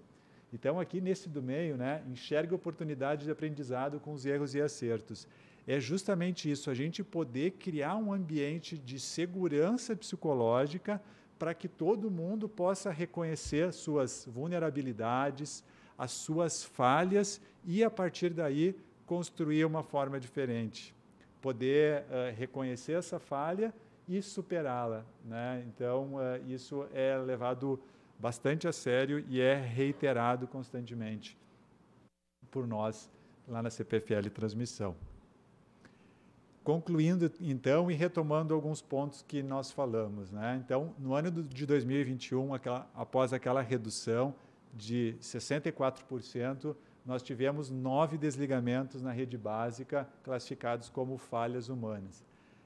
Então, aqui nesse do meio, né, enxergue oportunidades de aprendizado com os erros e acertos é justamente isso, a gente poder criar um ambiente de segurança psicológica para que todo mundo possa reconhecer suas vulnerabilidades, as suas falhas e, a partir daí, construir uma forma diferente. Poder uh, reconhecer essa falha e superá-la. Né? Então, uh, isso é levado bastante a sério e é reiterado constantemente por nós lá na CPFL Transmissão. Concluindo, então, e retomando alguns pontos que nós falamos. Né? Então, no ano de 2021, aquela, após aquela redução de 64%, nós tivemos nove desligamentos na rede básica, classificados como falhas humanas.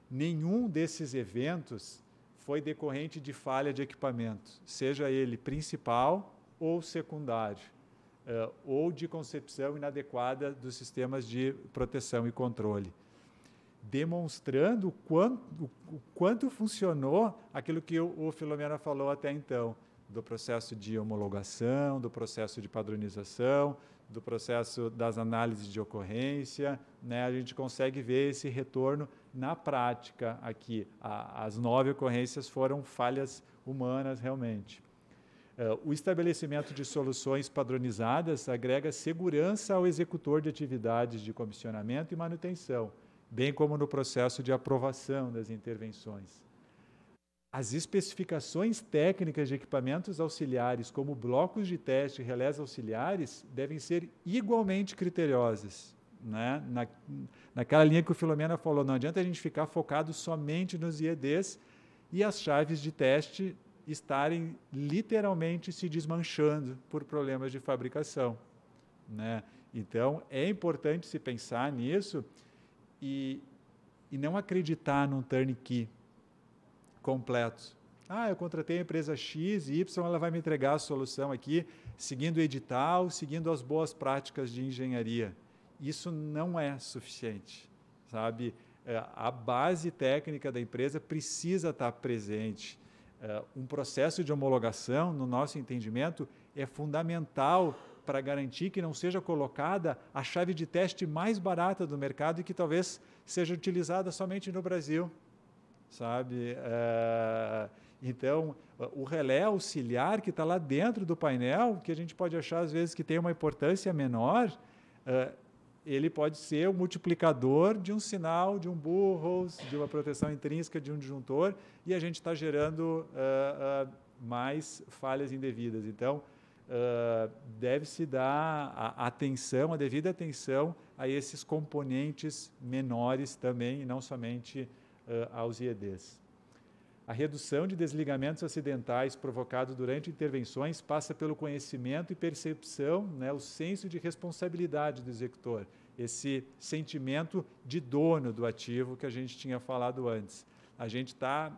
Nenhum desses eventos foi decorrente de falha de equipamento, seja ele principal ou secundário, eh, ou de concepção inadequada dos sistemas de proteção e controle demonstrando o quanto, o quanto funcionou aquilo que o, o Filomena falou até então, do processo de homologação, do processo de padronização, do processo das análises de ocorrência, né, a gente consegue ver esse retorno na prática aqui. A, as nove ocorrências foram falhas humanas realmente. Uh, o estabelecimento de soluções padronizadas agrega segurança ao executor de atividades de comissionamento e manutenção bem como no processo de aprovação das intervenções. As especificações técnicas de equipamentos auxiliares, como blocos de teste e relés auxiliares, devem ser igualmente criteriosas. Né? Na, naquela linha que o Filomena falou, não adianta a gente ficar focado somente nos IEDs e as chaves de teste estarem literalmente se desmanchando por problemas de fabricação. Né? Então, é importante se pensar nisso e, e não acreditar num turnkey completo. Ah, eu contratei a empresa X e Y, ela vai me entregar a solução aqui, seguindo o edital, seguindo as boas práticas de engenharia. Isso não é suficiente, sabe? É, a base técnica da empresa precisa estar presente. É, um processo de homologação, no nosso entendimento, é fundamental para garantir que não seja colocada a chave de teste mais barata do mercado e que talvez seja utilizada somente no Brasil, sabe? É, então, o relé auxiliar que está lá dentro do painel, que a gente pode achar às vezes que tem uma importância menor, é, ele pode ser o multiplicador de um sinal, de um burros, de uma proteção intrínseca, de um disjuntor, e a gente está gerando uh, uh, mais falhas indevidas. Então, uh, deve-se dar a atenção, a devida atenção a esses componentes menores também, e não somente uh, aos IEDs. A redução de desligamentos acidentais provocados durante intervenções passa pelo conhecimento e percepção, né, o senso de responsabilidade do executor, esse sentimento de dono do ativo que a gente tinha falado antes. A gente está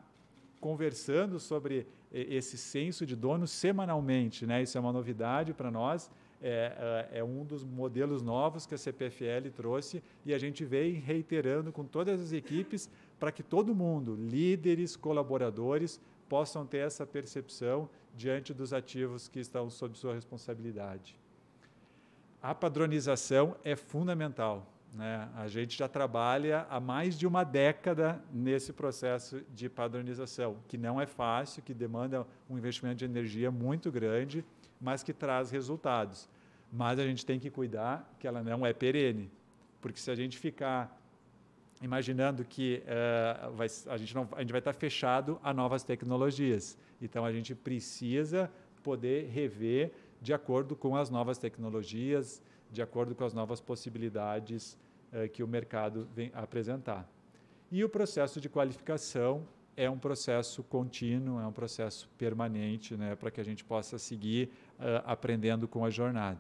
conversando sobre esse senso de dono semanalmente. Né? Isso é uma novidade para nós. É, é, é, um dos modelos novos que a CPFL trouxe e a gente vem reiterando com todas as equipes para que todo mundo, líderes, colaboradores, possam ter essa percepção diante dos ativos que estão sob sua responsabilidade. A padronização é fundamental. Né? A gente já trabalha há mais de uma década nesse processo de padronização, que não é fácil, que demanda um investimento de energia muito grande, mas que traz resultados. Mas a gente tem que cuidar que ela não é perene, porque se a gente ficar imaginando que uh, vai, a, gente não, a gente vai estar fechado a novas tecnologias. Então a gente precisa poder rever de acordo com as novas tecnologias, de acordo com as novas possibilidades eh, que o mercado vem apresentar. E o processo de qualificação é um processo contínuo, é um processo permanente, né, para que a gente possa seguir eh, aprendendo com a jornada.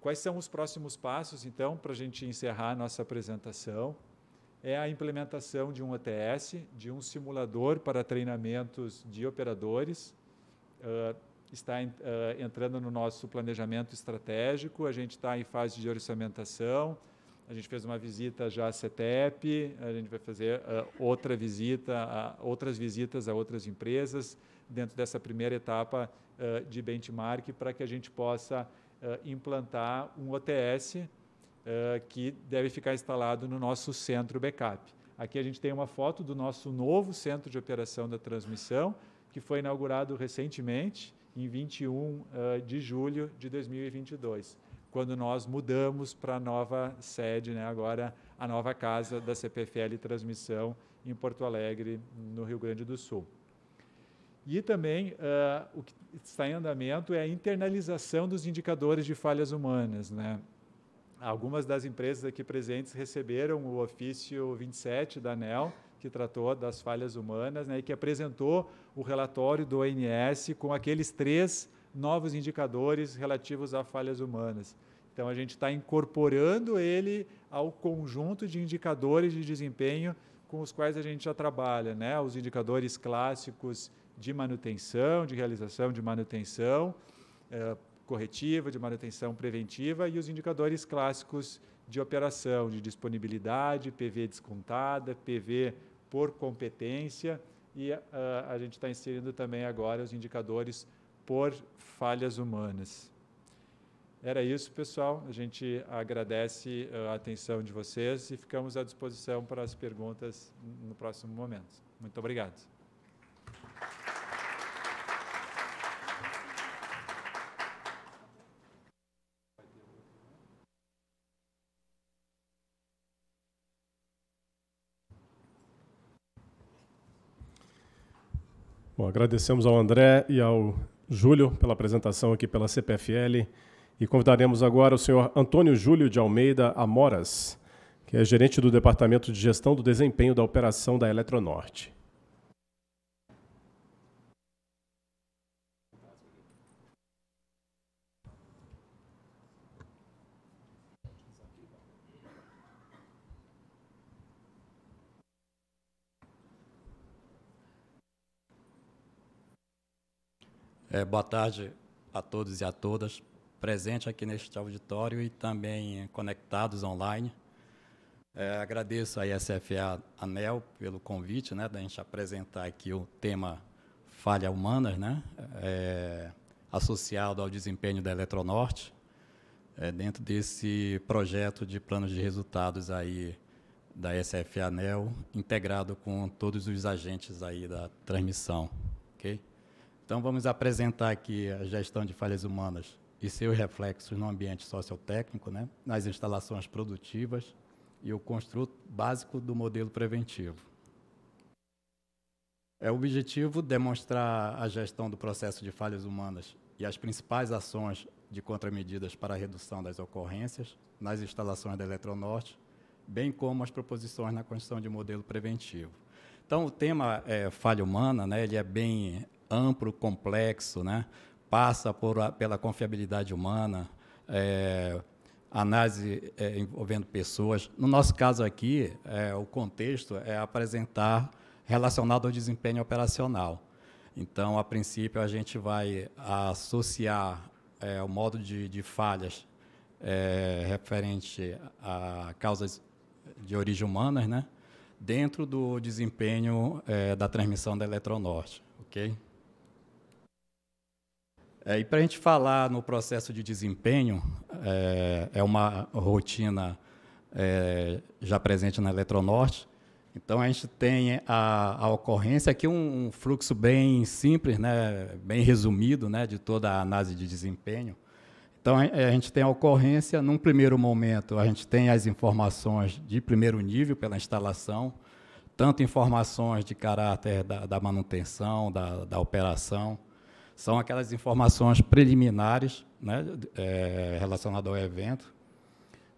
Quais são os próximos passos, então, para a gente encerrar a nossa apresentação? É a implementação de um OTS, de um simulador para treinamentos de operadores. Uh, está uh, entrando no nosso planejamento estratégico, a gente está em fase de orçamentação, a gente fez uma visita já à CETEP, a gente vai fazer uh, outra visita, a, outras visitas a outras empresas dentro dessa primeira etapa uh, de benchmark para que a gente possa uh, implantar um OTS que deve ficar instalado no nosso centro backup. Aqui a gente tem uma foto do nosso novo centro de operação da transmissão, que foi inaugurado recentemente, em 21 de julho de 2022 quando nós mudamos para a nova sede, né, agora a nova casa da CPFL Transmissão em Porto Alegre, no Rio Grande do Sul. E também uh, o que está em andamento é a internalização dos indicadores de falhas humanas. Né? Algumas das empresas aqui presentes receberam o ofício 27 da ANEL, que tratou das falhas humanas né, e que apresentou o relatório do ONS com aqueles três novos indicadores relativos a falhas humanas. Então, a gente está incorporando ele ao conjunto de indicadores de desempenho com os quais a gente já trabalha, né? Os indicadores clássicos de manutenção, de realização de manutenção eh, corretiva, de manutenção preventiva e os indicadores clássicos de operação, de disponibilidade, PV descontada, PV por competência e uh, a gente está inserindo também agora os indicadores por falhas humanas. Era isso, pessoal. A gente agradece eh, a atenção de vocês e ficamos à disposição para as perguntas no próximo momento. Muito obrigado. Bom, agradecemos ao André e ao Júlio pela apresentação aqui pela CPFL. E convidaremos agora o senhor Antônio Júlio de Almeida Amoras, que é gerente do Departamento de Gestão do Desempenho da Operação da Eletronorte. É, boa tarde a todos e a todas presente aqui neste auditório e também conectados online. É, agradeço a ISFA ANEL pelo convite, né, da gente apresentar aqui o tema falha humanas, né, é, associado ao desempenho da Eletronorte, é, dentro desse projeto de planos de resultados aí da ISFA ANEL, integrado com todos os agentes aí da transmissão, ok? Então, vamos apresentar aqui a gestão de falhas humanas e seus reflexos no ambiente sociotécnico, né, nas instalações produtivas e o construto básico do modelo preventivo. É o objetivo demonstrar a gestão do processo de falhas humanas e as principais ações de contramedidas para a redução das ocorrências nas instalações da Eletronorte, bem como as proposições na construção de modelo preventivo. Então, o tema é, falha humana, né, ele é bem amplo, complexo, né? passa por, a, pela confiabilidade humana, é, análise é, envolvendo pessoas. No nosso caso aqui, é, o contexto é apresentar relacionado ao desempenho operacional. Então, a princípio, a gente vai associar é, o modo de, de falhas é, referente a causas de origem humanas, né, dentro do desempenho é, da transmissão da Eletronorte, ok? É, e para a gente falar no processo de desempenho, é, é uma rotina é, já presente na Eletronorte. Então, a gente tem a, a ocorrência aqui, é um, um, fluxo bem simples, né, bem resumido, né, de toda a análise de desempenho. Então, a, a gente tem a ocorrência, num primeiro momento, a gente tem as informações de primeiro nível pela instalação, tanto informações de caráter da, da manutenção, da, da operação, são aquelas informações preliminares né, é, relacionadas ao evento.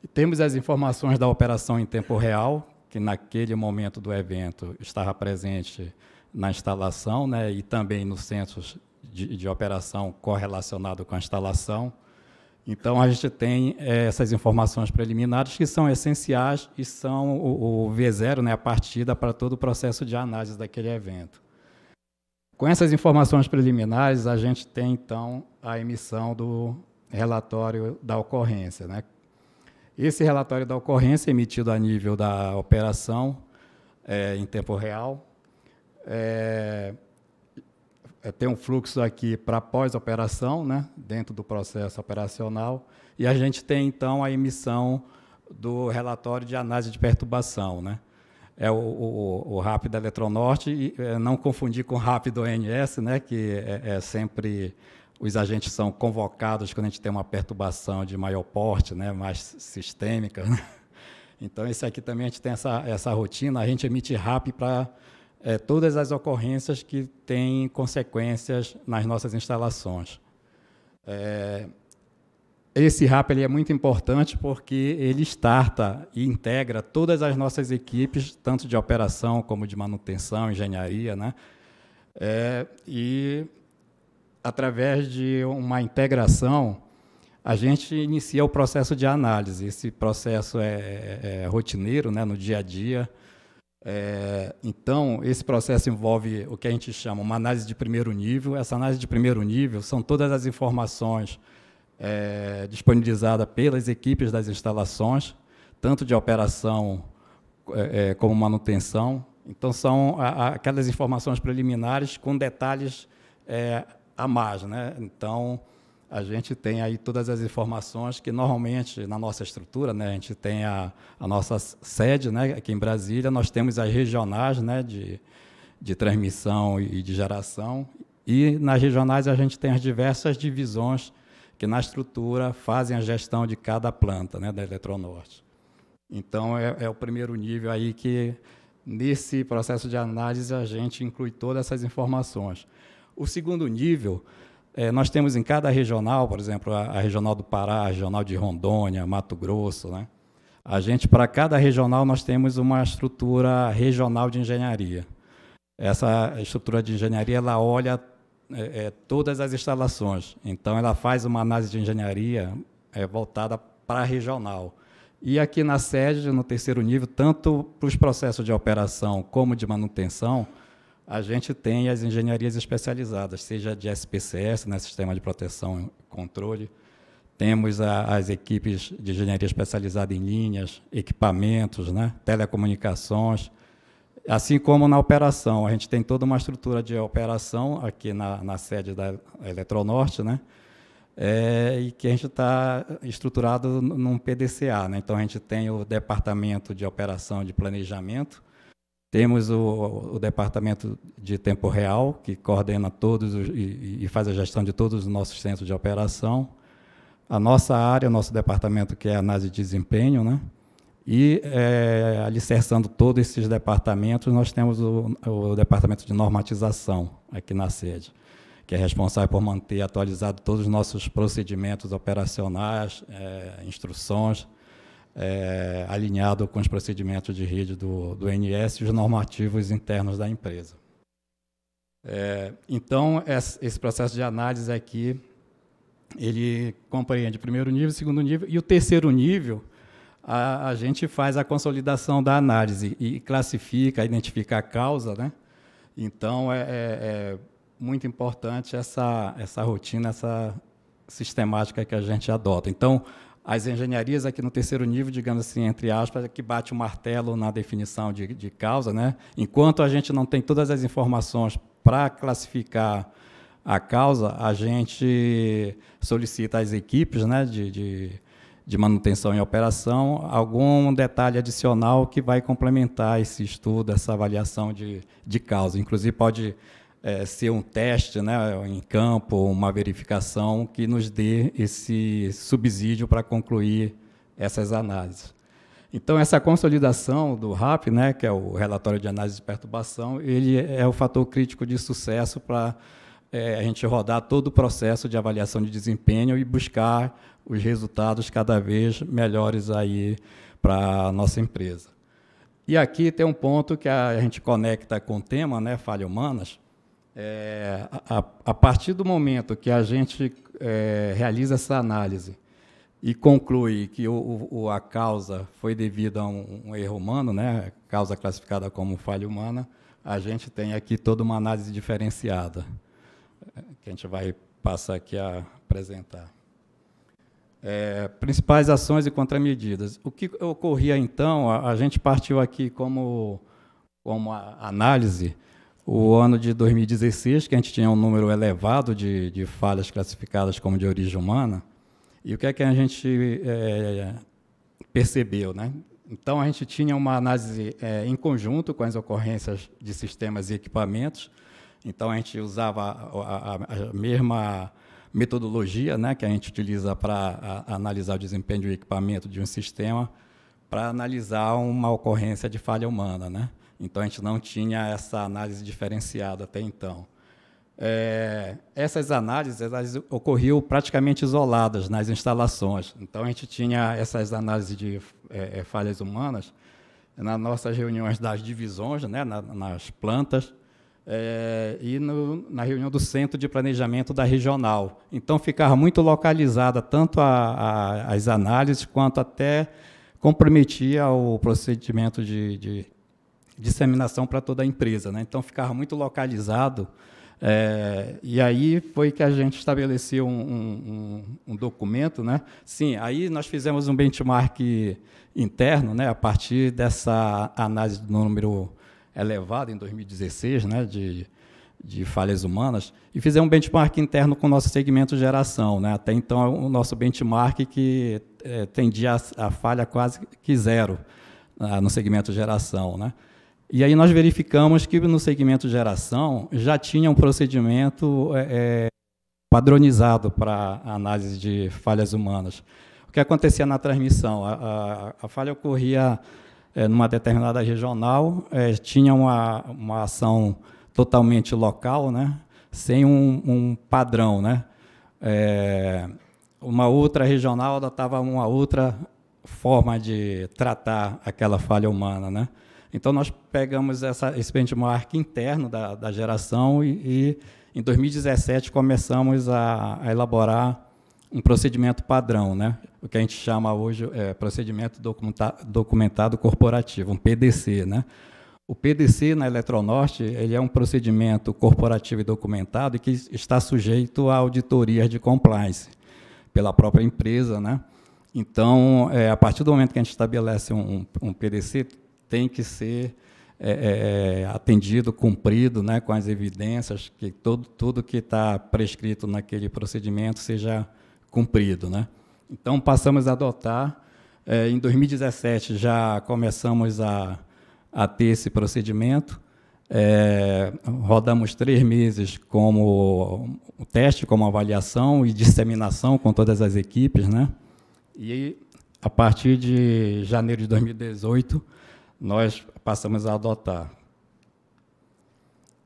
E temos as informações da operação em tempo real, que naquele momento do evento estava presente na instalação né, e também nos centros de, de operação correlacionado com a instalação. Então, a gente tem é, essas informações preliminares que são essenciais e são o, o V0, né, a partida para todo o processo de análise daquele evento. Com essas informações preliminares, a gente tem então a emissão do relatório da ocorrência. Né? Esse relatório da ocorrência, emitido a nível da operação, é, em tempo real, é, é, tem um fluxo aqui para pós-operação, né, dentro do processo operacional, e a gente tem então a emissão do relatório de análise de perturbação, né, é o, o, o RAP da Eletronorte, e, é, não confundir com o RAP do ONS, né, que é, é, sempre os agentes são convocados quando a gente tem uma perturbação de maior porte, né, mais sistêmica. Né? Então, esse aqui também a gente tem essa, essa rotina, a gente emite RAP para é, todas as ocorrências que têm consequências nas nossas instalações. É, esse RAP ele é muito importante porque ele starta e integra todas as nossas equipes, tanto de operação como de manutenção, engenharia, né? É, e através de uma integração, a gente inicia o processo de análise. Esse processo é, é, é rotineiro, né? No dia a dia. É, então, esse processo envolve o que a gente chama uma análise de primeiro nível. Essa análise de primeiro nível são todas as informações é, disponibilizada pelas equipes das instalações, tanto de operação é, é como manutenção. Então, são a, aquelas informações preliminares com detalhes é, a mais. Né? Então, a gente tem aí todas as informações que normalmente na nossa estrutura, né, a gente tem a, a nossa sede né, aqui em Brasília, nós temos as regionais né, de, de transmissão e de geração, e nas regionais a gente tem as diversas divisões que na estrutura fazem a gestão de cada planta né, da Eletronorte. Então, é, é o primeiro nível aí que, nesse processo de análise, a gente inclui todas essas informações. O segundo nível, é, nós temos em cada regional, por exemplo, a, a, regional do Pará, a regional de Rondônia, Mato Grosso, né? A gente, para cada regional, nós temos uma estrutura regional de engenharia. Essa estrutura de engenharia, ela olha é, é, todas as instalações. Então, ela faz uma análise de engenharia é, voltada para a regional. E aqui na sede, no terceiro nível, tanto para os processos de operação como de manutenção, a gente tem as engenharias especializadas, seja de SPCS, né, Sistema de Proteção e Controle, temos a, as equipes de engenharia especializada em linhas, equipamentos, né, telecomunicações, Assim como na operação, a gente tem toda uma estrutura de operação aqui na, na sede da Eletronorte, né? É, e que a gente está estruturado num PDCA. Né? Então, a gente tem o Departamento de Operação de Planejamento, temos o, o Departamento de Tempo Real, que coordena todos os, e, e, faz a gestão de todos os nossos centros de operação, a nossa área, o nosso departamento, que é a análise de desempenho, né? E é, alicerçando todos esses departamentos, nós temos o, o, departamento de normatização aqui na sede, que é responsável por manter atualizado todos os nossos procedimentos operacionais, é, instruções, é, alinhado com os procedimentos de rede do, do NS e os normativos internos da empresa. É, então, esse processo de análise aqui, ele compreende o primeiro nível, o segundo nível, e o terceiro nível, a, a gente faz a consolidação da análise e classifica, identifica a causa, né? Então, é, é, é muito importante essa, essa rotina, essa sistemática que a gente adota. Então, as engenharias aqui no terceiro nível, digamos assim, entre aspas, é que bate o martelo na definição de, de causa, né? Enquanto a gente não tem todas as informações para classificar a causa, a gente solicita às equipes, né, de, de de manutenção e operação, algum detalhe adicional que vai complementar esse estudo, essa avaliação de, de causa. Inclusive, pode é, ser um teste né, em campo, uma verificação que nos dê esse subsídio para concluir essas análises. Então, essa consolidação do RAP, né, que é o relatório de análise de perturbação, ele é o fator crítico de sucesso para é, a gente rodar todo o processo de avaliação de desempenho e buscar os resultados cada vez melhores aí para a nossa empresa. E aqui tem um ponto que a gente conecta com o tema, né, falha humanas. É, a, a, partir do momento que a gente é, realiza essa análise e conclui que o, o, a causa foi devida a um, um, erro humano, né, causa classificada como falha humana, a gente tem aqui toda uma análise diferenciada, é, que a gente vai passar aqui a apresentar. É, principais ações e contramedidas. O que ocorria então, a, a gente partiu aqui como, como análise o ano de 2016, que a gente tinha um número elevado de, de falhas classificadas como de origem humana, e o que é que a gente é, percebeu? Né? Então, a gente tinha uma análise é, em conjunto com as ocorrências de sistemas e equipamentos, então a gente usava a, a, a mesma metodologia né, que a gente utiliza para analisar o desempenho de equipamento de um sistema para analisar uma ocorrência de falha humana. Né? Então, a gente não tinha essa análise diferenciada até então. É, essas análises elas ocorriam praticamente isoladas nas instalações. Então, a gente tinha essas análises de é, é falhas humanas nas nossas reuniões das divisões, né, na, nas plantas, é, e no, na reunião do Centro de Planejamento da Regional. Então, ficava muito localizada tanto a, a, as análises quanto até comprometia o procedimento de, de disseminação para toda a empresa. Né? Então, ficava muito localizado. É, e aí foi que a gente estabeleceu um, um, um, documento, né? Sim, aí nós fizemos um benchmark interno, né? A partir dessa análise do número elevada é em 2016, né, de, de falhas humanas, e fizemos um benchmark interno com o nosso segmento geração. Né? Até então, o nosso benchmark que é, tendia a, a, falha quase que zero ah, no segmento geração. Né? E aí nós verificamos que no segmento geração já tinha um procedimento é, é padronizado para análise de falhas humanas. O que acontecia na transmissão? A, a, a falha ocorria é, numa determinada regional, é, tinha uma, uma ação totalmente local, né? sem um, um padrão. Né? É, uma outra regional adotava uma outra forma de tratar aquela falha humana. Né? Então, nós pegamos essa, esse benchmark interno da, da geração e, e, em 2017, começamos a, a elaborar um procedimento padrão, né? o que a gente chama hoje é procedimento documentado corporativo, um PDC, né? O PDC na Eletronorte ele é um procedimento corporativo e documentado que está sujeito a auditorias de compliance pela própria empresa, né? Então, é, a partir do momento que a gente estabelece um, um PDC, tem que ser é, é, é, atendido, cumprido, né, com as evidências que todo, tudo que está prescrito naquele procedimento seja cumprido. Né? Então, passamos a adotar. É, em 2017, já começamos a, a ter esse procedimento. É, rodamos três meses como teste, como avaliação e disseminação com todas as equipes. Né? E, a partir de janeiro de 2018, nós passamos a adotar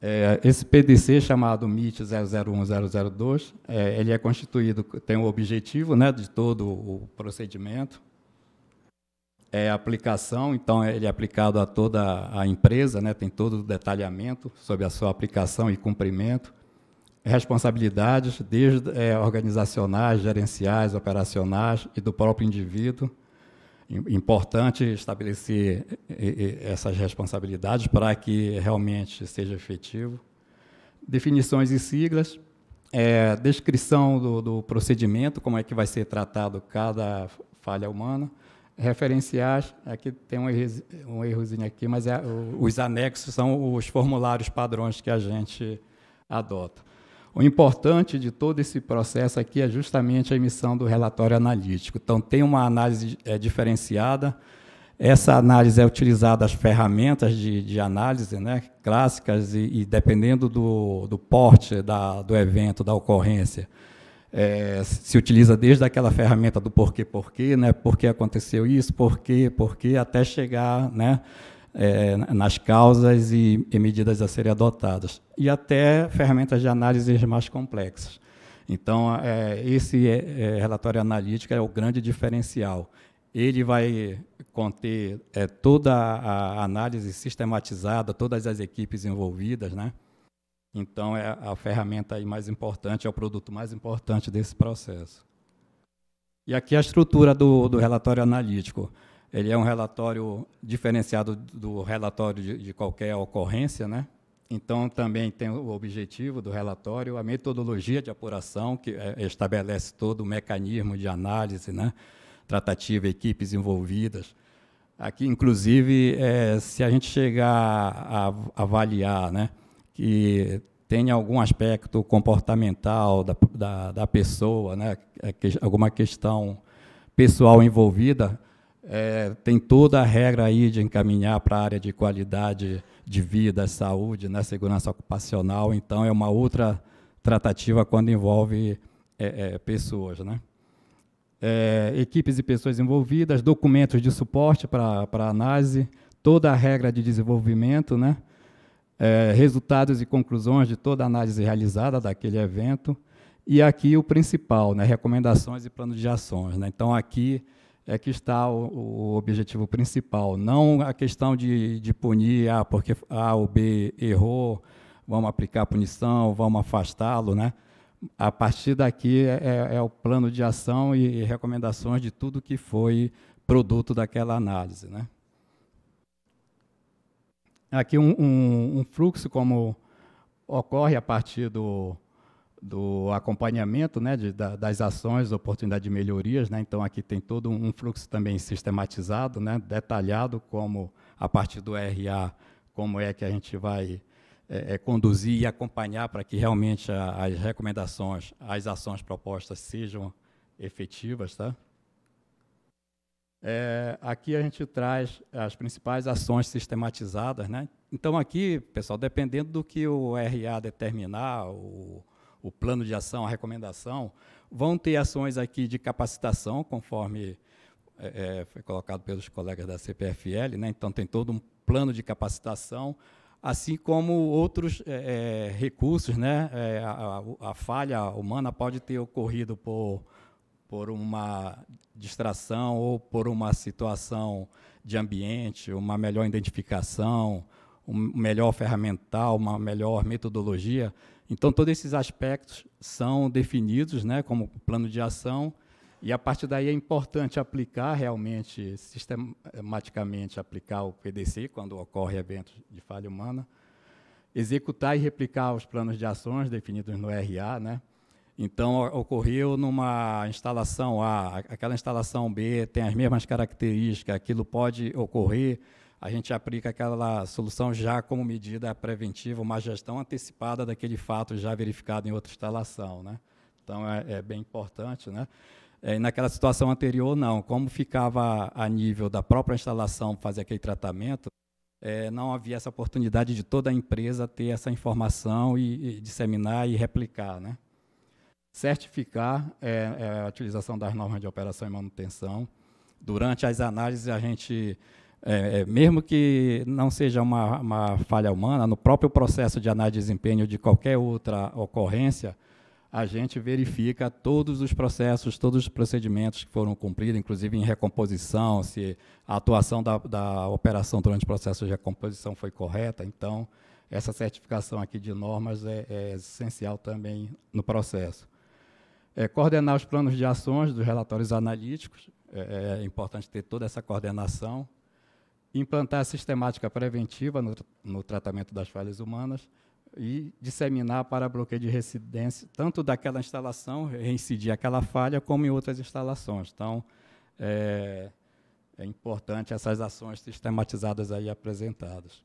é, esse PDC, chamado MIT 001002, é, ele é constituído, tem o um objetivo né, de todo o procedimento, é aplicação, então é, ele é aplicado a toda a empresa, né, tem todo o detalhamento sobre a sua aplicação e cumprimento, responsabilidades, desde é, organizacionais, gerenciais, operacionais e do próprio indivíduo, importante estabelecer essas responsabilidades para que realmente seja efetivo. Definições e siglas, é, descrição do, do, procedimento, como é que vai ser tratado cada falha humana, referenciais, aqui tem um, um errozinho aqui, mas é, os anexos são os formulários padrões que a gente adota. O importante de todo esse processo aqui é justamente a emissão do relatório analítico. Então, tem uma análise é, diferenciada. Essa análise é utilizada as ferramentas de, de análise né, clássicas e, e dependendo do, do porte da, do evento, da ocorrência, é, se utiliza desde aquela ferramenta do porquê, porquê, né, por que aconteceu isso, porquê, porquê, até chegar né, é, nas causas e, e medidas a serem adotadas, e até ferramentas de análises mais complexas. Então, é, esse é, é relatório analítico é o grande diferencial. Ele vai conter é, toda a análise sistematizada, todas as equipes envolvidas, né? Então, é a ferramenta mais importante, é o produto mais importante desse processo. E aqui a estrutura do, do relatório analítico. Ele é um relatório diferenciado do relatório de, de qualquer ocorrência, né? Então, também tem o objetivo do relatório, a metodologia de apuração, que é, estabelece todo o mecanismo de análise, né? tratativa, equipes envolvidas. Aqui, inclusive, é, se a gente chegar a avaliar né, que tem algum aspecto comportamental da, da, da pessoa, né, é, alguma questão pessoal envolvida, é, tem toda a regra aí de encaminhar para a área de qualidade de vida, saúde, né, segurança ocupacional. Então, é uma outra tratativa quando envolve é, é, pessoas. Né? É, equipes e pessoas envolvidas, documentos de suporte para análise, toda a regra de desenvolvimento, né? É, resultados e conclusões de toda a análise realizada daquele evento. E aqui o principal, né? recomendações e plano de ações. Né? Então, aqui é que está o, o, objetivo principal, não a questão de, de punir, ah, porque A ou B errou, vamos aplicar punição, vamos afastá-lo, né? A partir daqui é, é, é o plano de ação e, e recomendações de tudo que foi produto daquela análise, né? Aqui um, um, um fluxo como ocorre a partir do, do acompanhamento né, de, da, das ações, oportunidade de melhorias. Né? Então, aqui tem todo um fluxo também sistematizado, né, detalhado, como a partir do RA, como é que a gente vai é, é, conduzir e acompanhar para que realmente a, as recomendações, as ações propostas sejam efetivas. Tá? É, aqui a gente traz as principais ações sistematizadas. Né? Então, aqui, pessoal, dependendo do que o RA determinar, o o plano de ação, a recomendação, vão ter ações aqui de capacitação, conforme é, é foi colocado pelos colegas da CPFL, né? então tem todo um plano de capacitação, assim como outros é, é recursos, né? É, a, a, falha humana pode ter ocorrido por, por uma distração ou por uma situação de ambiente, uma melhor identificação, um melhor ferramental, uma melhor metodologia. Então, todos esses aspectos são definidos né, como plano de ação, e a partir daí é importante aplicar realmente, sistematicamente aplicar o PDC quando ocorre evento de falha humana, executar e replicar os planos de ações definidos no RA. Né? Então, ocorreu numa instalação A, aquela instalação B tem as mesmas características, aquilo pode ocorrer a gente aplica aquela solução já como medida preventiva, uma gestão antecipada daquele fato já verificado em outra instalação. Né? Então, é, é bem importante. Né? É, naquela situação anterior, não. Como ficava a nível da própria instalação fazer aquele tratamento, é, não havia essa oportunidade de toda a empresa ter essa informação e, e disseminar e replicar. Né? Certificar é, é a utilização das normas de operação e manutenção. Durante as análises, a gente é, é, mesmo que não seja uma, uma, falha humana, no próprio processo de análise de desempenho de qualquer outra ocorrência, a gente verifica todos os processos, todos os procedimentos que foram cumpridos, inclusive em recomposição, se a atuação da, da operação durante o processo de recomposição foi correta. Então, essa certificação aqui de normas é, é essencial também no processo. É, coordenar os planos de ações dos relatórios analíticos, é, é importante ter toda essa coordenação implantar a sistemática preventiva no, no tratamento das falhas humanas e disseminar para bloqueio de residência, tanto daquela instalação, reincidir aquela falha, como em outras instalações. Então, é, é importante essas ações sistematizadas aí apresentadas.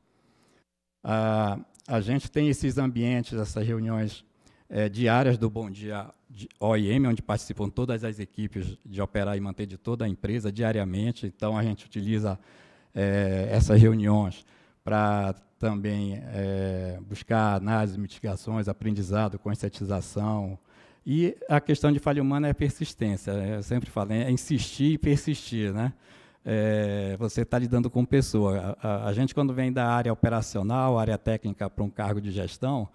a gente tem esses ambientes, essas reuniões é, diárias do Bom Dia OIM, onde participam todas as equipes de operar e manter de toda a empresa diariamente. Então, a gente utiliza é, essas reuniões para também é, buscar análises, mitigações, aprendizado, conscientização. E a questão de falha humana é persistência. Né? Eu sempre falo, é insistir e persistir. Né? É, você está lidando com pessoa. A, a, a, gente, quando vem da área operacional, área técnica para um cargo de gestão,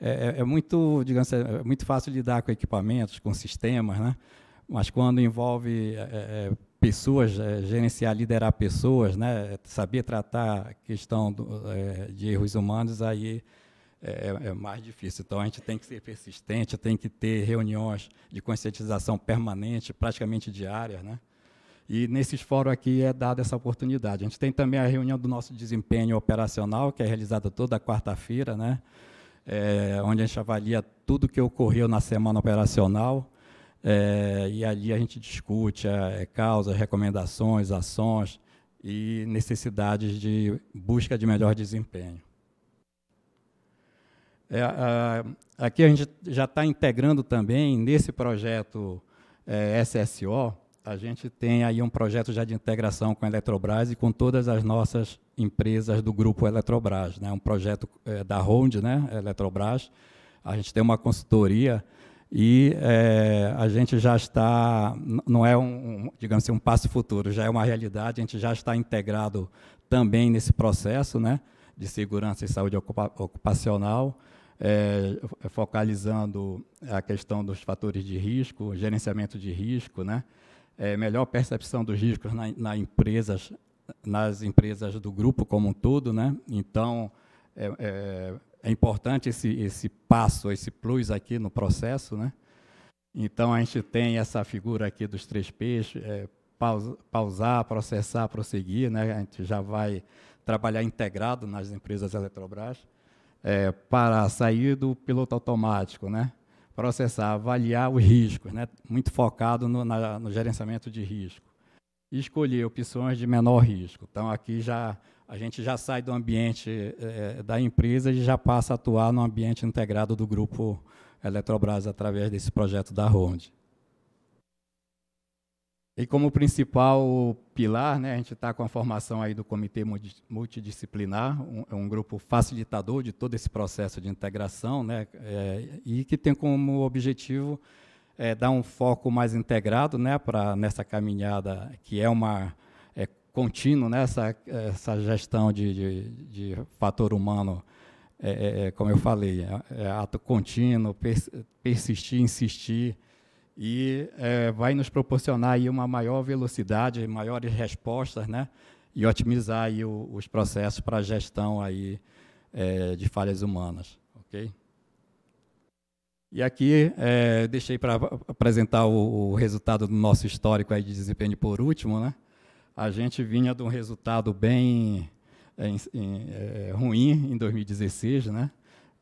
é, é, é muito, digamos, é, é muito fácil lidar com equipamentos, com sistemas, né? mas quando envolve é, pessoas, eh, gerenciar, liderar pessoas, né? saber tratar a questão do, eh, de erros humanos, aí eh, é, é, mais difícil. Então, a gente tem que ser persistente, tem que ter reuniões de conscientização permanente, praticamente diárias. Né? E nesses fóruns aqui é dada essa oportunidade. A gente tem também a reunião do nosso desempenho operacional, que é realizada toda quarta-feira, né? É, onde a gente avalia tudo que ocorreu na semana operacional, é, e ali a gente discute a, é, a é causas, recomendações, ações e necessidades de busca de melhor desempenho. É, a, aqui a gente já está integrando também nesse projeto é, SSO, a gente tem aí um projeto já de integração com a Eletrobras e com todas as nossas empresas do grupo Eletrobras, né? Um projeto é, da Ronde, né? Eletrobras. A gente tem uma consultoria e é, a gente já está, não é um, digamos assim, um passo futuro, já é uma realidade, a gente já está integrado também nesse processo né, de segurança e saúde ocupacional, é, focalizando a questão dos fatores de risco, gerenciamento de risco, né, é, melhor percepção dos riscos na, na empresas, nas empresas do grupo como um todo. Né, então, é, é é importante esse, esse passo, esse plus aqui no processo, né? Então, a gente tem essa figura aqui dos três peixes, é, pausar, processar, prosseguir, né? A gente já vai trabalhar integrado nas empresas Eletrobras, é, para sair do piloto automático, né? Processar, avaliar os riscos, né? Muito focado no, na, no gerenciamento de risco. E escolher opções de menor risco. Então, aqui já a gente já sai do ambiente é, da empresa e já passa a atuar no ambiente integrado do grupo Eletrobras através desse projeto da Ronde. E como principal pilar, né, a gente está com a formação aí do Comitê Multidisciplinar, um, é um grupo facilitador de todo esse processo de integração, né, é, e que tem como objetivo é, dar um foco mais integrado né, para nessa caminhada, que é uma contínuo, né? essa, gestão de, de, de fator humano, é, é, é como eu falei, é, é, ato contínuo, pers persistir, insistir, e é, vai nos proporcionar aí uma maior velocidade, maiores respostas, né? e otimizar aí o, os processos para a gestão aí, de falhas humanas. ok? E aqui deixei para apresentar o, o, resultado do nosso histórico aí de desempenho por último, né? a gente vinha de um resultado bem é, é ruim em 2016, né?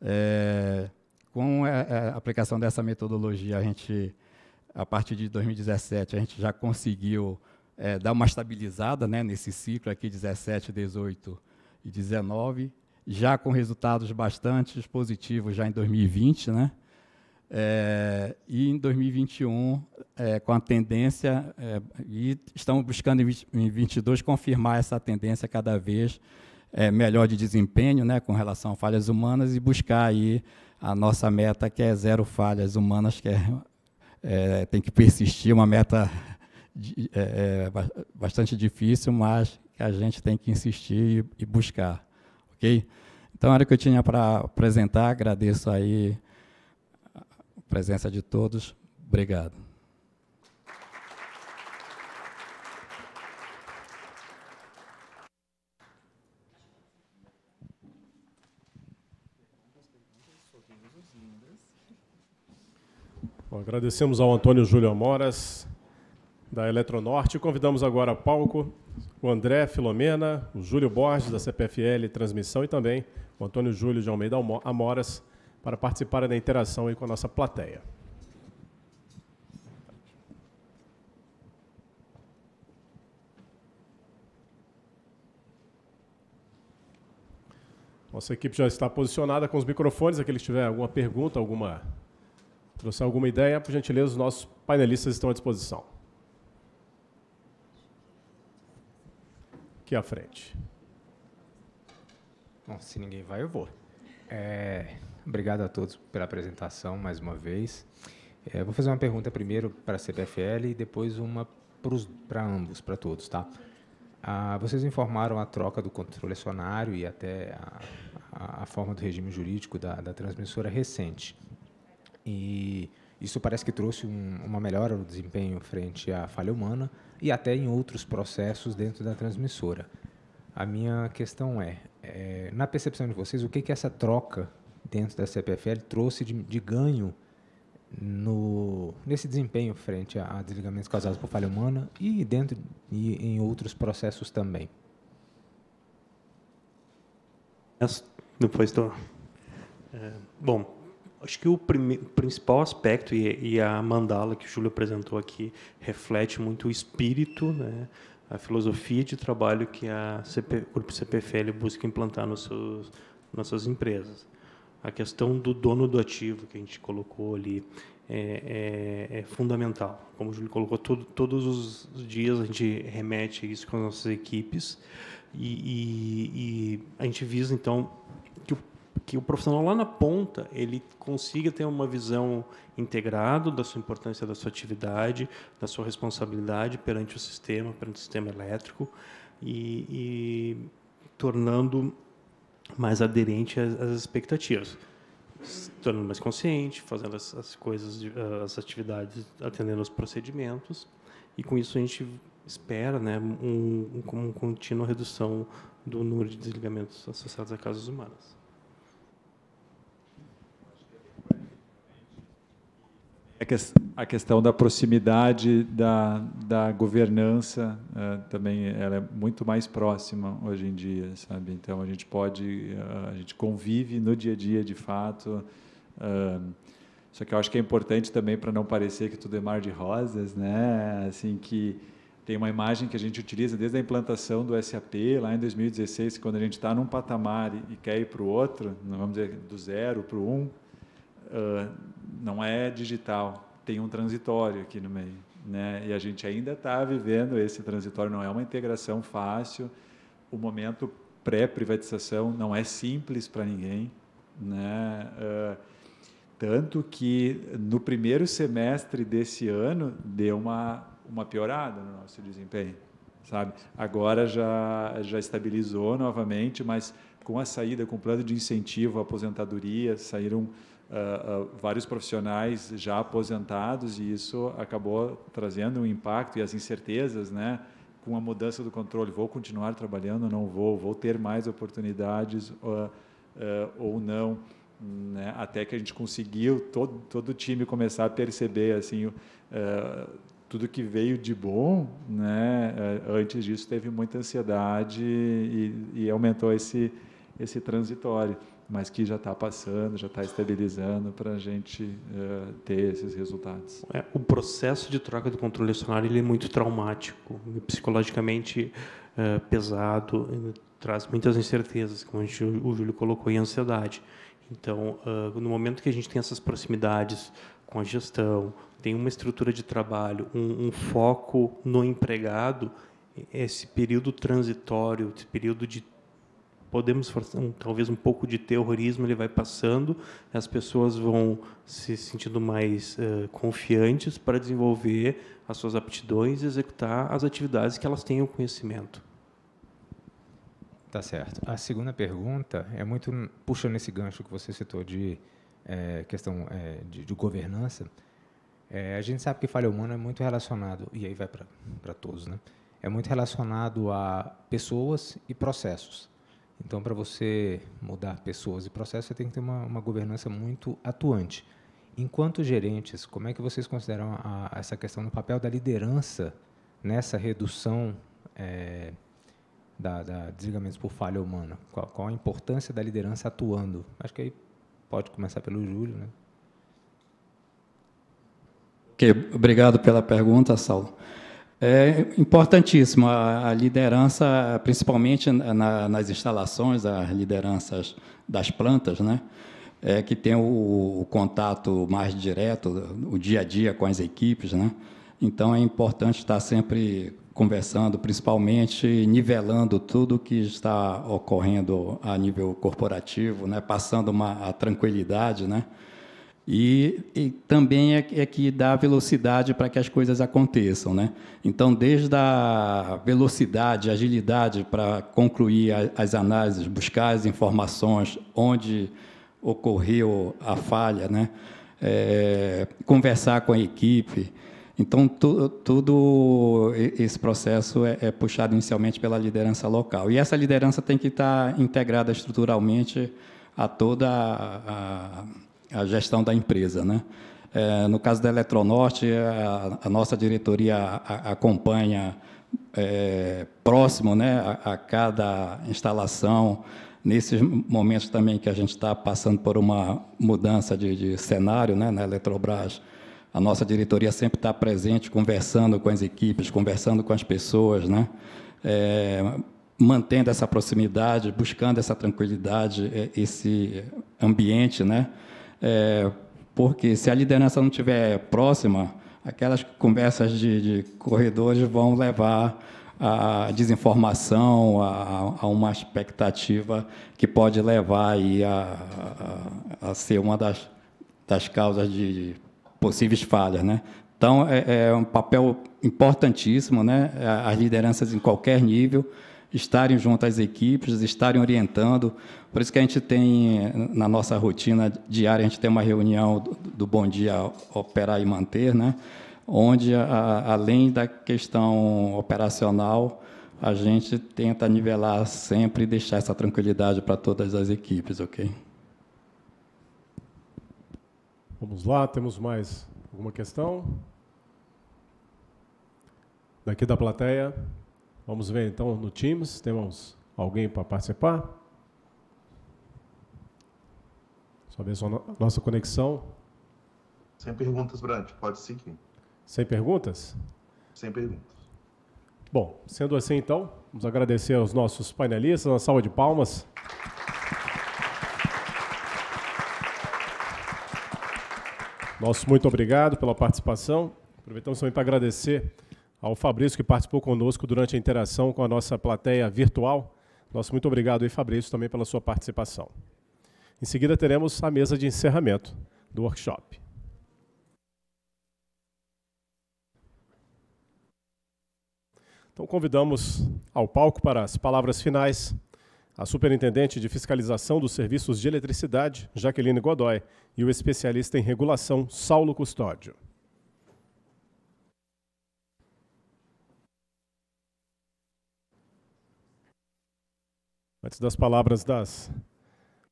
É, com a, é, é, a aplicação dessa metodologia, a gente, a partir de 2017, a gente já conseguiu é, dar uma estabilizada né, nesse ciclo aqui 17, 18 e 19, já com resultados bastante positivos já em 2020, né? É, e em 2021, é, com a tendência, é, e estamos buscando em 2022 confirmar essa tendência cada vez é, melhor de desempenho né, com relação a falhas humanas e buscar aí a nossa meta, que é zero falhas humanas, que é, é tem que persistir, uma meta de, é, bastante difícil, mas que a gente tem que insistir e, e buscar. ok? Então, era o que eu tinha para apresentar, agradeço aí presença de todos. Obrigado. Bom, agradecemos ao Antônio Júlio Amoras da Eletronorte, convidamos agora ao palco o André Filomena, o Júlio Borges, da CPFL Transmissão, e também o Antônio Júlio de Almeida Amoras, para participarem da interação aí com a nossa plateia. Nossa equipe já está posicionada com os microfones. Aquele que tiver alguma pergunta, alguma trouxer alguma ideia, por gentileza, os nossos painelistas estão à disposição. Aqui à frente. Bom, se ninguém vai, eu vou. É... Obrigado a todos pela apresentação mais uma vez. É, vou fazer uma pergunta primeiro para a CPFL e depois uma para ambos, para todos, tá? Ah, vocês informaram a troca do controle sonário e até a, a, a forma do regime jurídico da, da, transmissora recente. E isso parece que trouxe um, uma melhora no desempenho frente à falha humana e até em outros processos dentro da transmissora. A minha questão é, é na percepção de vocês, o que, que essa troca dentro da CPFL trouxe de, de ganho no, nesse desempenho frente a, a, desligamentos causados por falha humana e dentro e em outros processos também. Depois estou. é, bom, acho que o principal aspecto e, e, a mandala que o Júlio apresentou aqui reflete muito o espírito, né, a filosofia de trabalho que a CP, o grupo CPFL busca implantar nos seus, nas suas empresas a questão do dono do ativo que a gente colocou ali é, é, é fundamental. Como o Júlio colocou, todo, todos os dias a gente remete isso com as nossas equipes e, e, e a gente visa, então, que o, que o profissional lá na ponta ele consiga ter uma visão integrada da sua importância da sua atividade, da sua responsabilidade perante o sistema, perante o sistema elétrico e, e tornando mais aderente às, às expectativas, se tornando mais consciente, fazendo as, as coisas, ah, as atividades, atendendo aos procedimentos, e com isso a gente espera, né, um, um, uma contínua redução do número de desligamentos associados a casos humanos. A questão da proximidade da, da governança uh, também ela é muito mais próxima hoje em dia, sabe? Então a gente pode, uh, a gente convive no dia a dia de fato. Uh, só que eu acho que é importante também para não parecer que tudo é mar de rosas, né? Assim que tem uma imagem que a gente utiliza desde a implantação do SAP lá em 2016, quando a gente está num patamar e, e quer ir para o outro, vamos dizer do zero para o um, não é digital, tem um transitório aqui no meio, né? E a gente ainda está vivendo esse transitório, não é uma integração fácil. O momento pré-privatização não é simples para ninguém, né? Uh, tanto que no primeiro semestre desse ano deu uma uma piorada no nosso desempenho, sabe? Agora já já estabilizou novamente, mas com a saída, com o plano de incentivo a aposentadoria, saíram Uh, uh, vários profissionais já aposentados e isso acabou trazendo um impacto e as incertezas, né? Com a mudança do controle, vou continuar trabalhando, não vou, vou ter mais oportunidades uh, ou não, né? até que a gente conseguiu todo todo o time começar a perceber assim tudo que veio de bom, né? Antes disso teve muita ansiedade e, e aumentou esse esse transitório mas que já está passando, já está estabilizando para a gente uh, ter esses resultados. É, o processo de troca do controle acionário ele é muito traumático, psicologicamente uh, pesado, traz muitas incertezas, como gente, o Júlio colocou, e ansiedade. Então, uh, no momento que a gente tem essas proximidades com a gestão, tem uma estrutura de trabalho, um, um foco no empregado, esse período transitório, esse período de podemos talvez um pouco de terrorismo ele vai passando as pessoas vão se sentindo mais uh, confiantes para desenvolver as suas aptidões e executar as atividades que elas têm o conhecimento tá certo a segunda pergunta é muito puxa nesse gancho que você citou de é, questão é, de, de, governança é, a gente sabe que falha humana é muito relacionado e aí vai para todos né é muito relacionado a pessoas e processos então, para você mudar pessoas e processos, você tem que ter uma, uma, governança muito atuante. Enquanto gerentes, como é que vocês consideram a, a essa questão do papel da liderança nessa redução é, da, da desligamentos por falha humana? Qual, qual, a importância da liderança atuando? Acho que aí pode começar pelo Júlio, né? obrigado pela pergunta, Saulo. É importantíssimo. A, a liderança, principalmente na, nas instalações, as lideranças das plantas, né? É, que tem o, o, contato mais direto, o dia a dia com as equipes, né? Então é importante estar sempre conversando, principalmente nivelando tudo o que está ocorrendo a nível corporativo, né? Passando uma a tranquilidade, né? E, e, também é, é, que dá velocidade para que as coisas aconteçam. Né? Então, desde a velocidade, agilidade para concluir a, as análises, buscar as informações, onde ocorreu a falha, né? É, conversar com a equipe. Então, tu, tudo esse processo é, é, puxado inicialmente pela liderança local. E essa liderança tem que estar integrada estruturalmente a toda a, a a gestão da empresa. Né? É, no caso da Eletronorte, a, a nossa diretoria acompanha é, próximo né, a, cada instalação. Nesses momentos também que a gente está passando por uma mudança de, de cenário né, na Eletrobras, a nossa diretoria sempre está presente, conversando com as equipes, conversando com as pessoas, né? É, mantendo essa proximidade, buscando essa tranquilidade, é, esse ambiente, né? É, porque se a liderança não estiver próxima, aquelas conversas de, de corredores vão levar à desinformação, a, a, uma expectativa que pode levar aí a, a, a ser uma das, das causas de possíveis falhas, né? Então, é, é, um papel importantíssimo, né? as lideranças em qualquer nível, estarem junto às equipes, estarem orientando. Por isso que a gente tem, na nossa rotina diária, a gente tem uma reunião do Bom Dia Operar e Manter, né? onde, a, além da questão operacional, a gente tenta nivelar sempre e deixar essa tranquilidade para todas as equipes, ok? Vamos lá, temos mais alguma questão? Daqui da plateia. Vamos ver então no Teams, temos alguém para participar? Só ver a nossa conexão. Sem perguntas, Brant, pode seguir. Sem perguntas? Sem perguntas. Bom, sendo assim então, vamos agradecer aos nossos painelistas, uma salva de palmas. Nosso muito obrigado pela participação. Aproveitamos também para agradecer ao Fabrício, que participou conosco durante a interação com a nossa plateia virtual. Nosso muito obrigado aí, Fabrício, também pela sua participação. Em seguida, teremos a mesa de encerramento do workshop. Então, convidamos ao palco para as palavras finais a Superintendente de Fiscalização dos Serviços de Eletricidade, Jaqueline Godoy, e o especialista em regulação, Saulo Custódio. Antes das palavras das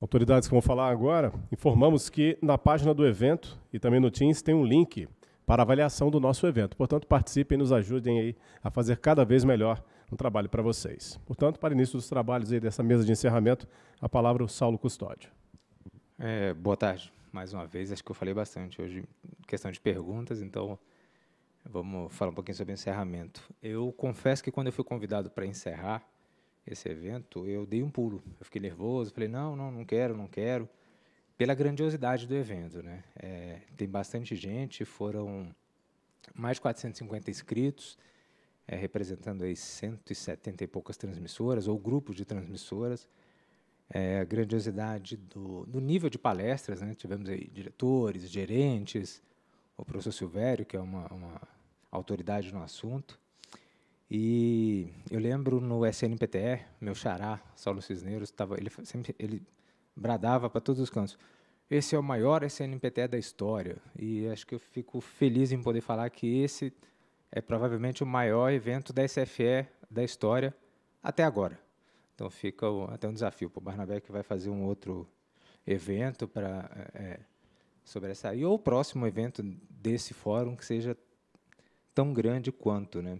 autoridades que vão falar agora, informamos que na página do evento e também no Teams tem um link para avaliação do nosso evento. Portanto, participem e nos ajudem aí a fazer cada vez melhor um trabalho para vocês. Portanto, para início dos trabalhos aí dessa mesa de encerramento, a palavra o Saulo Custódio. É, boa tarde, mais uma vez. Acho que eu falei bastante hoje, questão de perguntas, então vamos falar um pouquinho sobre encerramento. Eu confesso que quando eu fui convidado para encerrar, esse evento, eu dei um pulo. Eu fiquei nervoso, falei, não, não, não quero, não quero. Pela grandiosidade do evento, né? É, tem bastante gente, foram mais de 450 inscritos, é, representando aí 170 e poucas transmissoras, ou grupos de transmissoras. É, a grandiosidade do, do nível de palestras, né? Tivemos aí diretores, gerentes, o professor Silvério, que é uma, uma autoridade no assunto. E eu lembro no SNPTR, meu xará, Saulo Cisneiros, tava, ele sempre ele bradava para todos os cantos. Esse é o maior SNPT da história. E acho que eu fico feliz em poder falar que esse é provavelmente o maior evento da SFE da história até agora. Então fica o, até um desafio para o Barnabé que vai fazer um outro evento para é, é, sobre essa e ou o próximo evento desse fórum que seja tão grande quanto, né?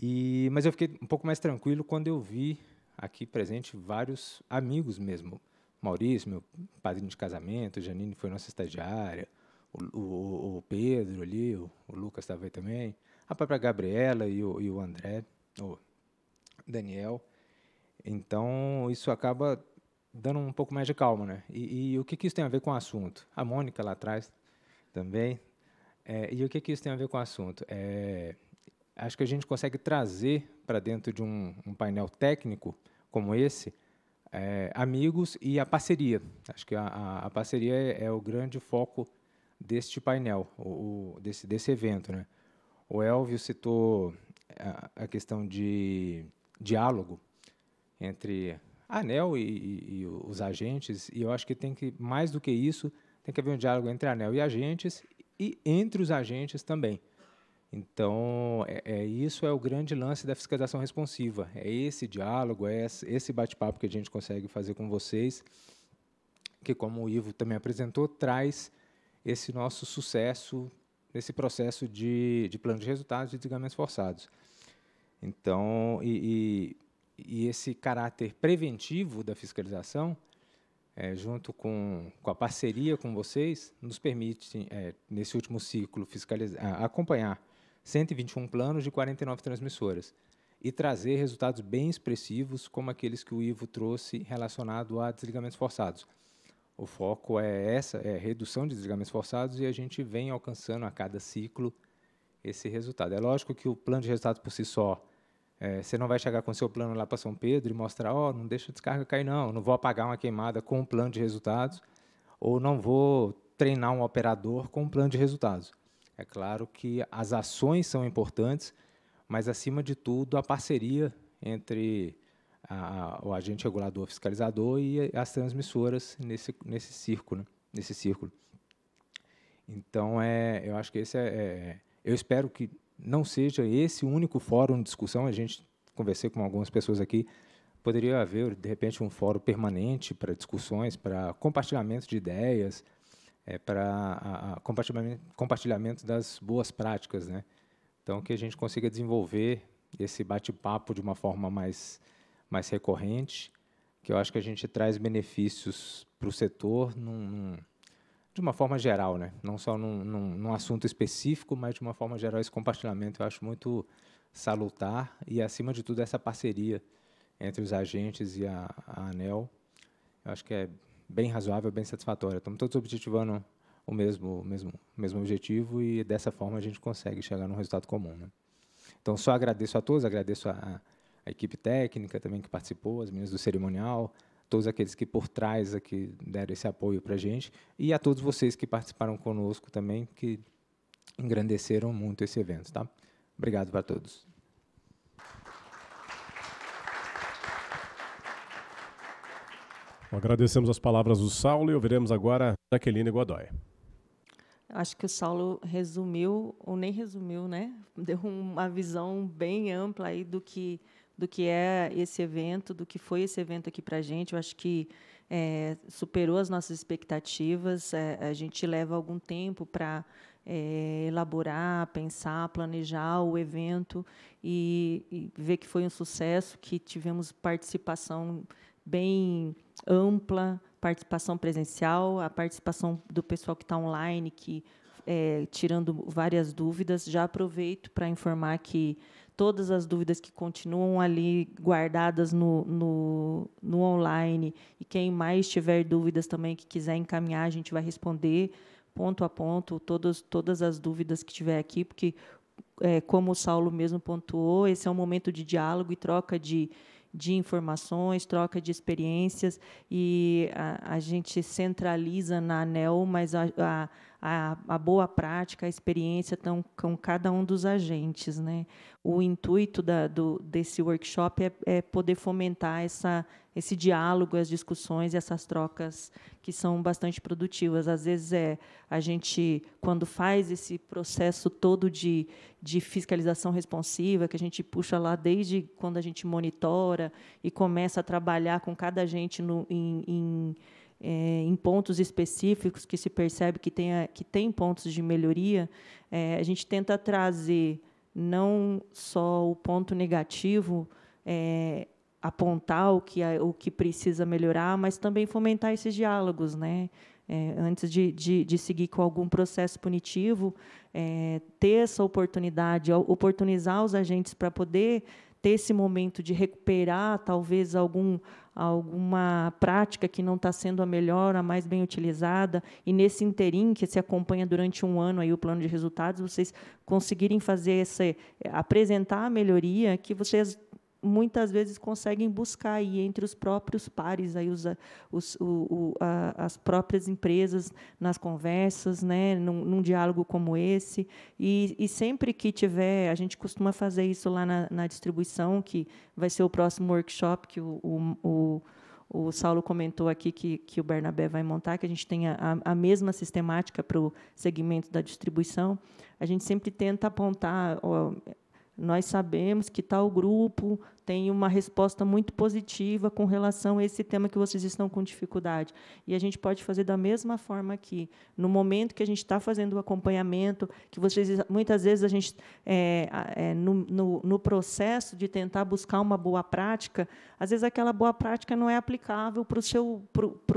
E, mas eu fiquei um pouco mais tranquilo quando eu vi aqui presente vários amigos mesmo. Maurício, meu padrinho de casamento, Janine foi nossa estagiária, o, o, o Pedro ali, o, o Lucas estava aí também, a própria Gabriela e o, e o André, o Daniel. Então, isso acaba dando um pouco mais de calma, né? E, e o que, que, isso tem a ver com o assunto? A Mônica lá atrás também. É, e o que, que isso tem a ver com o assunto? É, acho que a gente consegue trazer para dentro de um, um, painel técnico como esse é, amigos e a parceria. Acho que a, a, a parceria é, é, o grande foco deste painel, o, o, desse, desse evento. Né? O Elvio citou a, a questão de diálogo entre a ANEL e, e, e, os agentes, e eu acho que tem que, mais do que isso, tem que haver um diálogo entre a ANEL e agentes e entre os agentes também. Então, é, é, isso é o grande lance da fiscalização responsiva. É esse diálogo, é esse bate-papo que a gente consegue fazer com vocês, que, como o Ivo também apresentou, traz esse nosso sucesso nesse processo de, de plano de resultados e de desligamentos forçados. Então, e, e, e esse caráter preventivo da fiscalização, é, junto com, com, a parceria com vocês, nos permite, é, nesse último ciclo, fiscalizar, acompanhar 121 planos de 49 transmissoras e trazer resultados bem expressivos, como aqueles que o Ivo trouxe relacionado a desligamentos forçados. O foco é essa, é redução de desligamentos forçados e a gente vem alcançando a cada ciclo esse resultado. É lógico que o plano de resultado por si só, é, você não vai chegar com seu plano lá para São Pedro e mostrar, ó, oh, não deixa a descarga cair não, não vou apagar uma queimada com o um plano de resultados ou não vou treinar um operador com um plano de resultados. É claro que as ações são importantes, mas, acima de tudo, a parceria entre a, o agente regulador fiscalizador e as transmissoras nesse, nesse, círculo, né? nesse círculo. Então, é, eu acho que esse é, é, Eu espero que não seja esse o único fórum de discussão. A gente conversei com algumas pessoas aqui. Poderia haver, de repente, um fórum permanente para discussões, para compartilhamento de ideias, é para compartilhamento, compartilhamento das boas práticas, né? Então, que a gente consiga desenvolver esse bate-papo de uma forma mais, mais recorrente, que eu acho que a gente traz benefícios para o setor num, num, de uma forma geral, né? não só num, num, assunto específico, mas de uma forma geral. Esse compartilhamento eu acho muito salutar e, acima de tudo, essa parceria entre os agentes e a, a ANEL. Eu acho que é bem razoável, bem satisfatória. Estamos todos objetivando o mesmo, mesmo, mesmo objetivo e dessa forma a gente consegue chegar num resultado comum. Né? Então, só agradeço a todos, agradeço a, a, equipe técnica também que participou, as meninas do cerimonial, todos aqueles que por trás aqui deram esse apoio para a gente e a todos vocês que participaram conosco também, que engrandeceram muito esse evento. Tá? Obrigado para todos. Agradecemos as palavras do Saulo e ouviremos agora Jaqueline Godoy. Acho que o Saulo resumiu, ou nem resumiu, né? Deu uma visão bem ampla aí do que do que é esse evento, do que foi esse evento aqui para a gente. Eu acho que é, superou as nossas expectativas. É, a gente leva algum tempo para é, elaborar, pensar, planejar o evento e, e ver que foi um sucesso, que tivemos participação bem ampla, participação presencial, a participação do pessoal que está online, que é, tirando várias dúvidas. Já aproveito para informar que todas as dúvidas que continuam ali guardadas no, no, no, online, e quem mais tiver dúvidas também que quiser encaminhar, a gente vai responder ponto a ponto todas todas as dúvidas que tiver aqui, porque, é, como o Saulo mesmo pontuou, esse é um momento de diálogo e troca de de informações, troca de experiências, e a, a gente centraliza na ANEL, mas a, a a, boa prática, a experiência estão com cada um dos agentes. Né? O intuito da, do, desse workshop é, é, poder fomentar essa, esse diálogo, as discussões e essas trocas que são bastante produtivas. Às vezes, é a gente, quando faz esse processo todo de, de fiscalização responsiva, que a gente puxa lá desde quando a gente monitora e começa a trabalhar com cada agente no, em, em é, em pontos específicos que se percebe que, tenha, que tem pontos de melhoria, é, a gente tenta trazer não só o ponto negativo é, apontar o que, é, o que precisa melhorar, mas também fomentar esses diálogos, né? É, antes de, de, de, seguir com algum processo punitivo, é, ter essa oportunidade, oportunizar os agentes para poder ter esse momento de recuperar talvez algum, alguma prática que não está sendo a melhor, a mais bem utilizada, e nesse interim que se acompanha durante um ano aí o plano de resultados, vocês conseguirem fazer essa apresentar a melhoria que vocês muitas vezes conseguem buscar aí entre os próprios pares, aí os, os o, o, a, as próprias empresas nas conversas, né, num, num diálogo como esse. E, e, sempre que tiver, a gente costuma fazer isso lá na, na distribuição, que vai ser o próximo workshop que o, o o Saulo comentou aqui que, que o Bernabé vai montar, que a gente tem a, a mesma sistemática para o segmento da distribuição. A gente sempre tenta apontar ó, nós sabemos que tal grupo tem uma resposta muito positiva com relação a esse tema que vocês estão com dificuldade. E a gente pode fazer da mesma forma aqui. No momento que a gente está fazendo o acompanhamento, que vocês muitas vezes a gente é, é, no, no, no, processo de tentar buscar uma boa prática, às vezes aquela boa prática não é aplicável para o seu,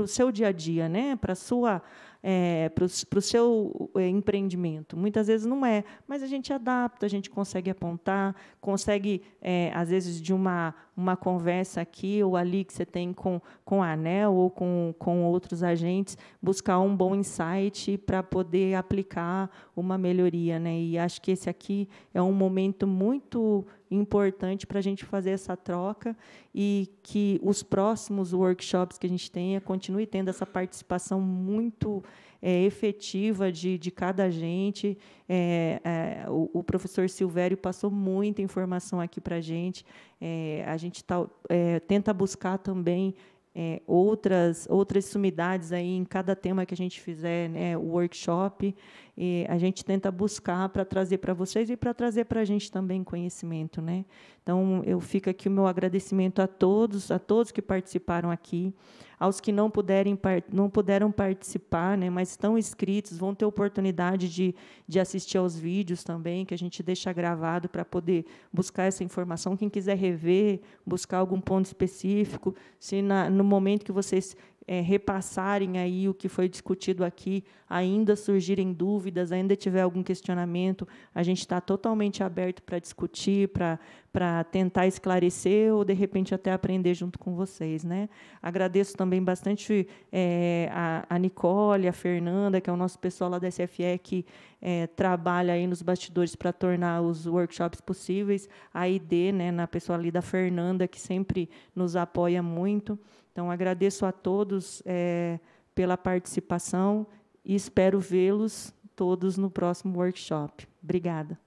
seu dia a dia, né? para a sua é, para o seu é, empreendimento. Muitas vezes não é, mas a gente adapta, a gente consegue apontar, consegue, é, às vezes, de uma uma conversa aqui ou ali que você tem com, com a ANEL ou com, com outros agentes, buscar um bom insight para poder aplicar uma melhoria. Né? E acho que esse aqui é um momento muito importante para a gente fazer essa troca e que os próximos workshops que a gente tenha continue tendo essa participação muito importante é, efetiva de, de cada agente. É, é, o, o, professor Silvério passou muita informação aqui para a gente. É, a gente tá, é, tenta buscar também é, outras, outras sumidades aí em cada tema que a gente fizer, né, o workshop. E a gente tenta buscar para trazer para vocês e para trazer para a gente também conhecimento, né? Então eu fico aqui o meu agradecimento a todos, a todos que participaram aqui, aos que não puderem não puderam participar, né? Mas estão inscritos, vão ter oportunidade de, de assistir aos vídeos também que a gente deixa gravado para poder buscar essa informação. Quem quiser rever, buscar algum ponto específico, se na, no momento que vocês é, repassarem aí o que foi discutido aqui, ainda surgirem dúvidas, ainda tiver algum questionamento, a gente está totalmente aberto para discutir, para tentar esclarecer ou, de repente, até aprender junto com vocês. Né? Agradeço também bastante é, a, a Nicole, a Fernanda, que é o nosso pessoal lá da SFE, que é, trabalha aí nos bastidores para tornar os workshops possíveis, a ID, né, na pessoa ali da Fernanda, que sempre nos apoia muito. Então, agradeço a todos é, pela participação e espero vê-los todos no próximo workshop. Obrigada.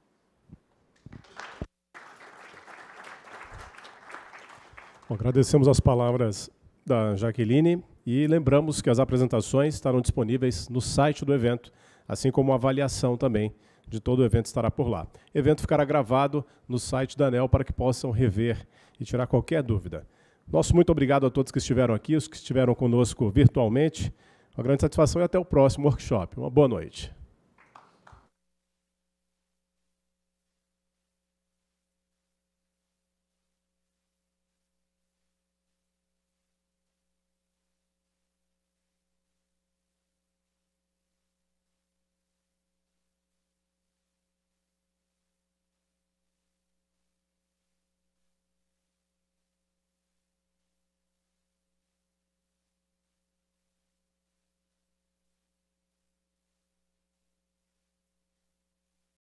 Bom, agradecemos as palavras da Jaqueline e lembramos que as apresentações estarão disponíveis no site do evento, assim como a avaliação também de todo o evento estará por lá. O evento ficará gravado no site da ANEL para que possam rever e tirar qualquer dúvida. Nosso muito obrigado a todos que estiveram aqui, os que estiveram conosco virtualmente. Uma grande satisfação e até o próximo workshop. Uma boa noite.